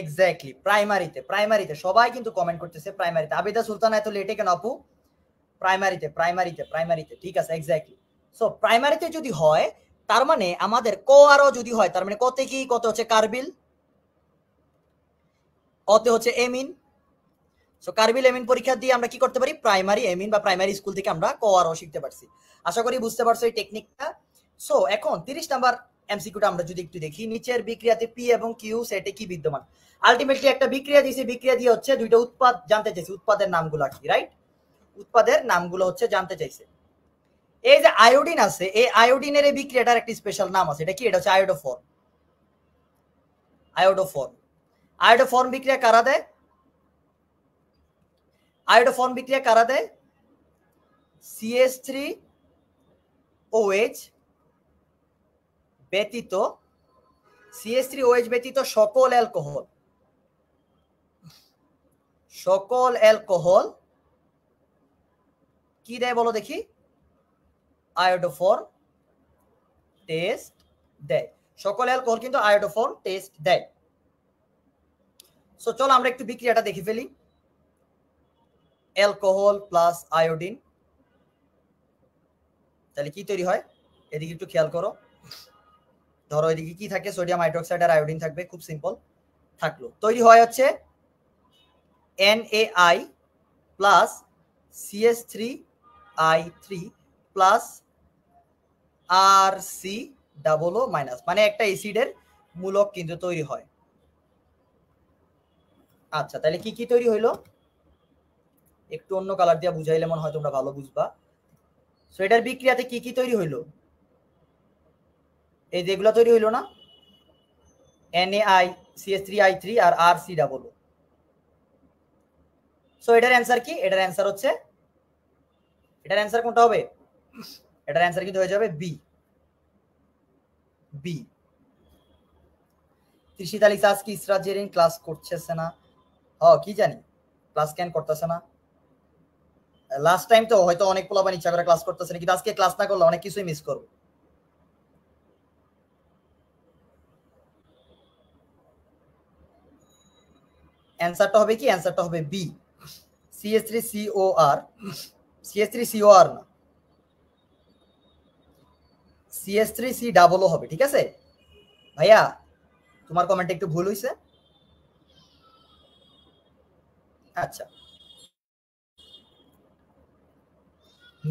এক্স্যাক্টলি প্রাইমারিতে প্রাইমারিতে সবাই কিন্তু কমেন্ট করতেছে প্রাইমারিতে আবেদা সুলতান এত লেটে কেন আপু প্রাইমারিতে প্রাইমারিতে প্রাইমারিতে ঠিক আছে এক্স্যাক্টলি সো প্রাইমারিতে যদি হয় তার মানে আমাদের ক আরও যদি হয় তার মানে কতে কি কত হচ্ছে কার্বিল অতে হচ্ছে এমিন সো কার্বিল এমিন পরীক্ষা দিয়ে আমরা কি করতে পারি প্রাইমারি এমিন বা প্রাইমারি স্কুল থেকে আমরা ক আরও শিখতে পারছি আশা করি বুঝতে পারছো এই টেকনিকটা সো এখন তিরিশ নাম্বার এমসিকিউটা আমরা যদি একটু দেখি নিচের বিক্রিয়াতে পি এবং কিউ সেটে কি বিদ্যমান আলটিমেটলি একটা বিক্রিয়া দিয়েছে বিক্রিয়া দিয়ে হচ্ছে দুইটা উৎপাদ জানতে চাইছে উৎপাদের নামগুলো কি রাইট উৎপাদের নামগুলো হচ্ছে জানতে চাইছে এই যে আয়োডিন আছে এই আয়োডিনের এই বিক্রিয়াটার একটি স্পেশাল নাম আছে এটা কি এটা হচ্ছে আয়োডোফোর আয়োডোফর্ম আয়োডোফর্ম বিক্রিয়া কারা দেয় আয়োডোফর্ম বিক্রিয়া কারা দেয় সিএস থ্রি ওএইচ ব্যতীত সিএস থ্রি ওএইচ ব্যতীত সকল অ্যালকোহল সকল অ্যালকোহল কি দেয় বলো দেখি আয়োডোফোর টেস্ট দেয় সকল অ্যালকোহল কিন্তু আয়োডোফোর টেস্ট দেয় সো চলো আমরা একটু বিক্রিয়াটা দেখে ফেলি অ্যালকোহল প্লাস আয়োডিন তাহলে কি তৈরি হয় এদিকে একটু খেয়াল করো ধরো এদিকে কি থাকে সোডিয়াম হাইড্রোক্সাইড আর আয়োডিন থাকবে খুব সিম্পল থাকলো তৈরি হয় হচ্ছে N A I plus CS three I three plus R C double O minus মানে একটা এসিডের মূলক কিন্তু তৈরি হয় আচ্ছা তাহলে কি কি তৈরি হইলো একটু অন্য কালার দিয়ে বুঝাইলে মনে হয় তোমরা ভালো বুঝবা সো এটার বিক্রিয়াতে কি কি তৈরি হইলো এই যেগুলো তৈরি হইলো না N A I CS three I three R R C double so এটার অ্যান্সার কি এটার অ্যান্সার হচ্ছে এটার অ্যান্সার কোনটা হবে এটার অ্যান্সার কিন্তু হয়ে যাবে বি বি তৃষিত আলী সাস কি ইসরা জেরিন ক্লাস করতেছে না হ হ্যাঁ, কি জানি ক্লাস কেন করতেছে না লাস্ট টাইম তো হয়তো অনেক পোলাবান ইচ্ছা করে ক্লাস করতেছে না কিন্তু আজকে ক্লাস না করলে অনেক কিছুই মিস করবো অ্যান্সারটা হবে কি অ্যান্সারটা হবে B CS three CO R CS three CO আর না সিএস থ্রি সি ডাবলও হবে ঠিক আছে ভাইয়া তোমার কমেন্টে একটু ভুল হয়েছে আচ্ছা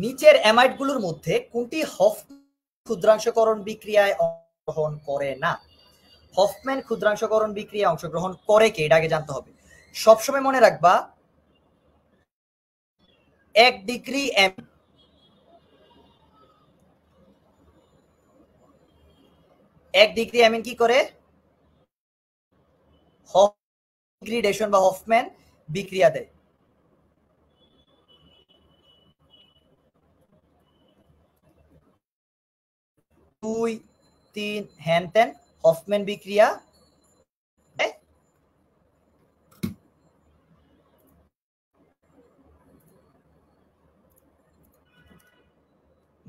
নিচের অ্যামাইট গুলোর মধ্যে কোনটি হফ ক্ষুদ্রাংশকরণ বিক্রিয়ায় অংশগ্রহণ করে না হফম্যান ক্ষুদ্রাংশকরণ বিক্রিয়ায় অংশগ্রহণ করে কে এটা আগে জানতে হবে সবসময় মনে রাখবা এক ডিগ্রি এম এক ডিগ্রি এম কি করে ডিগ্রিডেশন বা হফম্যান বিক্রিয়া দেয় দুই তিন হ্যান হফম্যান বিক্রিয়া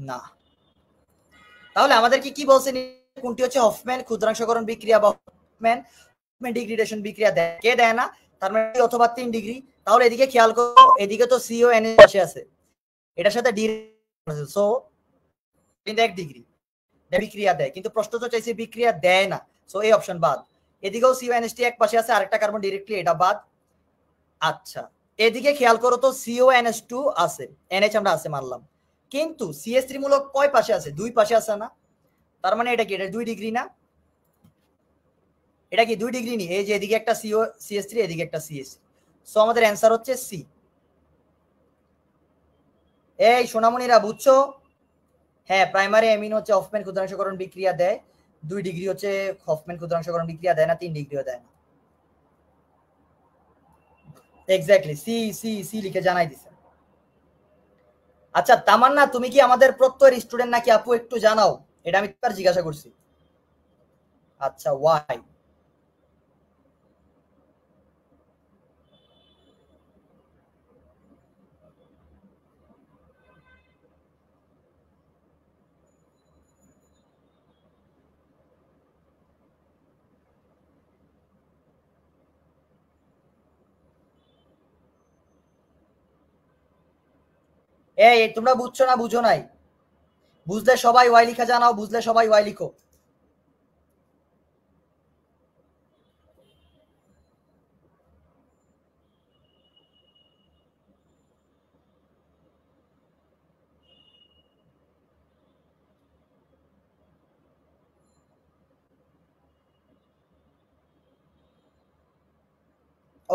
না তাহলে আমাদেরকে কি বলছেন কোনটি হচ্ছে হফম্যান ক্ষুদ্রাংশকরণ বিক্রিয়া বা হফম্যান ডিগ্রিডেশন বিক্রিয়া দেয় কে দেয় না তার মানে অথবা তিন ডিগ্রি তাহলে এদিকে খেয়াল করো এদিকে তো সিও এন পাশে আছে এটার সাথে ডি সো এক ডিগ্রি বিক্রিয়া দেয় কিন্তু প্রশ্ন তো চাইছে বিক্রিয়া দেয় না সো এই অপশন বাদ এদিকেও সিও এনএসটি এক পাশে আছে আরেকটা কার্বন ডিরেক্টলি এটা বাদ আচ্ছা এদিকে খেয়াল করো তো সিও এনএস টু আছে এনএইচ আমরা আছে মানলাম কিন্তু সিএস ত্রিমূলক কয় পাশে আছে দুই পাশে আছে না তার মানে এটা কি এটা দুই ডিগ্রি না এটা কি দুই ডিগ্রি নি এই যে এদিকে একটা সিও সিএস থ্রি এদিকে একটা সিএস সো আমাদের অ্যান্সার হচ্ছে সি এই সোনামণিরা বুঝছো হ্যাঁ প্রাইমারি অ্যামিন হচ্ছে অফম্যান ক্ষুদ্রাংশকরণ বিক্রিয়া দেয় দুই ডিগ্রি হচ্ছে হফম্যান ক্ষুদ্রাংশকরণ বিক্রিয়া দেয় না তিন ডিগ্রিও দেয় না এক্স্যাক্টলি সি সি সি লিখে জানাই দিছে আচ্ছা তামান্না তুমি কি আমাদের প্রত্যয়ের স্টুডেন্ট নাকি আপু একটু জানাও এটা আমি জিজ্ঞাসা করছি আচ্ছা ওয়াই এই তোমরা বুঝছো না বুঝো নাই বুঝলে সবাই ওয়াই লিখা জানাও বুঝলে সবাই ওয়াই লিখো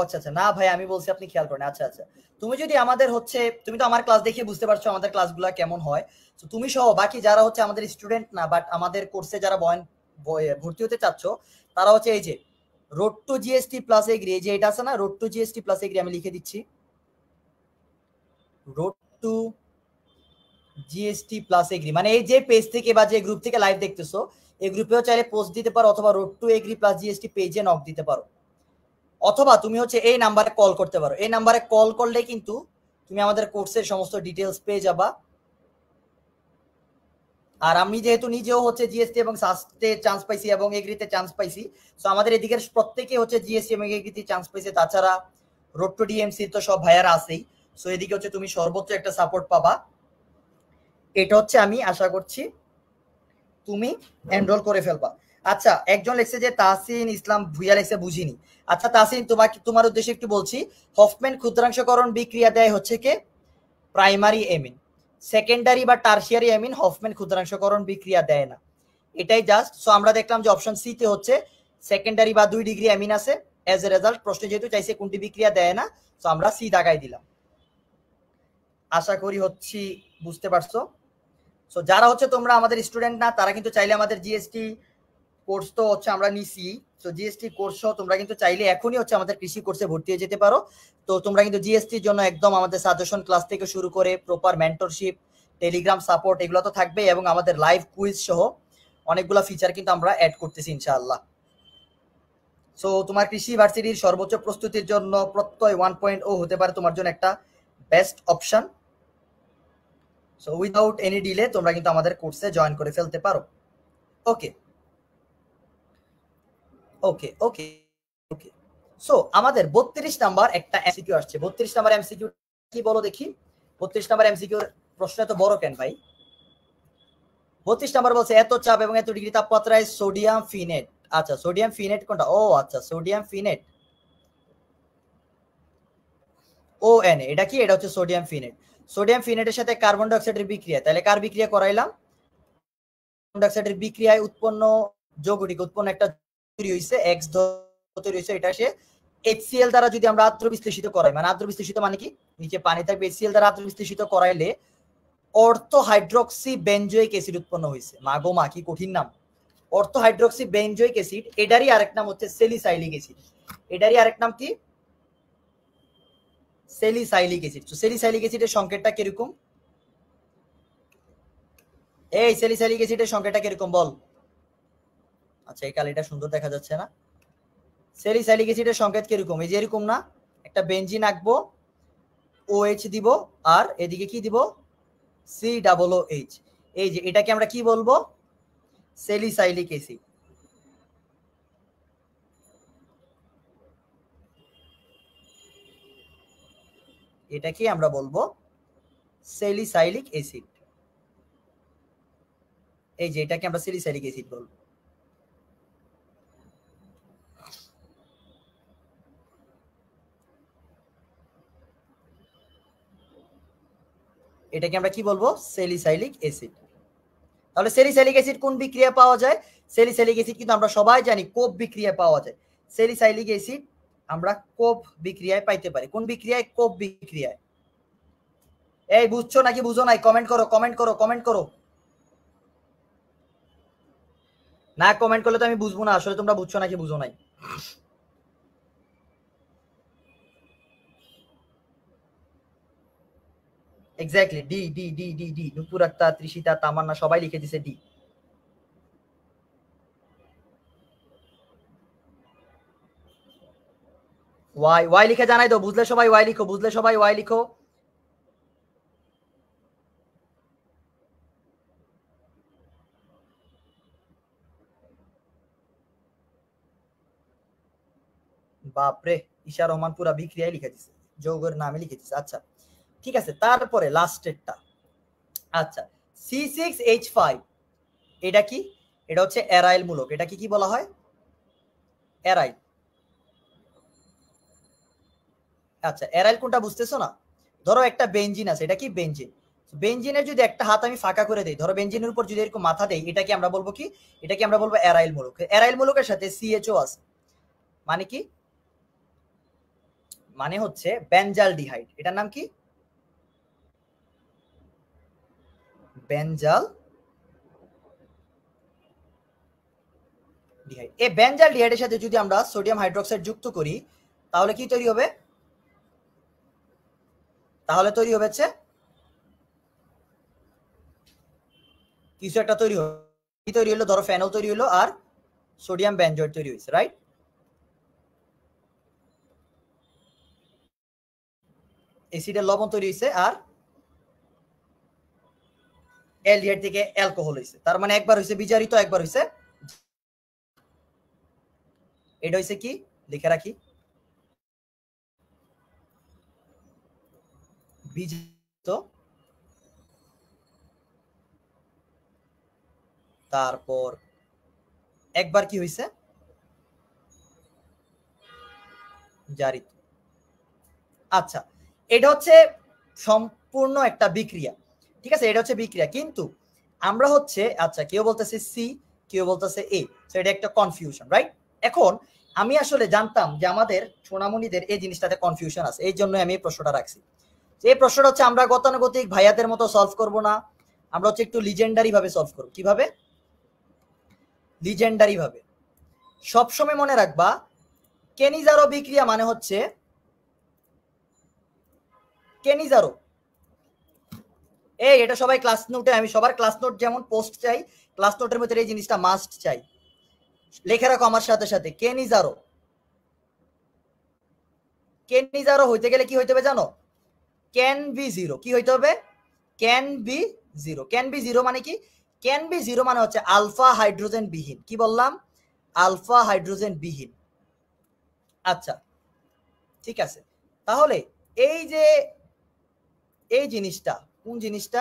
আচ্ছা আচ্ছা না ভাই আমি বলছি আপনি খেয়াল করেন আচ্ছা আচ্ছা তুমি যদি আমাদের হচ্ছে তুমি তো আমার ক্লাস দেখে বুঝতে পারছো আমাদের ক্লাসগুলো কেমন হয় তো তুমি সহ বাকি যারা হচ্ছে আমাদের স্টুডেন্ট না বাট আমাদের কোর্সে যারা বয়ন ভর্তি হতে চাচ্ছ তারা হচ্ছে এই যে road to GST plus agri এই যে এটা আছে না road to GST plus agri আমি লিখে দিচ্ছি road to GST plus agri মানে এই যে পেজ থেকে বা যে গ্রুপ থেকে লাইভ দেখতেছো এই গ্রুপেও চাইলে পোস্ট দিতে পারো অথবা road to agri plus GST পেজে নক দিতে পারো অথবা তুমি হচ্ছে এই নাম্বারে কল করতে পারো এই নাম্বারে কল করলে কিন্তু তুমি আমাদের কোর্সের সমস্ত ডিটেলস পেয়ে যাবা আর আমি যেহেতু নিজেও হচ্ছে জিএসটি এবং সাস্টে চান্স পাইছি এবং এগ্রিতে চান্স পাইছি সো আমাদের এদিকের প্রত্যেকে হচ্ছে জিএসটি এবং এগ্রিতে চান্স পাইছে তাছাড়া রোড টু ডিএমসি তো সব ভাইয়ারা আছেই সো এদিকে হচ্ছে তুমি সর্বোচ্চ একটা সাপোর্ট পাবা এটা হচ্ছে আমি আশা করছি তুমি এনরোল করে ফেলবা আচ্ছা একজন লেখছে যে তাহসিন ইসলাম ভুইয়া লেখছে বুঝিনি আচ্ছা তাহসিন তোমাকে তোমার উদ্দেশ্যে একটু বলছি হফম্যান ক্ষুদ্রাংশকরণ বিক্রিয়া দেয় হচ্ছে কে প্রাইমারি এমিন সেকেন্ডারি বা টার্সিয়ারি এমিন হফম্যান ক্ষুদ্রাংশকরণ বিক্রিয়া দেয় না এটাই জাস্ট সো আমরা দেখলাম যে অপশন সি তে হচ্ছে সেকেন্ডারি বা দুই ডিগ্রি অ্যামিন আছে অ্যাজ এ রেজাল্ট প্রশ্নে যেহেতু চাইছে কোনটি বিক্রিয়া দেয় না সো আমরা সি দাগাই দিলাম আশা করি হচ্ছি বুঝতে পারছো সো যারা হচ্ছে তোমরা আমাদের স্টুডেন্ট না তারা কিন্তু চাইলে আমাদের জিএসটি কোর্স তো হচ্ছে আমরা নিছি তো জিএসটি কোর্স তোমরা কিন্তু চাইলে এখনই হচ্ছে আমাদের কৃষি কোর্সে ভর্তি হয়ে যেতে পারো তো তোমরা কিন্তু জিএসটির জন্য একদম আমাদের সাজেশন ক্লাস থেকে শুরু করে প্রপার মেন্টরশিপ টেলিগ্রাম সাপোর্ট এগুলো তো থাকবে এবং আমাদের লাইভ কুইজ সহ অনেকগুলো ফিচার কিন্তু আমরা অ্যাড করতেছি ইনশাআল্লাহ সো তোমার কৃষি ইউনিভার্সিটির সর্বোচ্চ প্রস্তুতির জন্য প্রত্যয় ওয়ান পয়েন্ট ও হতে পারে তোমার জন্য একটা best option so without any delay তোমরা কিন্তু আমাদের কোর্সে জয়েন করে ফেলতে পারো ওকে ওকে ওকে ওকে সো আমাদের বত্রিশ নাম্বার একটা এমসিকিউ আসছে বত্রিশ নাম্বার এমসিকিউ কি বলো দেখি বত্রিশ নাম্বার এমসিকিউর প্রশ্ন এত বড় কেন ভাই বত্রিশ নাম্বার বলছে এত চাপ এবং এত ডিগ্রি তাপমাত্রায় সোডিয়াম ফিনেট আচ্ছা সোডিয়াম ফিনেট কোনটা ও আচ্ছা সোডিয়াম ফিনেট ও এন এটা কি এটা হচ্ছে সোডিয়াম ফিনেট সোডিয়াম ফিনেটের সাথে কার্বন ডাইঅক্সাইডের বিক্রিয়া তাহলে কার বিক্রিয়া করাইলাম কার্বন ডাইঅক্সাইডের বিক্রিয়ায় উৎপন্ন যৌগটিকে উৎপন্ন একটা তৈরি হয়েছে এক্স তৈরি হয়েছে এটা সে এইচসিএল দ্বারা যদি আমরা আদ্র বিশ্লেষিত করাই মানে আদ্র বিশ্লেষিত মানে কি নিচে পানি থাকবে এইচসিএল দ্বারা আদ্র বিশ্লেষিত করাইলে অর্থ হাইড্রক্সি বেঞ্জোয়িক অ্যাসিড উৎপন্ন হয়েছে মাগোমা কি কঠিন নাম অর্থ হাইড্রক্সি বেঞ্জোয়িক অ্যাসিড এটারই আরেক নাম হচ্ছে সেলিসাইলিক অ্যাসিড এটারই আরেক নাম কি সেলিসাইলিক অ্যাসিড তো সেলিসাইলিক অ্যাসিডের সংকেতটা কিরকম এই সেলিসাইলিক অ্যাসিডের সংকেতটা কিরকম বল আচ্ছা এই কালিটা সুন্দর দেখা যাচ্ছে না সাইলিক অ্যাসিডের সংকেত কিরকম এই যে এরকম না একটা বেঞ্জিন আঁকবো ও এইচ দিব আর এদিকে কি দিব সি ডাবল ও এইচ এই যে এটাকে আমরা কি বলবো সেলিসাইলিক অ্যাসিড এটা কি আমরা বলবো সেলিসাইলিক অ্যাসিড এই যে এটাকে আমরা সেলিসাইলিক অ্যাসিড বলবো এটাকে আমরা কি বলবো সেলিসাইলিক অ্যাসিড তাহলে সেলিসাইলিক অ্যাসিড কোন বিক্রিয়া পাওয়া যায় সেলিসাইলিক অ্যাসিড কিন্তু আমরা সবাই জানি কোপ বিক্রিয়া পাওয়া যায় সেলিসাইলিক অ্যাসিড আমরা কোপ বিক্রিয়ায় পাইতে পারি কোন বিক্রিয়ায় কোপ বিক্রিয়ায় এই বুঝছো নাকি বুঝো নাই কমেন্ট করো কমেন্ট করো কমেন্ট করো না কমেন্ট করলে তো আমি বুঝবো না আসলে তোমরা বুঝছো নাকি বুঝো নাই exactly D D D D D Nupur Akter Trishita Tamanna সবাই লিখে দিছে ডি ওয়াই ওয়াই লিখে জানাই তো বুঝলে সবাই ওয়াই লিখো বুঝলে সবাই ওয়াই লিখো বাপরে ইশা রহমান পুরা বিক্রিয়ায় লিখে দিছে যৌগের নামে লিখে দিছে আচ্ছা ঠিক আছে তারপরে লাস্টেরটা আচ্ছা সি সিক্স এইচ ফাইভ এটা কি এটা হচ্ছে অ্যারাইল মূলক এটাকে কি বলা হয় অ্যারাইল আচ্ছা অ্যারাইল কোনটা বুঝতেছো না ধরো একটা বেঞ্জিন আছে এটা কি বেঞ্জিন বেঞ্জিনের যদি একটা হাত আমি ফাঁকা করে দেই ধরো বেঞ্জিনের উপর যদি এরকম মাথা দেই এটাকে আমরা বলবো কি এটাকে আমরা বলবো অ্যারাইল মূলক অ্যারাইল মূলকের সাথে সিএচও আছে মানে কি মানে হচ্ছে বেঞ্জাল ডিহাইড এটার নাম কি বেঞ্জাল ডিহাইড এই বেঞ্জাল ডিহাইডের সাথে যদি আমরা সোডিয়াম হাইড্রোক্সাইড যুক্ত করি তাহলে কি তৈরি হবে তাহলে তৈরি হচ্ছে কিছু একটা তৈরি কি তৈরি হলো ধরো ফেনল তৈরি হলো আর সোডিয়াম বেঞ্জয়েড তৈরি হয়েছে রাইট এসিডের লবণ তৈরি হয়েছে আর এলডিএল থেকে অ্যালকোহল হইছে তার মানে একবার হইছে বিচারিত একবার হইছে এটা হইছে কি লিখে রাখি বিজারিত তারপর একবার কি হইছে জারিত আচ্ছা এটা হচ্ছে সম্পূর্ণ একটা বিক্রিয়া ঠিক আছে এটা হচ্ছে বিক্রিয়া কিন্তু আমরা হচ্ছে আচ্ছা কেউ বলতেছে সি কেউ বলতেছে এ তো এটা একটা কনফিউশন রাইট এখন আমি আসলে জানতাম যে আমাদের সোনামণিদের এই জিনিসটাতে কনফিউশন আছে এই জন্য আমি এই প্রশ্নটা রাখছি এই প্রশ্নটা হচ্ছে আমরা গতানুগতিক ভাইয়াদের মতো সলভ করব না আমরা হচ্ছে একটু লিজেন্ডারি ভাবে সলভ করব কিভাবে লিজেন্ডারি ভাবে সবসময় মনে রাখবা কেনিজারো বিক্রিয়া মানে হচ্ছে কেনিজারো এই এটা সবাই ক্লাস নোটে আমি সবার ক্লাস নোট যেমন পোস্ট চাই ক্লাস নোটের ভিতরে এই জিনিসটা মাস্ট চাই লেখে রাখো আমার সাথে সাথে কে নিজারো কে নিজারো হইতে গেলে কি হইতে হবে জানো ক্যান বি জিরো কি হইতে হবে can be zero can be zero মানে কি ক্যান বি জিরো মানে হচ্ছে আলফা হাইড্রোজেন বিহীন কি বললাম আলফা হাইড্রোজেন বিহীন আচ্ছা ঠিক আছে তাহলে এই যে এই জিনিসটা কোন জিনিসটা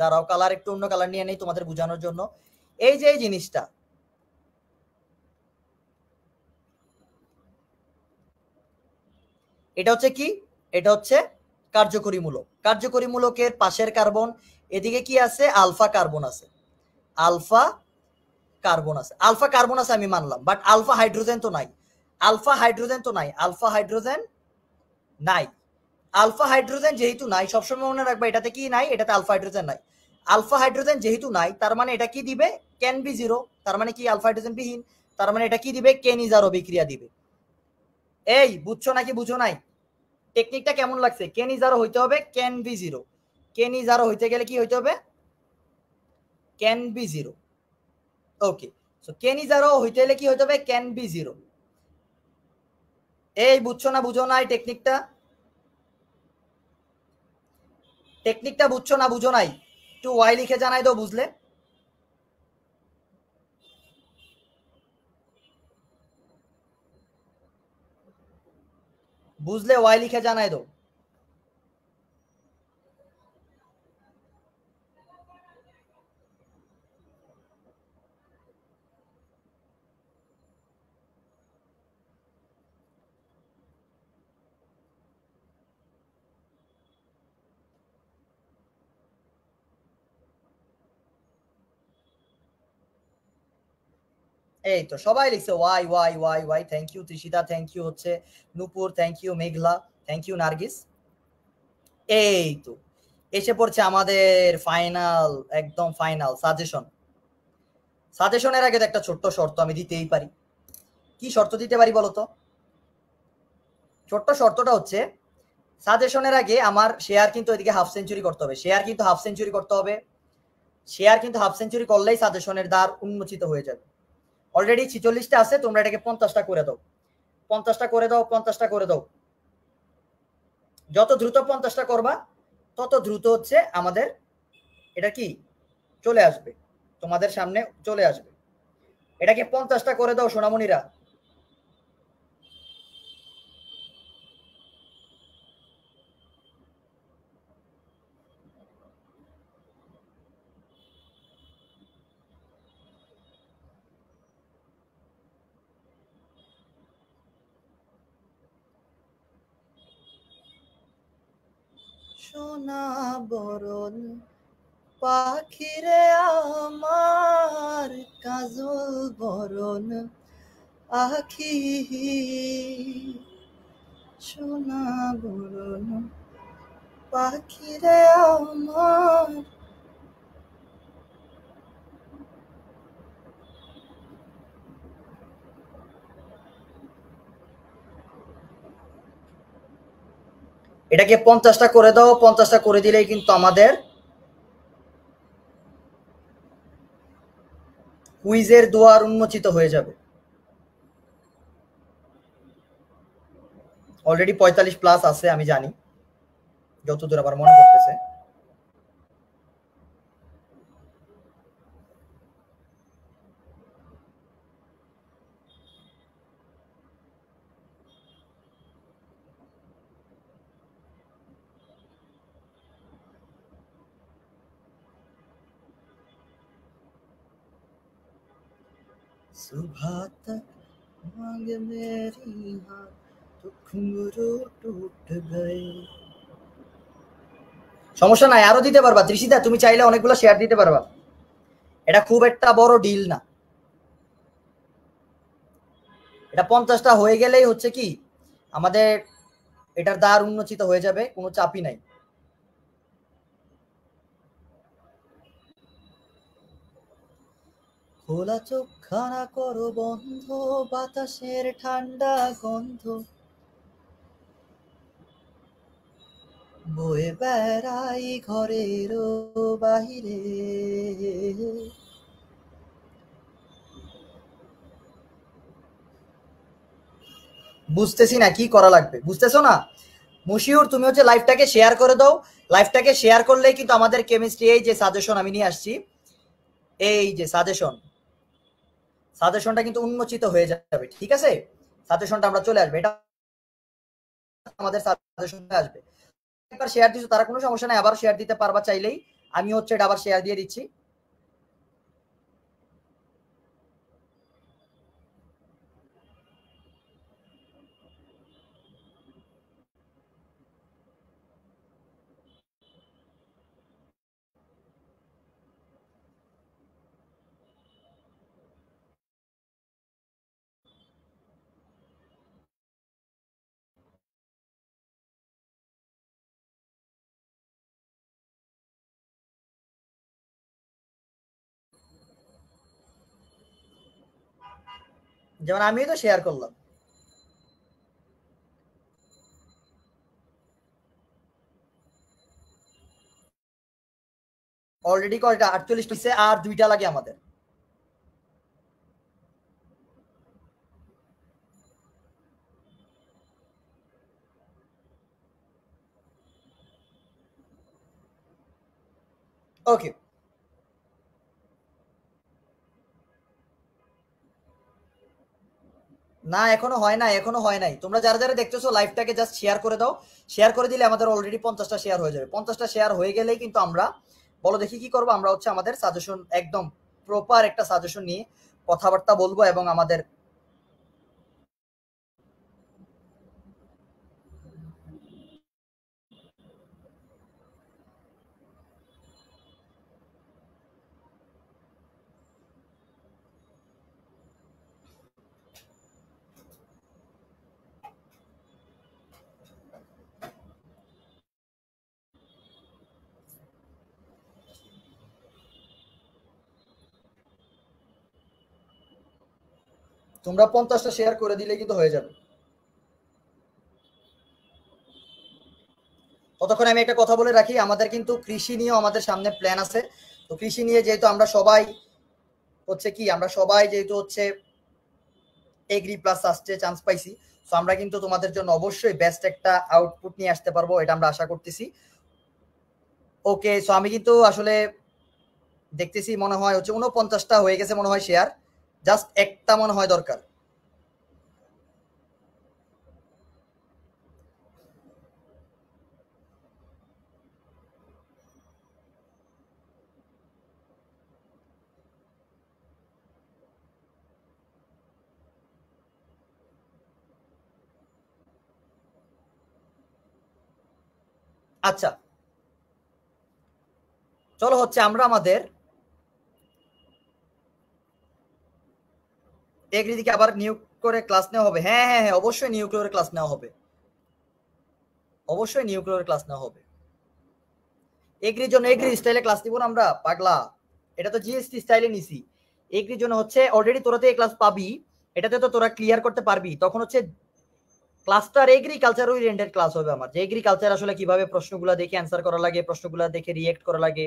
দাঁড়াও কালার একটু অন্য কালার নিয়ে নেই তোমাদের বোঝানোর জন্য এই যে এই জিনিসটা এটা হচ্ছে কি এটা হচ্ছে কার্যকরী মূলক কার্যকরী মূলকের পাশের কার্বন এদিকে কি আছে আলফা কার্বন আছে আলফা কার্বন আছে আলফা কার্বন আছে আমি মানলাম বাট আলফা হাইড্রোজেন তো নাই আলফা হাইড্রোজেন তো নাই আলফা হাইড্রোজেন নাই আলফা হাইড্রোজেন যেহেতু নাই সবসময় মনে রাখবে এটাতে কি নাই এটাতে আলফা হাইড্রোজেন নাই আলফা হাইড্রোজেন যেহেতু নাই তার মানে এটা কি দিবে ক্যান বি জিরো তার মানে কি আলফা হাইড্রোজেন বিহীন তার মানে এটা কি দিবে কেনিজারও বিক্রিয়া দিবে এই বুঝছো নাকি বুঝো নাই টেকনিকটা কেমন লাগছে কেনিজারও হইতে হবে ক্যান বি জিরো কেনিজারও হইতে গেলে কি হইতে হবে can be zero okay so কেনিজারও হইতে গেলে কি হইতে হবে ক্যান বি জিরো এই বুঝছো না বুঝো নাই টেকনিকটা টেকনিকটা বুঝছো না বুঝো নাই একটু ওয়াই লিখে জানাই দো বুঝলে বুঝলে ওয়াই লিখে জানাই দো এই তো সবাই লিখছে Y Y Y Y thank you Trishita thank you হচ্ছে Nupur thank you Meghla thank you Nargis এই তো এসে পড়ছে আমাদের ফাইনাল একদম ফাইনাল সাজেশন সাজেশনের আগে একটা ছোট্ট শর্ত আমি দিতেই পারি কি শর্ত দিতে পারি বলতো ছোট্ট শর্তটা হচ্ছে সাজেশনের আগে আমার শেয়ার কিন্তু এদিকে হাফ সেঞ্চুরি করতে হবে শেয়ার কিন্তু হাফ সেঞ্চুরি করতে হবে শেয়ার কিন্তু হাফ সেঞ্চুরি করলেই সাজেশনের দ্বার উন্মোচিত হয়ে যাবে অলরেডি ছিচল্লিশটা আছে তোমরা এটাকে পঞ্চাশটা করে দাও পঞ্চাশটা করে দাও পঞ্চাশটা করে দাও যত দ্রুত পঞ্চাশটা করবা তত দ্রুত হচ্ছে আমাদের এটা কি চলে আসবে তোমাদের সামনে চলে আসবে এটাকে পঞ্চাশটা করে দাও সোনামণিরা না বরণ পাখিরে আমার কাজল বরণ আখি সোনা বরণ পাখিরে আমার এটাকে পঞ্চাশটা করে দাও পঞ্চাশটা করে দিলেই কিন্তু আমাদের কুইজের দোয়ার উন্মোচিত হয়ে যাবে অলরেডি পঁয়তাল্লিশ প্লাস আছে আমি জানি যতদূর আবার মনে করতেছে सुबह तक मांग मेरी तो टूट गए সমস্যা নাই আরো দিতে পারবা ত্রিশিদা তুমি চাইলে অনেকগুলো শেয়ার দিতে পারবা এটা খুব একটা বড় ডিল না এটা পঞ্চাশটা হয়ে গেলেই হচ্ছে কি আমাদের এটার দ্বার উন্নচিত হয়ে যাবে কোনো চাপই নাই খোলা চোখখানা করো বন্ধ বাতাসের ঠান্ডা গন্ধ বয়ে বেড়াই ঘরের বাহিরে বুঝতেছি না কি করা লাগবে বুঝতেছো না মুশিউর তুমি হচ্ছে লাইফটাকে শেয়ার করে দাও লাইফটাকে শেয়ার করলেই কিন্তু আমাদের কেমিস্ট্রি এই যে সাজেশন আমি নিয়ে আসছি এই যে সাজেশন সাজেশনটা কিন্তু উন্মোচিত হয়ে যাবে ঠিক আছে সাজেশনটা আমরা চলে আসবে এটা আমাদের সাজেশনটা আসবে একবার শেয়ার দিচ্ছ তারা কোনো সমস্যা নাই আবার শেয়ার দিতে পারবা চাইলেই আমি হচ্ছে এটা আবার শেয়ার দিয়ে দিচ্ছি যেমন আমি তো শেয়ার করলাম অলরেডি কয়টা আটচল্লিশ পিসে আর দুইটা লাগে আমাদের ওকে না এখনো হয় না এখনো হয় নাই তোমরা যারা যারা দেখতেছো লাইভটাকে জাস্ট শেয়ার করে দাও শেয়ার করে দিলে আমাদের অলরেডি পঞ্চাশটা শেয়ার হয়ে যাবে পঞ্চাশটা শেয়ার হয়ে গেলেই কিন্তু আমরা বলো দেখি কি করবো আমরা হচ্ছে আমাদের সাজেশন একদম প্রপার একটা সাজেশন নিয়ে কথাবার্তা বলবো এবং আমাদের তোমরা পঞ্চাশটা শেয়ার করে দিলে কিন্তু হয়ে যাবে ততক্ষণ আমি একটা কথা বলে রাখি আমাদের কিন্তু কৃষি নিয়েও আমাদের সামনে প্ল্যান আছে তো কৃষি নিয়ে যেহেতু আমরা সবাই হচ্ছে কি আমরা সবাই যেহেতু হচ্ছে এগ্রি প্লাস আসতে চান্স পাইছি তো আমরা কিন্তু তোমাদের জন্য অবশ্যই বেস্ট একটা আউটপুট নিয়ে আসতে পারবো এটা আমরা আশা করতেছি ওকে সো আমি কিন্তু আসলে দেখতেছি মনে হয় হচ্ছে উনপঞ্চাশটা হয়ে গেছে মনে হয় শেয়ার জাস্ট একটা মনে হয় দরকার আচ্ছা চলো হচ্ছে আমরা আমাদের এগ্রিদিকে আবার নিয়োগ করে ক্লাস নেওয়া হবে হ্যাঁ হ্যাঁ হ্যাঁ অবশ্যই নিউক্লিয়ার ক্লাস নেওয়া হবে অবশ্যই নিউক্লিয়ার ক্লাস নেওয়া হবে এগ্রির জন্য এগ্রি স্টাইলে ক্লাস নিব না আমরা পাগলা এটা তো জিএসটি স্টাইলে নিছি এগ্রির জন্য হচ্ছে অলরেডি তোরা তো এই ক্লাস পাবি এটাতে তো তোরা ক্লিয়ার করতে পারবি তখন হচ্ছে ক্লাসটার এগ্রিকালচার ওরিয়েন্টেড ক্লাস হবে আমার যে এগ্রিকালচার আসলে কিভাবে প্রশ্নগুলো দেখে অ্যান্সার করা লাগে প্রশ্নগুলো দেখে রিয়েক্ট করা লাগে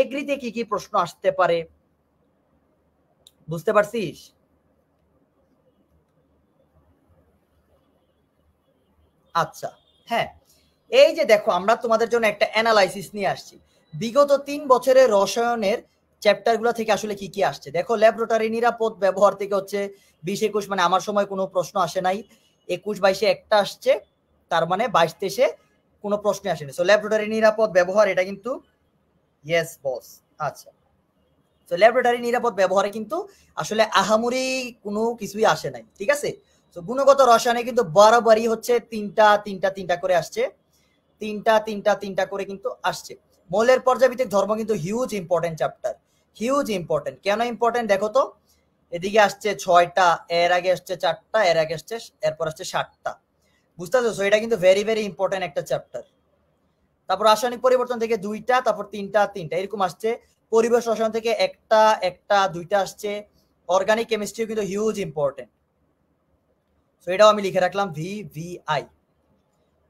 এগ্রিতে কি কি প্রশ্ন আসতে পারে বুঝতে পারছিস আচ্ছা হ্যাঁ এই যে দেখো আমরা তোমাদের জন্য একটা অ্যানালাইসিস নিয়ে আসছি বিগত তিন বছরের রসায়নের চ্যাপ্টারগুলো থেকে আসলে কি কি আসছে দেখো ল্যাবরেটরি নিরাপদ ব্যবহার থেকে হচ্ছে বিশ একুশ মানে আমার সময় কোনো প্রশ্ন আসে নাই একুশ বাইশে একটা আসছে তার মানে বাইশ তেইশে কোনো প্রশ্ন আসেনি সো ল্যাবরেটরি নিরাপদ ব্যবহার এটা কিন্তু ইয়েস বস আচ্ছা তো ল্যাবরেটরি নিরাপদ ব্যবহারে কিন্তু আসলে আহামরি কোনো কিছুই আসে নাই ঠিক আছে তো গুণগত রসায়নে কিন্তু বরাবরই হচ্ছে তিনটা তিনটা তিনটা করে আসছে তিনটা তিনটা তিনটা করে কিন্তু আসছে মৌলের পর্যাবৃত্তিক ধর্ম কিন্তু huge important chapter huge important কেন ইম্পর্টেন্ট দেখো তো এদিকে আসছে ছয়টা এর আগে আসছে চারটা এর আগে আসছে এরপর আসছে ষাটটা বুঝতে পারছো এটা কিন্তু ভেরি ভেরি ইম্পর্টেন্ট একটা চ্যাপ্টার তারপর রাসায়নিক পরিবর্তন থেকে দুইটা তারপর তিনটা তিনটা এরকম আসছে পরিবেশ রসায়ন থেকে একটা একটা দুইটা আসছে অর্গানিক কেমিস্ট্রি কিন্তু হিউজ ইম্পর্টেন্ট সো এটাও আমি লিখে রাখলাম ভি ভি আই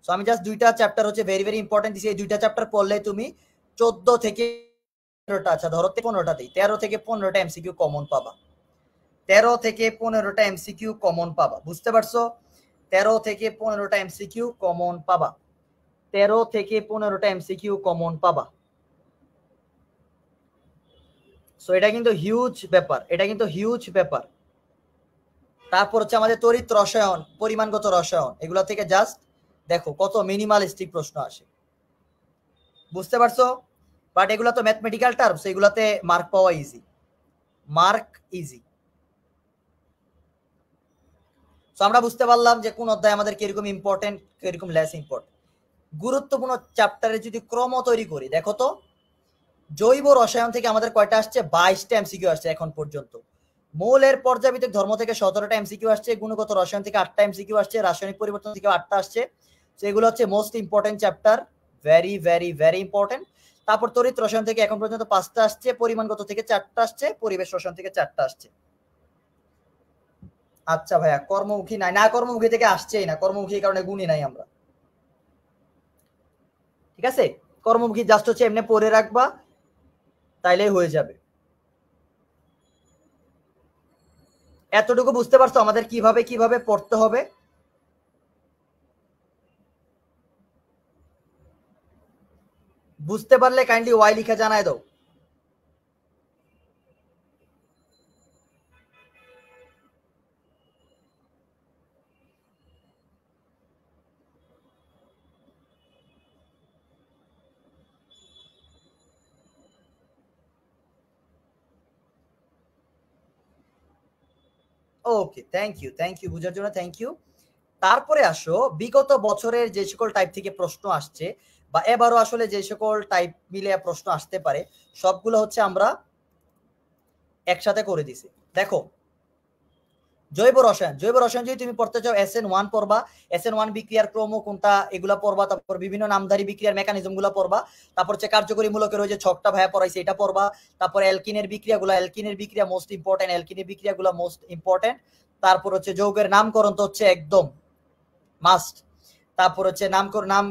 সো আমি জাস্ট দুইটা চ্যাপ্টার হচ্ছে ভেরি ভেরি ইম্পর্টেন্ট দিছি এই দুইটা চ্যাপ্টার পড়লে তুমি চোদ্দ থেকে পনেরোটা আচ্ছা ধরো পনেরোটাতেই তেরো থেকে পনেরোটা এমসিকিউ কমন পাবা তেরো থেকে পনেরোটা এমসিকিউ কমন পাবা বুঝতে পারছো তেরো থেকে পনেরোটা এমসিকিউ কমন পাবা তেরো থেকে পনেরোটা এমসিকিউ কমন পাবা সো এটা কিন্তু হিউজ ব্যাপার এটা কিন্তু হিউজ ব্যাপার তারপর হচ্ছে আমাদের তড়িৎ রসায়ন পরিমাণগত রসায়ন এগুলো থেকে জাস্ট দেখো কত মিনিমালিস্টিক প্রশ্ন আসে বুঝতে পারছো বাট এগুলো তো ম্যাথমেটিক্যাল টার্ম এগুলোতে মার্ক পাওয়া ইজি মার্ক ইজি তো আমরা বুঝতে পারলাম যে কোন অধ্যায় আমাদের কিরকম ইম্পর্টেন্ট কিরকম লেস ইম্পর্টেন্ট গুরুত্বপূর্ণ চ্যাপ্টারে যদি ক্রম তৈরি করি দেখো তো জৈব রসায়ন থেকে আমাদের কয়টা আসছে বাইশটা এমসিকিউ আসছে এখন পর্যন্ত মৌলের পর্যাবৃত্তিক ধর্ম থেকে সতেরোটা এমসিকিউ আসছে গুণগত রসায়ন থেকে আটটা এমসিকিউ আসছে রাসায়নিক পরিবর্তন থেকে আটটা আসছে তো এগুলো হচ্ছে most important chapter very very very important তারপর তরিত রসায়ন থেকে এখন পর্যন্ত পাঁচটা আসছে পরিমাণগত থেকে চারটা আসছে পরিবেশ রসায়ন থেকে চারটা আসছে আচ্ছা ভাইয়া কর্মমুখী নাই না কর্মমুখী থেকে আসছেই না কর্মমুখী কারণে গুণই নাই আমরা ঠিক আছে কর্মমুখী জাস্ট হচ্ছে এমনি পরে রাখবা তাইলেই হয়ে যাবে এতটুকু বুঝতে পারছো আমাদের কিভাবে কিভাবে পড়তে হবে বুঝতে পারলে কাইন্ডলি ওয়াই লিখে জানায় দাও okay thank you thank you বুঝার জন্য থ্যাংক ইউ তারপরে আসো বিগত বছরের যে সকল টাইপ থেকে প্রশ্ন আসছে বা এবারও আসলে যে সকল টাইপ মিলে প্রশ্ন আসতে পারে সবগুলো হচ্ছে আমরা একসাথে করে দিছি দেখো জৈব রসায়ন জৈব রসায়ন যদি তুমি পড়তে চাও এস এন ওয়ান পড়বা এস এন ওয়ান বিক্রিয়ার ক্রম কোনটা এগুলা পড়বা তারপর বিভিন্ন নামধারী বিক্রিয়ার মেকানিজম গুলা পড়বা তারপর হচ্ছে কার্যকরী মূলকের রয়েছে ছকটা ভাইয়া পড়াইছে এটা পড়বা তারপর অ্যালকিনের গুলা এলকিনের বিক্রিয়া মোস্ট ইম্পর্টেন্ট বিক্রিয়া গুলা মোস্ট ইম্পর্টেন্ট তারপর হচ্ছে যৌগের নামকরণ তো হচ্ছে একদম মাস্ট তারপর হচ্ছে নামকর নাম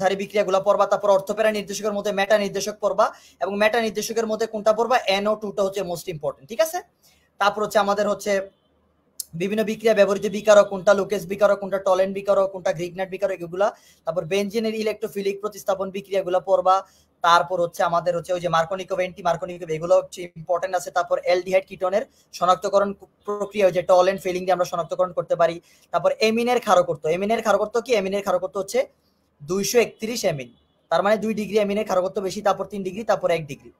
ধারী গুলা পড়বা তারপর অর্থপেরা নির্দেশকের মধ্যে মেটা নির্দেশক পড়বা এবং মেটা নির্দেশকের মধ্যে কোনটা পড়বা এনও টুটা হচ্ছে মোস্ট ইম্পর্টেন্ট ঠিক আছে তারপর হচ্ছে আমাদের হচ্ছে বিভিন্ন বিক্রিয়া ব্যবহৃত বিকারক কোনটা লোকেশ বিকারক কোনটা টলেন বিকারক কোনটা গ্রিগনাট বিকারক এগুলা তারপর বেঞ্জিনের ইলেকট্রোফিলিক প্রতিস্থাপন বিক্রিয়া গুলা পড়বা তারপর হচ্ছে আমাদের হচ্ছে ওই যে মার্কনিকভ এন্টি মার্কনিকভ এগুলো হচ্ছে ইম্পর্টেন্ট আছে তারপর এলডিহাইড কিটনের শনাক্তকরণ প্রক্রিয়া যে টল এন্ড ফেলিং দিয়ে আমরা শনাক্তকরণ করতে পারি তারপর এমিনের ক্ষারকত্ব এমিনের ক্ষারকত্ব কি এমিনের ক্ষারকত্ব হচ্ছে দুইশো একত্রিশ এমিন তার মানে দুই ডিগ্রি এমিনের ক্ষারকত্ব বেশি তারপর তিন ডিগ্রি তারপর এক ডিগ্রি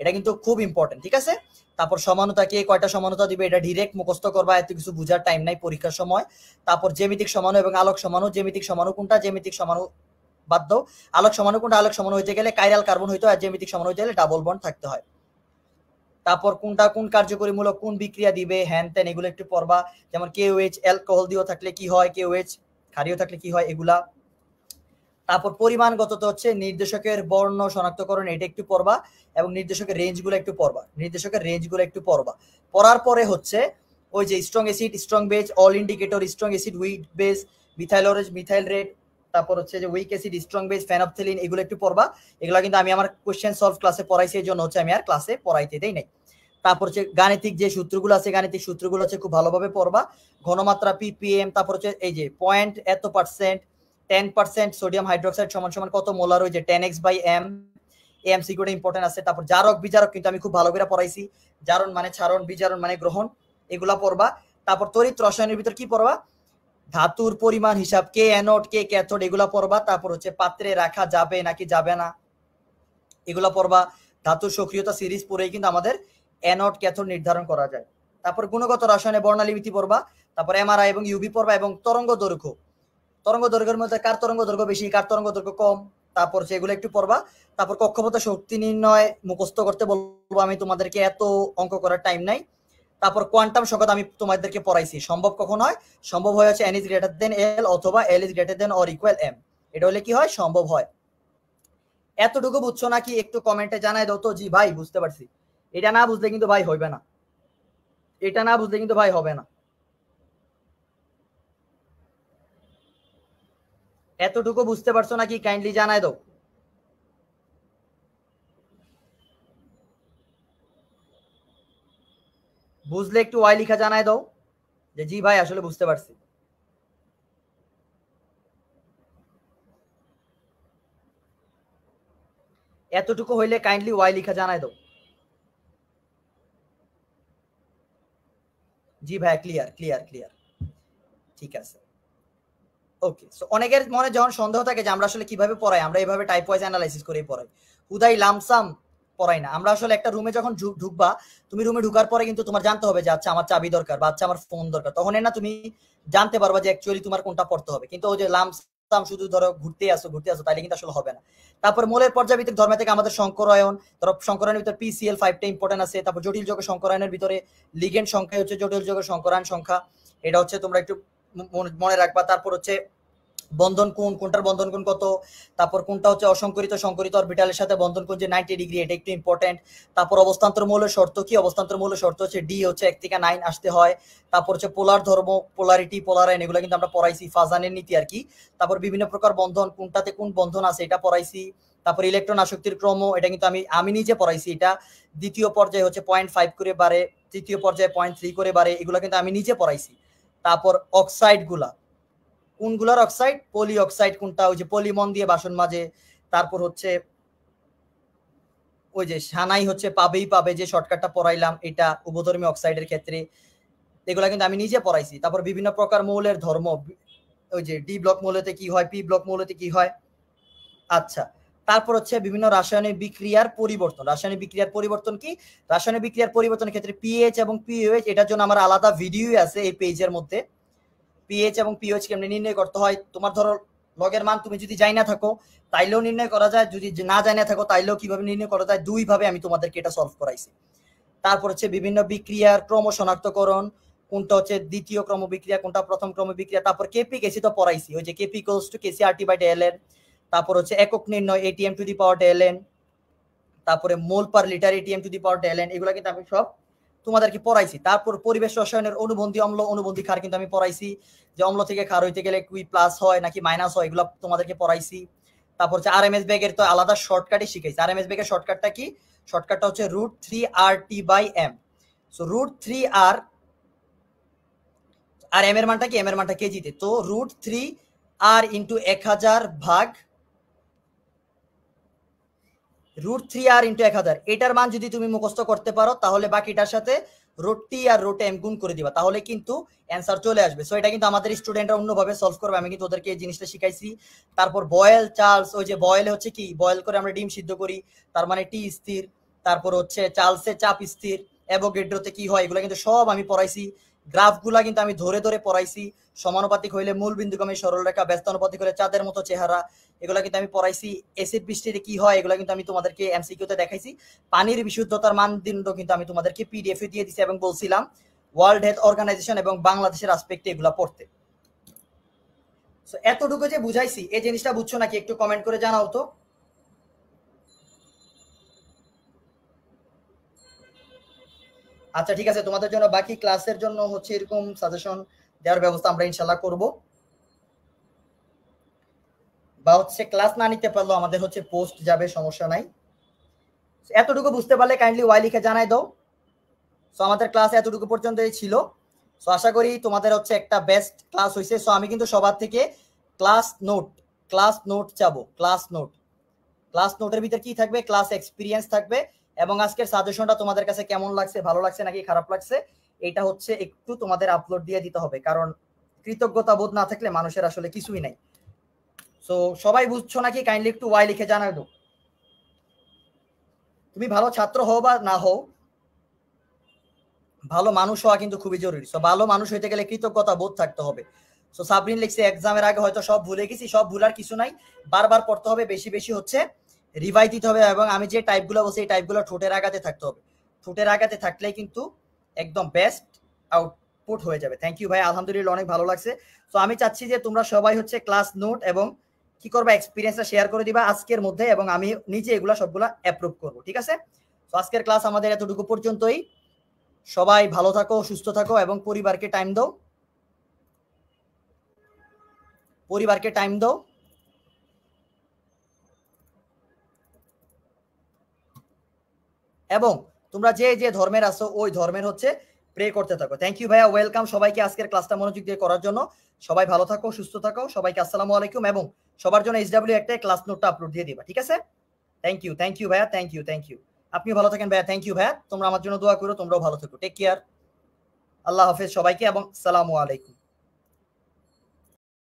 এটা কিন্তু খুব ইম্পর্টেন্ট ঠিক আছে তারপর সমানতাকে কয়টা সমানতা দিবে এটা ডিরেক্ট মুখস্থ করবা এত কিছু বুঝার টাইম নাই পরীক্ষার সময় তারপর জ্যামিতিক সমান এবং আলোক সমানো জ্যামিতিক সমানো কোনটা জ্যামিতিক সমানো বাধ্য আলোক সমান কোনটা আলোক সমান হইতে গেলে কাইরাল কার্বন হইতে আর জ্যামিতিক সমান হইতে গেলে ডাবল বন্ড থাকতে হয় তারপর কোনটা কোন কার্যকরীমূলক কোন বিক্রিয়া দিবে হ্যান তেন এগুলো একটু পড়বা যেমন কে এইচ অ্যালকোহল দিও থাকলে কি হয় কে এইচ ক্ষারীয় থাকলে কি হয় এগুলা তারপর পরিমাণগত তো হচ্ছে নির্দেশকের বর্ণ শনাক্তকরণ এটা একটু পড়বা এবং নির্দেশকের রেঞ্জগুলো একটু পড়বা নির্দেশকের রেঞ্জগুলো একটু পড়বা পড়ার পরে হচ্ছে ওই যে strong acid strong base all indicator strong acid weak base methyl orange methyl red তারপর হচ্ছে যে weak acid strong base phenolphthalein এগুলো একটু পড়বা এগুলো কিন্তু আমি আমার কোয়েশ্চেন সলভ ক্লাসে পড়াইছি এই জন্য হচ্ছে আমি আর ক্লাসে পড়াইতে দেই নাই তারপর হচ্ছে গাণিতিক যে সূত্রগুলো আছে গাণিতিক সূত্রগুলো হচ্ছে খুব ভালোভাবে পড়বা ঘনমাত্রা পিপিএম তারপর হচ্ছে এই যে পয়েন্ট এত percent ten percent sodium hydroxide সমান সমান কত মোলার রয়েছে যে ten X by M M সিকিউটা ইম্পর্টেন্ট আছে তারপর জারক বিজারক কিন্তু আমি খুব ভালো করে পড়াইছি জারণ মানে ছাড়ন বিজারণ মানে গ্রহণ এগুলা পড়বা তারপর তড়িৎ রসায়নের ভিতর কি পড়বা ধাতুর পরিমাণ হিসাব কে অ্যানোড কে ক্যাথোড এগুলা পড়বা তারপর হচ্ছে পাত্রে রাখা যাবে নাকি যাবে না এগুলা পড়বা ধাতুর সক্রিয়তা সিরিজ পড়েই কিন্তু আমাদের অ্যানোড ক্যাথোড নির্ধারণ করা যায় তারপর গুণগত রসায়নে বর্ণালিমিতি পড়বা তারপর এমআরআই এবং ইউবি পড়বা এবং তরঙ্গ দৈর্ঘ্য তরঙ্গ দৈর্ঘ্যের মধ্যে কার তরঙ্গ দৈর্ঘ্য বেশি কার তরঙ্গ দৈর্ঘ্য কম তারপর সেগুলো একটু পড়বা তারপর কক্ষপথে শক্তি নির্ণয় মুখস্থ করতে বলবো আমি তোমাদেরকে এত অঙ্ক করার টাইম নাই তারপর কোয়ান্টাম সংখ্যা আমি তোমাদেরকে পড়াইছি সম্ভব কখন হয় সম্ভব হয় হচ্ছে n is greater than l অথবা l is greater than or equal m এটা হলে কি হয় সম্ভব হয় এতটুকু বুঝছো নাকি একটু কমেন্টে জানাই দাও তো জি ভাই বুঝতে পারছি এটা না বুঝলে কিন্তু ভাই হইবে না এটা না বুঝলে কিন্তু ভাই হবে না এতটুকো বুঝতে পারছো নাকি কাইন্ডলি জানায় দাও বুঝলে একটু ওয়াই লিখা জানায় দাও যে জি ভাই আসলে বুঝতে পারছি এতটুকো হইলে কাইন্ডলি ওয়াই লিখা জানায় দাও জি ভাই ক্লিয়ার ক্লিয়ার ক্লিয়ার ঠিক আছে ওকে সো অনেকের মনে যখন সন্দেহ থাকে যে আমরা আসলে কিভাবে পড়াই আমরা টাইপ ওয়াইজ অ্যানালাইসিস করেই পড়াই হুদাই লামসাম পড়াই না আমরা আসলে একটা রুমে যখন ঢুকবা তুমি রুমে ঢুকার পরে কিন্তু তোমার জানতে হবে যে আচ্ছা আমার চাবি দরকার বা আচ্ছা আমার ফোন দরকার তখন না তুমি জানতে পারবা যে অ্যাকচুয়ালি তোমার কোনটা পড়তে হবে কিন্তু ওই যে লামসাম শুধু ধরো ঘুরতে আসো ঘুরতে আসো তাহলে কিন্তু আসলে হবে না তারপর মূলের পর্যাবৃত্তিক ধর্মে থেকে আমাদের শঙ্করায়ন ধরো সংকরায়নের ভিতরে পিসিএল ফাইভটা ইম্পর্টেন্ট আছে তারপর জটিল যোগ সংকরায়নের ভিতরে লিগেন্ড সংখ্যা হচ্ছে জটিল যোগের সংকরায়ন সংখ্যা এটা হচ্ছে তোমরা একটু মনে রাখবা তারপর হচ্ছে বন্ধন কোণ কোনটার বন্ধন কোণ কত তারপর কোনটা হচ্ছে অসংকরিত সংকরিত অরবিটালের সাথে বন্ধন কোণ যে নাইনটি ডিগ্রি এটা একটু ইম্পর্টেন্ট তারপর অবস্থান্তর মৌলের শর্ত কি অবস্থান্তর মূল্য শর্ত হচ্ছে ডি হচ্ছে এক থেকে নাইন আসতে হয় তারপর হচ্ছে পোলার ধর্ম পোলারিটি পোলারাইন এগুলো কিন্তু আমরা পড়াইছি ফাজানের নীতি আর কি তারপর বিভিন্ন প্রকার বন্ধন কোনটাতে কোন বন্ধন আছে এটা পড়াইছি তারপর ইলেকট্রন আসক্তির ক্রম এটা কিন্তু আমি আমি নিজে পড়াইছি এটা দ্বিতীয় পর্যায়ে হচ্ছে পয়েন্ট ফাইভ করে বাড়ে তৃতীয় পর্যায়ে পয়েন্ট থ্রি করে বাড়ে এগুলো কিন্তু আমি নিজে পড়াইছি তারপর অক্সাইড গুলা কোনগুলার অক্সাইড পলি অক্সাইড কোনটা ওই যে পলিমন দিয়ে বাসন মাজে তারপর হচ্ছে ওই যে সানাই হচ্ছে পাবেই পাবে যে শর্টকাটটা পড়াইলাম এটা উপধর্মী অক্সাইডের ক্ষেত্রে এগুলা কিন্তু আমি নিজে পড়াইছি তারপর বিভিন্ন প্রকার মৌলের ধর্ম ওই যে ডি ব্লক মৌলতে কি হয় পি ব্লক মৌলতে কি হয় আচ্ছা তারপর হচ্ছে বিভিন্ন রাসায়নিক বিক্রিয়ার পরিবর্তন রাসায়নিক বিক্রিয়ার পরিবর্তন কি রাসায়নিক বিক্রিয়ার পরিবর্তনের ক্ষেত্রে পিএইচ এবং পিওএইচ এটার জন্য আমার আলাদা ভিডিও আছে এই পেজের মধ্যে পিএইচ এবং পিওএইচ কেমনি নির্ণয় করতে হয় তোমার ধরো লগের মান তুমি যদি জানি না থাকো তাইলেও নির্ণয় করা যায় যদি না জানি না থাকো তাইলেও কিভাবে নির্ণয় করা যায় দুইভাবে আমি তোমাদেরকে এটা সলভ করাইছি তারপর হচ্ছে বিভিন্ন বিক্রিয়ার ক্রম শনাক্তকরণ কোনটা হচ্ছে দ্বিতীয় ক্রম বিক্রিয়া কোনটা প্রথম ক্রম বিক্রিয়া তারপর কেপি কেসি তো পড়াইছি ওই যে কেপি কোস to KC RT by del এর তারপর হচ্ছে একক নির্ণয় ATM to the power l তারপরে mole per litre ATM to the power l এগুলো কিন্তু আমি সব তোমাদেরকে পড়াইছি তারপর পরিবেশ রসায়নের অনুবন্ধী অম্ল অনুবন্ধী খার কিন্তু আমি পড়াইছি যে অম্ল থেকে খার হইতে গেলে কুই প্লাস e হয় নাকি মাইনাস হয় এগুলো তোমাদেরকে পড়াইছি তারপর হচ্ছে আর এম এস ব্যাগের তো আলাদা শর্টকাটই শিখাইছি আর এম এস ব্যাগের শর্টকাটটা কি শর্টকাটটা হচ্ছে root three R T by M so root three আর আর এম এর মানটা কি এম এর মানটা কেজিতে তো রুট থ্রি আর ইন্টু এক হাজার ভাগ রুট থ্রি আর ইন্টু এক হাজার এটার মান যদি তুমি মুখস্থ করতে পারো তাহলে বাকিটার সাথে রোড টি আর রোড এম গুণ করে দিবা তাহলে কিন্তু অ্যান্সার চলে আসবে সো এটা কিন্তু আমাদের স্টুডেন্টরা অন্যভাবে সলভ করবে আমি কিন্তু ওদেরকে এই জিনিসটা শিখাইছি তারপর বয়েল চার্লস ওই যে বয়েল হচ্ছে কি বয়েল করে আমরা ডিম সিদ্ধ করি তার মানে টি স্থির তারপর হচ্ছে চার্লসে চাপ স্থির গেড্রোতে কি হয় এগুলো কিন্তু সব আমি পড়াইছি গ্রাফগুলা কিন্তু আমি ধরে ধরে পড়াইছি সমানুপাতিক হইলে মূল রেখা সরলরেখা অনুপাতিক হলে চাঁদের মতো চেহারা এগুলা কিন্তু আমি পড়াইছি এসিড বৃষ্টিতে কি হয় এগুলা কিন্তু আমি তোমাদেরকে এমসিকিউতে দেখাইছি পানির বিশুদ্ধতার মানদণ্ড কিন্তু আমি তোমাদেরকে পিডিএফ দিয়ে দিছি এবং বলছিলাম ওয়ার্ল্ড হেলথ অর্গানাইজেশন এবং বাংলাদেশের আসপেক্টে এগুলা পড়তে এতটুকু যে বুঝাইছি এই জিনিসটা বুঝছো নাকি একটু কমেন্ট করে জানাও তো আচ্ছা ঠিক আছে তোমাদের জন্য বাকি ক্লাসের জন্য হচ্ছে এরকম সাজেশন দেওয়ার ব্যবস্থা আমরা ইনশাল্লাহ করব বা হচ্ছে ক্লাস না নিতে পারলো আমাদের হচ্ছে পোস্ট যাবে সমস্যা নাই এতটুকু বুঝতে পারলে কাইন্ডলি ওয়াই লিখে জানাই দাও সো আমাদের ক্লাস এতটুকু পর্যন্তই ছিল সো আশা করি তোমাদের হচ্ছে একটা বেস্ট ক্লাস হয়েছে সো আমি কিন্তু সবার থেকে ক্লাস নোট ক্লাস নোট চাবো ক্লাস নোট ক্লাস নোটের ভিতর কি থাকবে ক্লাস এক্সপিরিয়েন্স থাকবে এবং আজকের সাজেশনটা তোমাদের কাছে কেমন লাগছে ভালো লাগছে নাকি খারাপ লাগছে এটা হচ্ছে একটু তোমাদের আপলোড দিয়ে দিতে হবে কারণ কৃতজ্ঞতা বোধ না থাকলে মানুষের আসলে কিছুই নাই সো সবাই বুঝছো নাকি কাইন্ডলি একটু ওয়াই লিখে জানাই দো তুমি ভালো ছাত্র হও বা না হও ভালো মানুষ হওয়া কিন্তু খুবই জরুরি সো ভালো মানুষ হইতে গেলে কৃতজ্ঞতা বোধ থাকতে হবে সো সাবরিন লিখছে এক্সামের আগে হয়তো সব ভুলে গেছি সব ভুলার কিছু নাই বারবার পড়তে হবে বেশি বেশি হচ্ছে রিভাই দিতে হবে এবং আমি যে টাইপগুলো বলছি এই টাইপগুলো ঠোঁটের আগাতে থাকতে হবে ঠোঁটের আগাতে থাকলে কিন্তু একদম বেস্ট আউটপুট হয়ে যাবে থ্যাংক ইউ ভাই আলহামদুলিল্লাহ অনেক ভালো লাগছে তো আমি চাচ্ছি যে তোমরা সবাই হচ্ছে ক্লাস নোট এবং কি করবা এক্সপিরিয়েন্সটা শেয়ার করে দিবা আজকের মধ্যে এবং আমি নিজে এগুলো সবগুলো অ্যাপ্রুভ করব ঠিক আছে তো আজকের ক্লাস আমাদের এতটুকু পর্যন্তই সবাই ভালো থাকো সুস্থ থাকো এবং পরিবারকে টাইম দাও পরিবারকে টাইম দাও এবং তোমরা যে যে ধর্মের আসো ওই ধর্মের হচ্ছে প্রে করতে থাকো থ্যাংক ইউ ভাইয়া ওয়েলকাম সবাইকে আজকের ক্লাসটা মনোযোগ দিয়ে করার জন্য সবাই ভালো থাকো সুস্থ থাকো সবাইকে আসসালামু আলাইকুম এবং সবার জন্য ডাব্লিউ একটা ক্লাস নোটটা আপলোড দিয়ে দিবা ঠিক আছে থ্যাংক ইউ থ্যাংক ইউ ভাইয়া থ্যাংক ইউ থ্যাংক ইউ আপনিও ভালো থাকেন ভাইয়া থ্যাংক ইউ ভাইয়া তোমরা আমার জন্য দোয়া করো তোমরাও ভালো থাকো টেক কেয়ার আল্লাহ হাফেজ সবাইকে এবং সালামু আলাইকুম